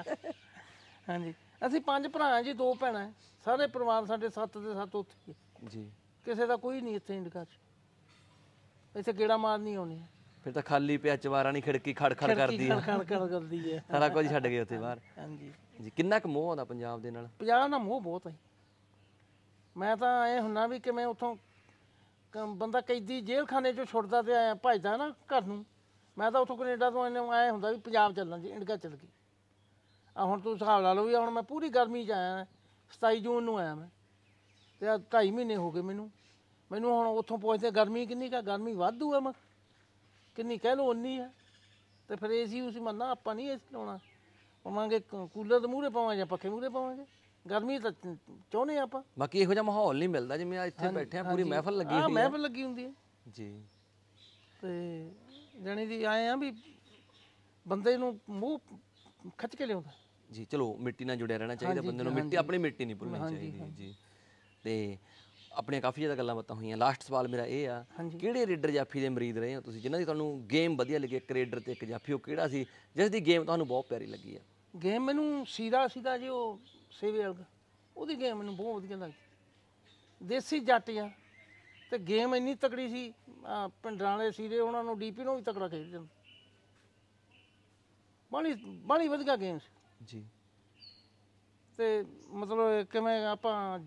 ਹਾਂਜੀ ਅਸੀਂ ਪੰਜ ਭਰਾ ਆ ਜੀ ਦੋ ਭੈਣਾਂ ਸਾਰੇ ਪਰਿਵਾਰ ਸਾਡੇ ਸੱਤ ਦੇ ਸੱਤ ਉੱਥੇ ਹੀ ਜੀ ਕਿਸੇ ਦਾ ਕੋਈ ਨਹੀਂ ਇੱਥੇ ਇੰਡਕਾ 'ਚ ਇੱਥੇ ਕਿਹੜਾ ਮਾਰ ਨਹੀਂ ਆਉਣੀ ਫਿਰ ਤਾਂ ਖਾਲੀ ਪਿਆ ਚਵਾਰਾਂ ਨਹੀਂ ਖਿੜਕੀ ਖੜ ਖੜ ਕਰਦੀ ਆ ਖੜ ਖੜ ਕਰਦੀ ਹੈ ਸਾਰਾ ਕੁਝ ਛੱਡ ਗਏ ਉੱਥੇ ਬਾਹਰ ਹਾਂਜੀ ਜੀ ਕਿੰਨਾ ਕੁ ਮੋਹ ਆਉਂਦਾ ਪੰਜਾਬ ਦੇ ਨਾਲ ਪੰਜਾਬ ਦਾ ਮੋਹ ਬਹੁਤ ਹੈ ਮੈਂ ਤਾਂ ਐ ਹੁੰਨਾ ਵੀ ਕਿਵੇਂ ਉਥੋਂ ਬੰਦਾ ਕੈਦੀ ਜੇਲ੍ਹਖਾਨੇ ਚੋਂ ਛੁੱਟਦਾ ਤੇ ਆਇਆ ਭਜਦਾ ਨਾ ਘਰ ਨੂੰ ਮੈਂ ਤਾਂ ਉਥੋਂ ਕੈਨੇਡਾ ਤੋਂ ਐਨੇ ਆਇਆ ਹੁੰਦਾ ਵੀ ਪੰਜਾਬ ਚੱਲਣ ਜੀ ਇੰਡੀਆ ਚੱਲ ਗਈ ਆ ਹੁਣ ਤੂੰ ਹਿਸਾਬ ਲਾ ਲਓ ਵੀ ਹੁਣ ਮੈਂ ਪੂਰੀ ਗਰਮੀ 'ਚ ਆਇਆ 27 ਜੂਨ ਨੂੰ ਆਇਆ ਮੈਂ ਤੇ ਆ 2.5 ਮਹੀਨੇ ਹੋ ਗਏ ਮੈਨੂੰ ਮੈਨੂੰ ਹੁਣ ਉਥੋਂ ਪੁੱਛਦੇ ਗਰਮੀ ਕਿੰਨੀ ਕਾ ਗਰਮੀ ਵਾਧੂ ਆ ਮੈਂ ਕਿੰਨੀ ਕਹਿ ਲਓ ਉਨੀ ਆ ਤੇ ਫਿਰ ਏਸੀ ਉਸ ਮੰਨਣਾ ਆਪਾਂ ਨਹੀਂ ਇਸ ਲਾਉਣਾ ਪਵਾਂਗੇ ਕੂਲਰ ਦੇ ਮੂਹਰੇ ਪਵਾਂਗੇ ਜਾਂ ਪੱਖੇ ਮੂਹਰੇ ਪਾਵਾਂਗੇ ਗਰਮੀ ਤਾਂ ਚਾਹੁੰਦੇ ਆਪਾਂ ਬਾਕੀ ਇਹੋ ਜਿਹਾ ਮਾਹੌਲ ਨਹੀਂ ਮਿਲਦਾ ਜਿਵੇਂ ਆ ਇੱਥੇ ਬੈਠੇ ਆ ਪੂਰੀ ਮਹਿਫਲ ਲੱਗੀ ਹੋਈ ਹੈ ਮਹਿਫਲ ਲੱਗੀ ਹੁੰਦੀ ਹੈ ਜੀ ਤੇ ਜਣੀ ਦੀ ਆਏ ਆ ਵੀ ਬੰਦੇ ਨੂੰ ਮੂੰਹ ਖੱਚ ਕੇ ਲਿਆਉਂਦਾ ਜੀ ਚਲੋ ਮਿੱਟੀ ਨਾਲ ਜੁੜਿਆ ਰਹਿਣਾ ਚਾਹੀਦਾ ਬੰਦੇ ਨੂੰ ਮਿੱਟੀ ਆਪਣੀ ਮਿੱਟੀ ਨਹੀਂ ਭੁੱਲਣੀ ਚਾਹੀਦੀ ਜੀ ਤੇ ਆਪਣੇ ਕਾਫੀ ਜ਼ਿਆਦਾ ਗੱਲਾਂ ਬਾਤਾਂ ਹੋਈਆਂ ਲਾਸਟ ਸਵਾਲ ਮੇਰਾ ਇਹ ਆ ਕਿਹੜੇ ਰੇਡਰ ਜਾਫੀ ਦੇ ਮਰੀਦ ਰਹੇ ਹੋ ਤੁਸੀਂ ਜਿਨ੍ਹਾਂ ਦੀ ਤੁਹਾਨੂੰ ਗੇਮ ਵਧੀਆ ਲੱਗੀ ਇੱਕ ਰੇਡਰ ਤੇ ਇੱਕ ਜਾਫੀ ਉਹ ਕਿਹੜਾ ਸੀ ਜਿਸ ਦੀ ਗੇਮ ਤੁਹਾਨੂੰ ਬਹੁਤ ਪਿਆਰੀ ਲੱਗੀ ਆ ਗੇਮ ਮੈਨੂੰ ਸਿੱਧਾ ਸਿੱਧਾ ਜਿਉ ਉਹ ਸੇਵੇ ਵਾਲਾ ਉਹਦੀ ਗੇਮ ਮੈਨੂੰ ਬਹੁਤ ਵਧੀਆ ਲੱਗਦੀ ਦੇਸੀ ਜੱਟ ਆ ਤੇ ਗੇਮ ਇੰਨੀ ਤਕੜੀ ਸੀ ਪਿੰਡਾਂ ਵਾਲੇ ਸੀਰੇ ਉਹਨਾਂ ਨੂੰ ਡੀਪੀ ਨੂੰ ਵੀ ਤਕੜਾ ਖੇਡਦੇ ਬਾਣੀ ਬਾਣੀ ਵਧੀਆ ਗੇਮ ਸੀ ਜੀ ਤੇ ਮਤਲਬ ਕਿਵੇਂ ਆਪਾਂ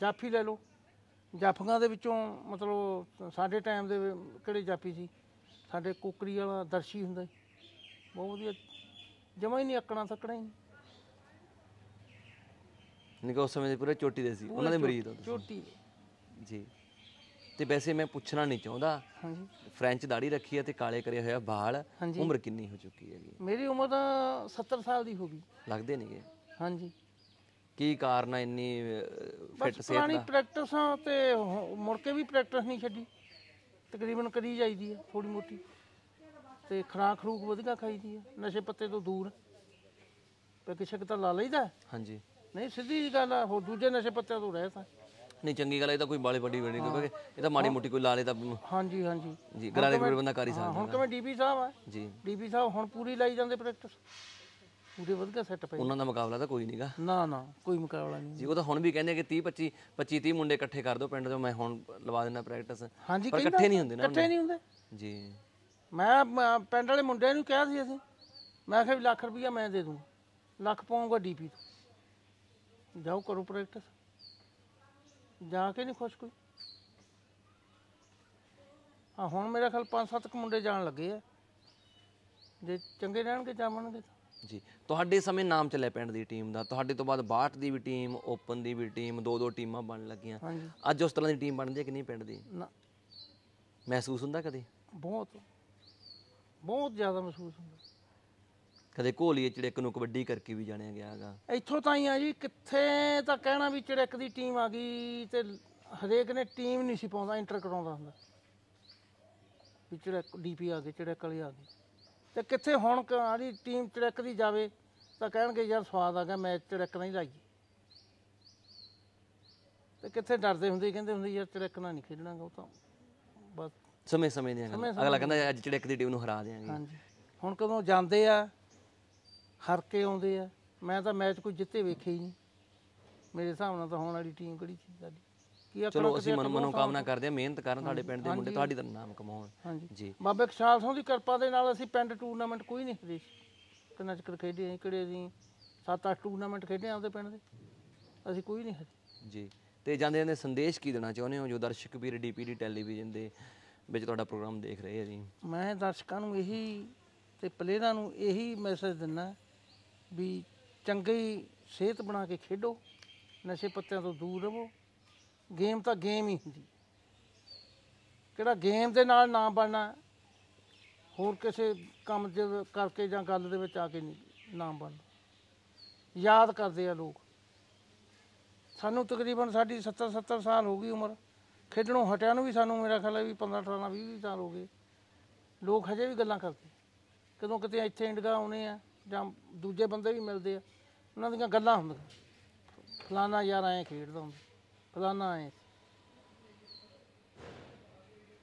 ਜਾਫੀ ਲੈ ਲਓ ਜਾਫੀਆਂ ਦੇ ਵਿੱਚੋਂ ਮਤਲਬ ਸਾਡੇ ਟਾਈਮ ਦੇ ਕਿਹੜੇ ਜਾਫੀ ਸੀ ਸਾਡੇ ਕੋਕਰੀ ਵਾਲਾ ਦਰਸ਼ੀ ਹੁੰਦਾ ਬਹੁਤ ਵਧੀਆ ਜਮਾ ਹੀ ਨਹੀਂ ਅਕਣਾ ਸਕਣਾ ਹੀ ਯਾਨੀ ਕਿ ਉਸ ਸਮੇਂ ਦੇ ਪੂਰੇ ਚੋਟੀ ਦੇ ਸੀ ਉਹਨਾਂ ਦੇ ਮਰੀਜ਼ ਹੋ ਚੋਟੀ ਦੇ। ਜੀ ਤੇ ਵੈਸੇ ਮੈਂ ਪੁੱਛਣਾ ਨਹੀਂ ਚਾਹੁੰਦਾ ਹਾਂਜੀ ਫ੍ਰੈਂਚ ਦਾੜੀ ਰੱਖੀ ਹੈ ਤੇ ਕਾਲੇ ਕਰੇ ਹੋਇਆ ਵਾਲ ਉਮਰ ਕਿੰਨੀ ਹੋ ਚੁੱਕੀ ਹੈ ਜੀ ਮੇਰੀ ਉਮਰ ਤਾਂ 70 ਸਾਲ ਦੀ ਹੋ ਗਈ ਲੱਗਦੇ ਨਹੀਂਗੇ ਹਾਂਜੀ ਕੀ ਕਾਰਨ ਹੈ ਇੰਨੀ ਫਿੱਟ ਸੇ ਸਿਹਤ ਪੁਰਾਣੀ ਪ੍ਰੈਕਟਿਸਾਂ ਤੇ ਮੁੜ ਕੇ ਵੀ ਪ੍ਰੈਕਟਿਸ ਨਹੀਂ ਛੱਡੀ ਤਕਰੀਬਨ ਕਰੀ ਜਾਈਦੀ ਹੈ ਥੋੜੀ ਮੋਟੀ ਤੇ ਖਰਾਕ ਖਰੂਕ ਵਧੀਆ ਖਾਈਦੀ ਹੈ ਨਸ਼ੇ ਪੱਤੇ ਤੋਂ ਦੂਰ ਪਰ ਕਿਛਕ ਤਾਂ ਲਾ ਲਈਦਾ ਹਾਂਜੀ ਨਹੀਂ ਸਿੱਧੀ ਜੀ ਗੱਲ ਆ ਹੋਰ ਦੂਜੇ ਨਸ਼ੇ ਪੱਤੇ ਤੋਂ ਰਹਿਤਾ ਨਹੀਂ ਚੰਗੀ ਗੱਲ ਇਹ ਤਾਂ ਕੋਈ ਬਾਲੇ ਵੱਡੀ ਵੜੀ ਕਿਉਂਕਿ ਇਹ ਤਾਂ ਮਾੜੀ ਮੋਟੀ ਕੋਈ ਲਾਲੇ ਤਾਂ ਹਾਂਜੀ ਹਾਂਜੀ ਜੀ ਗਰਾਲੇ ਕੋਈ ਬੰਦਾ ਕਰੀ ਹੀ ਸਕਦਾ ਹੁਣ ਕਿਵੇਂ ਡੀਪੀ ਸਾਹਿਬ ਆ ਜੀ ਡੀਪੀ ਸਾਹਿਬ ਹੁਣ ਪੂਰੀ ਲਾਈ ਜਾਂਦੇ ਪ੍ਰੈਕਟਿਸ ਪੂਰੇ ਵਧੀਆ ਸੈੱਟ ਪਏ ਉਹਨਾਂ ਦਾ ਮੁਕਾਬਲਾ ਤਾਂ ਕੋਈ ਨਹੀਂਗਾ ਨਾ ਨਾ ਕੋਈ ਮੁਕਾਬਲਾ ਨਹੀਂ ਜੀ ਉਹ ਤਾਂ ਹੁਣ ਵੀ ਕਹਿੰਦੇ ਕਿ 30 25 25 30 ਮੁੰਡੇ ਇਕੱਠੇ ਕਰ ਦਿਓ ਪਿੰਡ ਤੋਂ ਮੈਂ ਹੁਣ ਲਵਾ ਦਿੰਦਾ ਪ੍ਰੈਕਟਿਸ ਪਰ ਇਕੱਠੇ ਨਹੀਂ ਹੁੰਦੇ ਨਾ ਇਕੱਠੇ ਨਹੀਂ ਹੁੰਦੇ ਜੀ ਮੈਂ ਪਿੰਡ ਵਾਲੇ ਮੁੰਡਿਆਂ ਨੂੰ ਕਿਹਾ ਸੀ ਅਸੀਂ ਮੈਂ ਕਿਹਾ ਵੀ ਲੱਖ ਰੁਪਈਆ ਮੈਂ ਦੇ ਦੂੰ ਲੱਖ ਪਾਉਂਗਾ ਡੀਪੀ ਤੋਂ ਜਾਓ ਕਰੋ ਪ੍ਰੈਕਟਿਸ ਜਾ ਕੇ ਨਹੀਂ ਖੁਸ਼ ਕੋਈ ਆ ਹੁਣ ਮੇਰੇ ਖਲ 5-7 ਕ ਮੁੰਡੇ ਜਾਣ ਲੱਗੇ ਆ ਜੇ ਚੰਗੇ ਰਹਿਣਗੇ ਜਾਵਣਗੇ ਜੀ ਤੁਹਾਡੇ ਸਮੇਂ ਨਾਮ ਲੈ ਪਿੰਡ ਦੀ ਟੀਮ ਦਾ ਤੁਹਾਡੇ ਤੋਂ ਬਾਅਦ 62 ਦੀ ਵੀ ਟੀਮ ਓਪਨ ਦੀ ਵੀ ਟੀਮ ਦੋ ਦੋ ਟੀਮਾਂ ਬਣਨ ਲੱਗੀਆਂ ਅੱਜ ਉਸ ਤਰ੍ਹਾਂ ਦੀ ਟੀਮ ਬਣਦੀ ਹੈ ਕਿ ਨਹੀਂ ਪਿੰਡ ਦੀ ਨਾ ਮਹਿਸੂਸ ਹੁੰਦਾ ਕਦੇ ਬਹੁਤ ਬਹੁਤ ਜ਼ਿਆਦਾ ਮਹਿਸੂਸ ਹੁੰਦਾ ਕਦੇ ਕੋਹਲੀਏ ਚੜਿੱਕ ਨੂੰ ਕਬੱਡੀ ਕਰਕੇ ਵੀ ਜਾਣਿਆ ਗਿਆ ਹੈਗਾ ਇੱਥੋਂ ਤਾਂ ਹੀ ਆ ਜੀ ਕਿੱਥੇ ਤਾਂ ਕਹਿਣਾ ਵੀ ਚੜਿੱਕ ਦੀ ਟੀਮ ਆ ਗਈ ਤੇ ਹਰੇਕ ਨੇ ਟੀਮ ਨਹੀਂ ਸੀ ਪਾਉਂਦਾ ਇੰਟਰ ਕਰਾਉਂਦਾ ਹੁੰਦਾ ਵੀ ਚੜਿੱਕ ਡੀਪੀ ਆ ਗਈ ਚੜਿੱਕ ਵਾਲੀ ਆ ਗਈ ਤੇ ਕਿੱਥੇ ਹੁਣ ਦੀ ਟੀਮ ਚੜਿੱਕ ਦੀ ਜਾਵੇ ਤਾਂ ਕਹਿਣਗੇ ਯਾਰ ਸਵਾਦ ਆ ਗਿਆ ਮੈਚ ਚੜਿੱਕ ਨਹੀਂ ਲਾਈ ਤੇ ਕਿੱਥੇ ਡਰਦੇ ਹੁੰਦੇ ਕਹਿੰਦੇ ਹੁੰਦੇ ਯਾਰ ਨਾਲ ਨਹੀਂ ਖੇਡਣਾਗਾ ਉਹ ਤਾਂ ਬਸ ਸਮੇਂ ਸਮੇਂ ਦੀਆਂ ਅਗਲਾ ਕਹਿੰਦਾ ਅੱਜ ਚੜਿੱਕ ਦੀ ਟੀਮ ਨੂੰ ਹਰਾ ਦੇਾਂਗੇ ਹਾਂਜੀ ਹੁਣ ਕਦੋਂ ਜਾਂਦੇ ਆ ਹਰ ਕੇ ਆਉਂਦੇ ਆ ਮੈਂ ਤਾਂ ਮੈਚ ਕੋਈ ਜਿੱਤੇ ਵੇਖੇ ਹੀ ਨਹੀਂ ਮੇਰੇ ਹਿਸਾਬ ਨਾਲ ਤਾਂ ਹੋਣ ਵਾਲੀ ਟੀਮ ਕਿਹੜੀ ਸੀ ਸਾਡੀ ਕੀ ਚਲੋ ਅਸੀਂ ਕਾਮਨਾ ਕਰਦੇ ਆ ਮਿਹਨਤ ਕਰਨ ਤੁਹਾਡੇ ਪਿੰਡ ਦੇ ਮੁੰਡੇ ਤੁਹਾਡੀ ਦਾ ਨਾਮ ਕਮਾਉਣ ਜੀ ਬਾਬੇ ਖਸ਼ਾਲ ਸਿੰਘ ਦੀ ਕਿਰਪਾ ਦੇ ਨਾਲ ਅਸੀਂ ਪਿੰਡ ਟੂਰਨਾਮੈਂਟ ਕੋਈ ਨਹੀਂ ਖੇਡੇ ਕਿੰਨਾ ਚਿਰ ਖੇਡੇ ਅਸੀਂ ਕਿਹੜੇ ਅਸੀਂ 7-8 ਟੂਰਨਾਮੈਂਟ ਖੇਡੇ ਆਪਦੇ ਪਿੰਡ ਦੇ ਅਸੀਂ ਕੋਈ ਨਹੀਂ ਜੀ ਤੇ ਜਾਂਦੇ ਜਾਂਦੇ ਸੰਦੇਸ਼ ਕੀ ਦੇਣਾ ਚਾਹੁੰਦੇ ਹੋ ਜੋ ਦਰਸ਼ਕ ਵੀਰ ਡੀਪੀਡੀ ਟੈਲੀਵਿਜ਼ਨ ਦੇ ਵਿੱਚ ਤੁਹਾਡਾ ਪ੍ਰੋਗਰਾਮ ਦੇਖ ਰਹੇ ਆ ਜੀ ਮੈਂ ਦਰਸ਼ਕਾਂ ਨੂੰ ਇਹੀ ਤੇ ਪਲੇਅਰਾਂ ਨੂੰ ਇਹੀ ਮੈਸੇਜ ਦਿੰਨਾ ਵੀ ਚੰਗੀ ਸਿਹਤ ਬਣਾ ਕੇ ਖੇਡੋ ਨਸ਼ੇ ਪੱਤਿਆਂ ਤੋਂ ਦੂਰ ਰਹੋ ਗੇਮ ਤਾਂ ਗੇਮ ਹੀ ਹੁੰਦੀ ਕਿਹੜਾ ਗੇਮ ਦੇ ਨਾਲ ਨਾ ਬਣਨਾ ਹੋਰ ਕਿਸੇ ਕੰਮ ਦੇ ਕਰਕੇ ਜਾਂ ਗੱਲ ਦੇ ਵਿੱਚ ਆ ਕੇ ਨਹੀਂ ਨਾ ਬਣ ਯਾਦ ਕਰਦੇ ਆ ਲੋਕ ਸਾਨੂੰ ਤਕਰੀਬਨ ਸਾਡੀ 70 70 ਸਾਲ ਹੋ ਗਈ ਉਮਰ ਖੇਡਣੋਂ ਹਟਿਆ ਨੂੰ ਵੀ ਸਾਨੂੰ ਮੇਰਾ ਖਿਆਲ ਹੈ ਵੀ 15 18 20 ਸਾਲ ਹੋ ਗਏ ਲੋਕ ਹਜੇ ਵੀ ਗੱਲਾਂ ਕਰਦੇ ਕਦੋਂ ਕਿਤੇ ਇੱਥੇ ਇੰਡਗਾ ਆਉਣੇ ਆ ਜਾਂ ਦੂਜੇ ਬੰਦੇ ਵੀ ਮਿਲਦੇ ਆ ਉਹਨਾਂ ਦੀਆਂ ਗੱਲਾਂ ਹੁੰਦੀਆਂ ਫਲਾਣਾ ਯਾਰ ਐਂ ਖੇਡਦਾ ਹੁੰਦਾ ਫਲਾਣਾ ਐ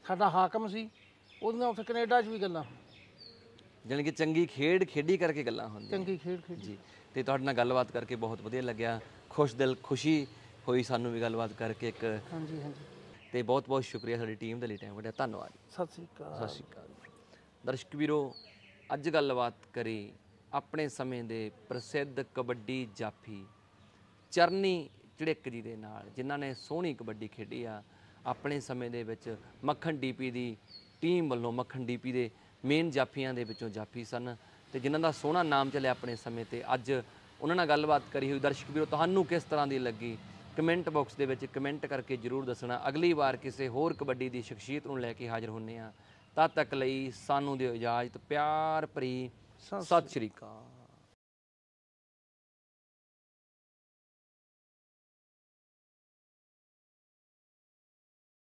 ਸਾਡਾ ਹਾਕਮ ਸੀ ਉਹਦੀਆਂ ਉੱਥੇ ਕੈਨੇਡਾ 'ਚ ਵੀ ਗੱਲਾਂ ਜਾਨੀ ਕਿ ਚੰਗੀ ਖੇਡ ਖੇਡੀ ਕਰਕੇ ਗੱਲਾਂ ਹੁੰਦੀਆਂ ਚੰਗੀ ਖੇਡ ਖੇਡੀ ਜੀ ਤੇ ਤੁਹਾਡੇ ਨਾਲ ਗੱਲਬਾਤ ਕਰਕੇ ਬਹੁਤ ਵਧੀਆ ਲੱਗਿਆ ਖੁਸ਼ ਦਿਲ ਖੁਸ਼ੀ ਹੋਈ ਸਾਨੂੰ ਵੀ ਗੱਲਬਾਤ ਕਰਕੇ ਇੱਕ ਹਾਂਜੀ ਹਾਂਜੀ ਤੇ ਬਹੁਤ ਬਹੁਤ ਸ਼ੁਕਰੀਆ ਸਾਡੀ ਟੀਮ ਦੇ ਲਈ ਟਾਈਮ ਕੱਢਿਆ ਧੰਨਵਾਦ ਸਤਿ ਸ੍ਰੀ ਅਕਾਲ ਸਤਿ ਸ੍ਰੀ ਅਕਾਲ ਦਰਸ਼ਕ ਵੀਰੋ ਅੱਜ ਗੱਲਬਾਤ ਕਰੀ ਆਪਣੇ ਸਮੇਂ ਦੇ ਪ੍ਰਸਿੱਧ ਕਬੱਡੀ ਜਾਫੀ ਚਰਨੀ ਚੜਿੱਕ ਜੀ ਦੇ ਨਾਲ ਜਿਨ੍ਹਾਂ ਨੇ ਸੋਹਣੀ ਕਬੱਡੀ ਖੇਡੀ ਆ ਆਪਣੇ ਸਮੇਂ ਦੇ ਵਿੱਚ ਮੱਖਣ ਡੀਪੀ ਦੀ ਟੀਮ ਵੱਲੋਂ ਮੱਖਣ ਡੀਪੀ ਦੇ ਮੇਨ ਜਾਫੀਆਂ ਦੇ ਵਿੱਚੋਂ ਜਾਫੀ ਸਨ ਤੇ ਜਿਨ੍ਹਾਂ ਦਾ ਸੋਹਣਾ ਨਾਮ ਚੱਲਿਆ ਆਪਣੇ ਸਮੇਂ ਤੇ ਅੱਜ ਉਹਨਾਂ ਨਾਲ ਗੱਲਬਾਤ ਕਰੀ ਹੋਈ ਦਰਸ਼ਕ ਵੀਰੋ ਤੁਹਾਨੂੰ ਕਿਸ ਤਰ੍ਹਾਂ ਦੀ ਲੱਗੀ ਕਮੈਂਟ ਬਾਕਸ ਦੇ ਵਿੱਚ ਕਮੈਂਟ ਕਰਕੇ ਜਰੂਰ ਦੱਸਣਾ ਅਗਲੀ ਵਾਰ ਕਿਸੇ ਹੋਰ ਕਬੱਡੀ ਦੀ ਸ਼ਖਸੀਅਤ ਨੂੰ ਲੈ ਕੇ ਹਾਜ਼ਰ ਹੁੰਨੇ ਆ ਤਦ ਤੱਕ ਲਈ ਸਾਨੂੰ ਦਿਓ ਇਜਾਜ਼ਤ ਪਿਆਰ ਭਰੀ ਸਤਿ ਸ਼੍ਰੀ ਅਕਾਲ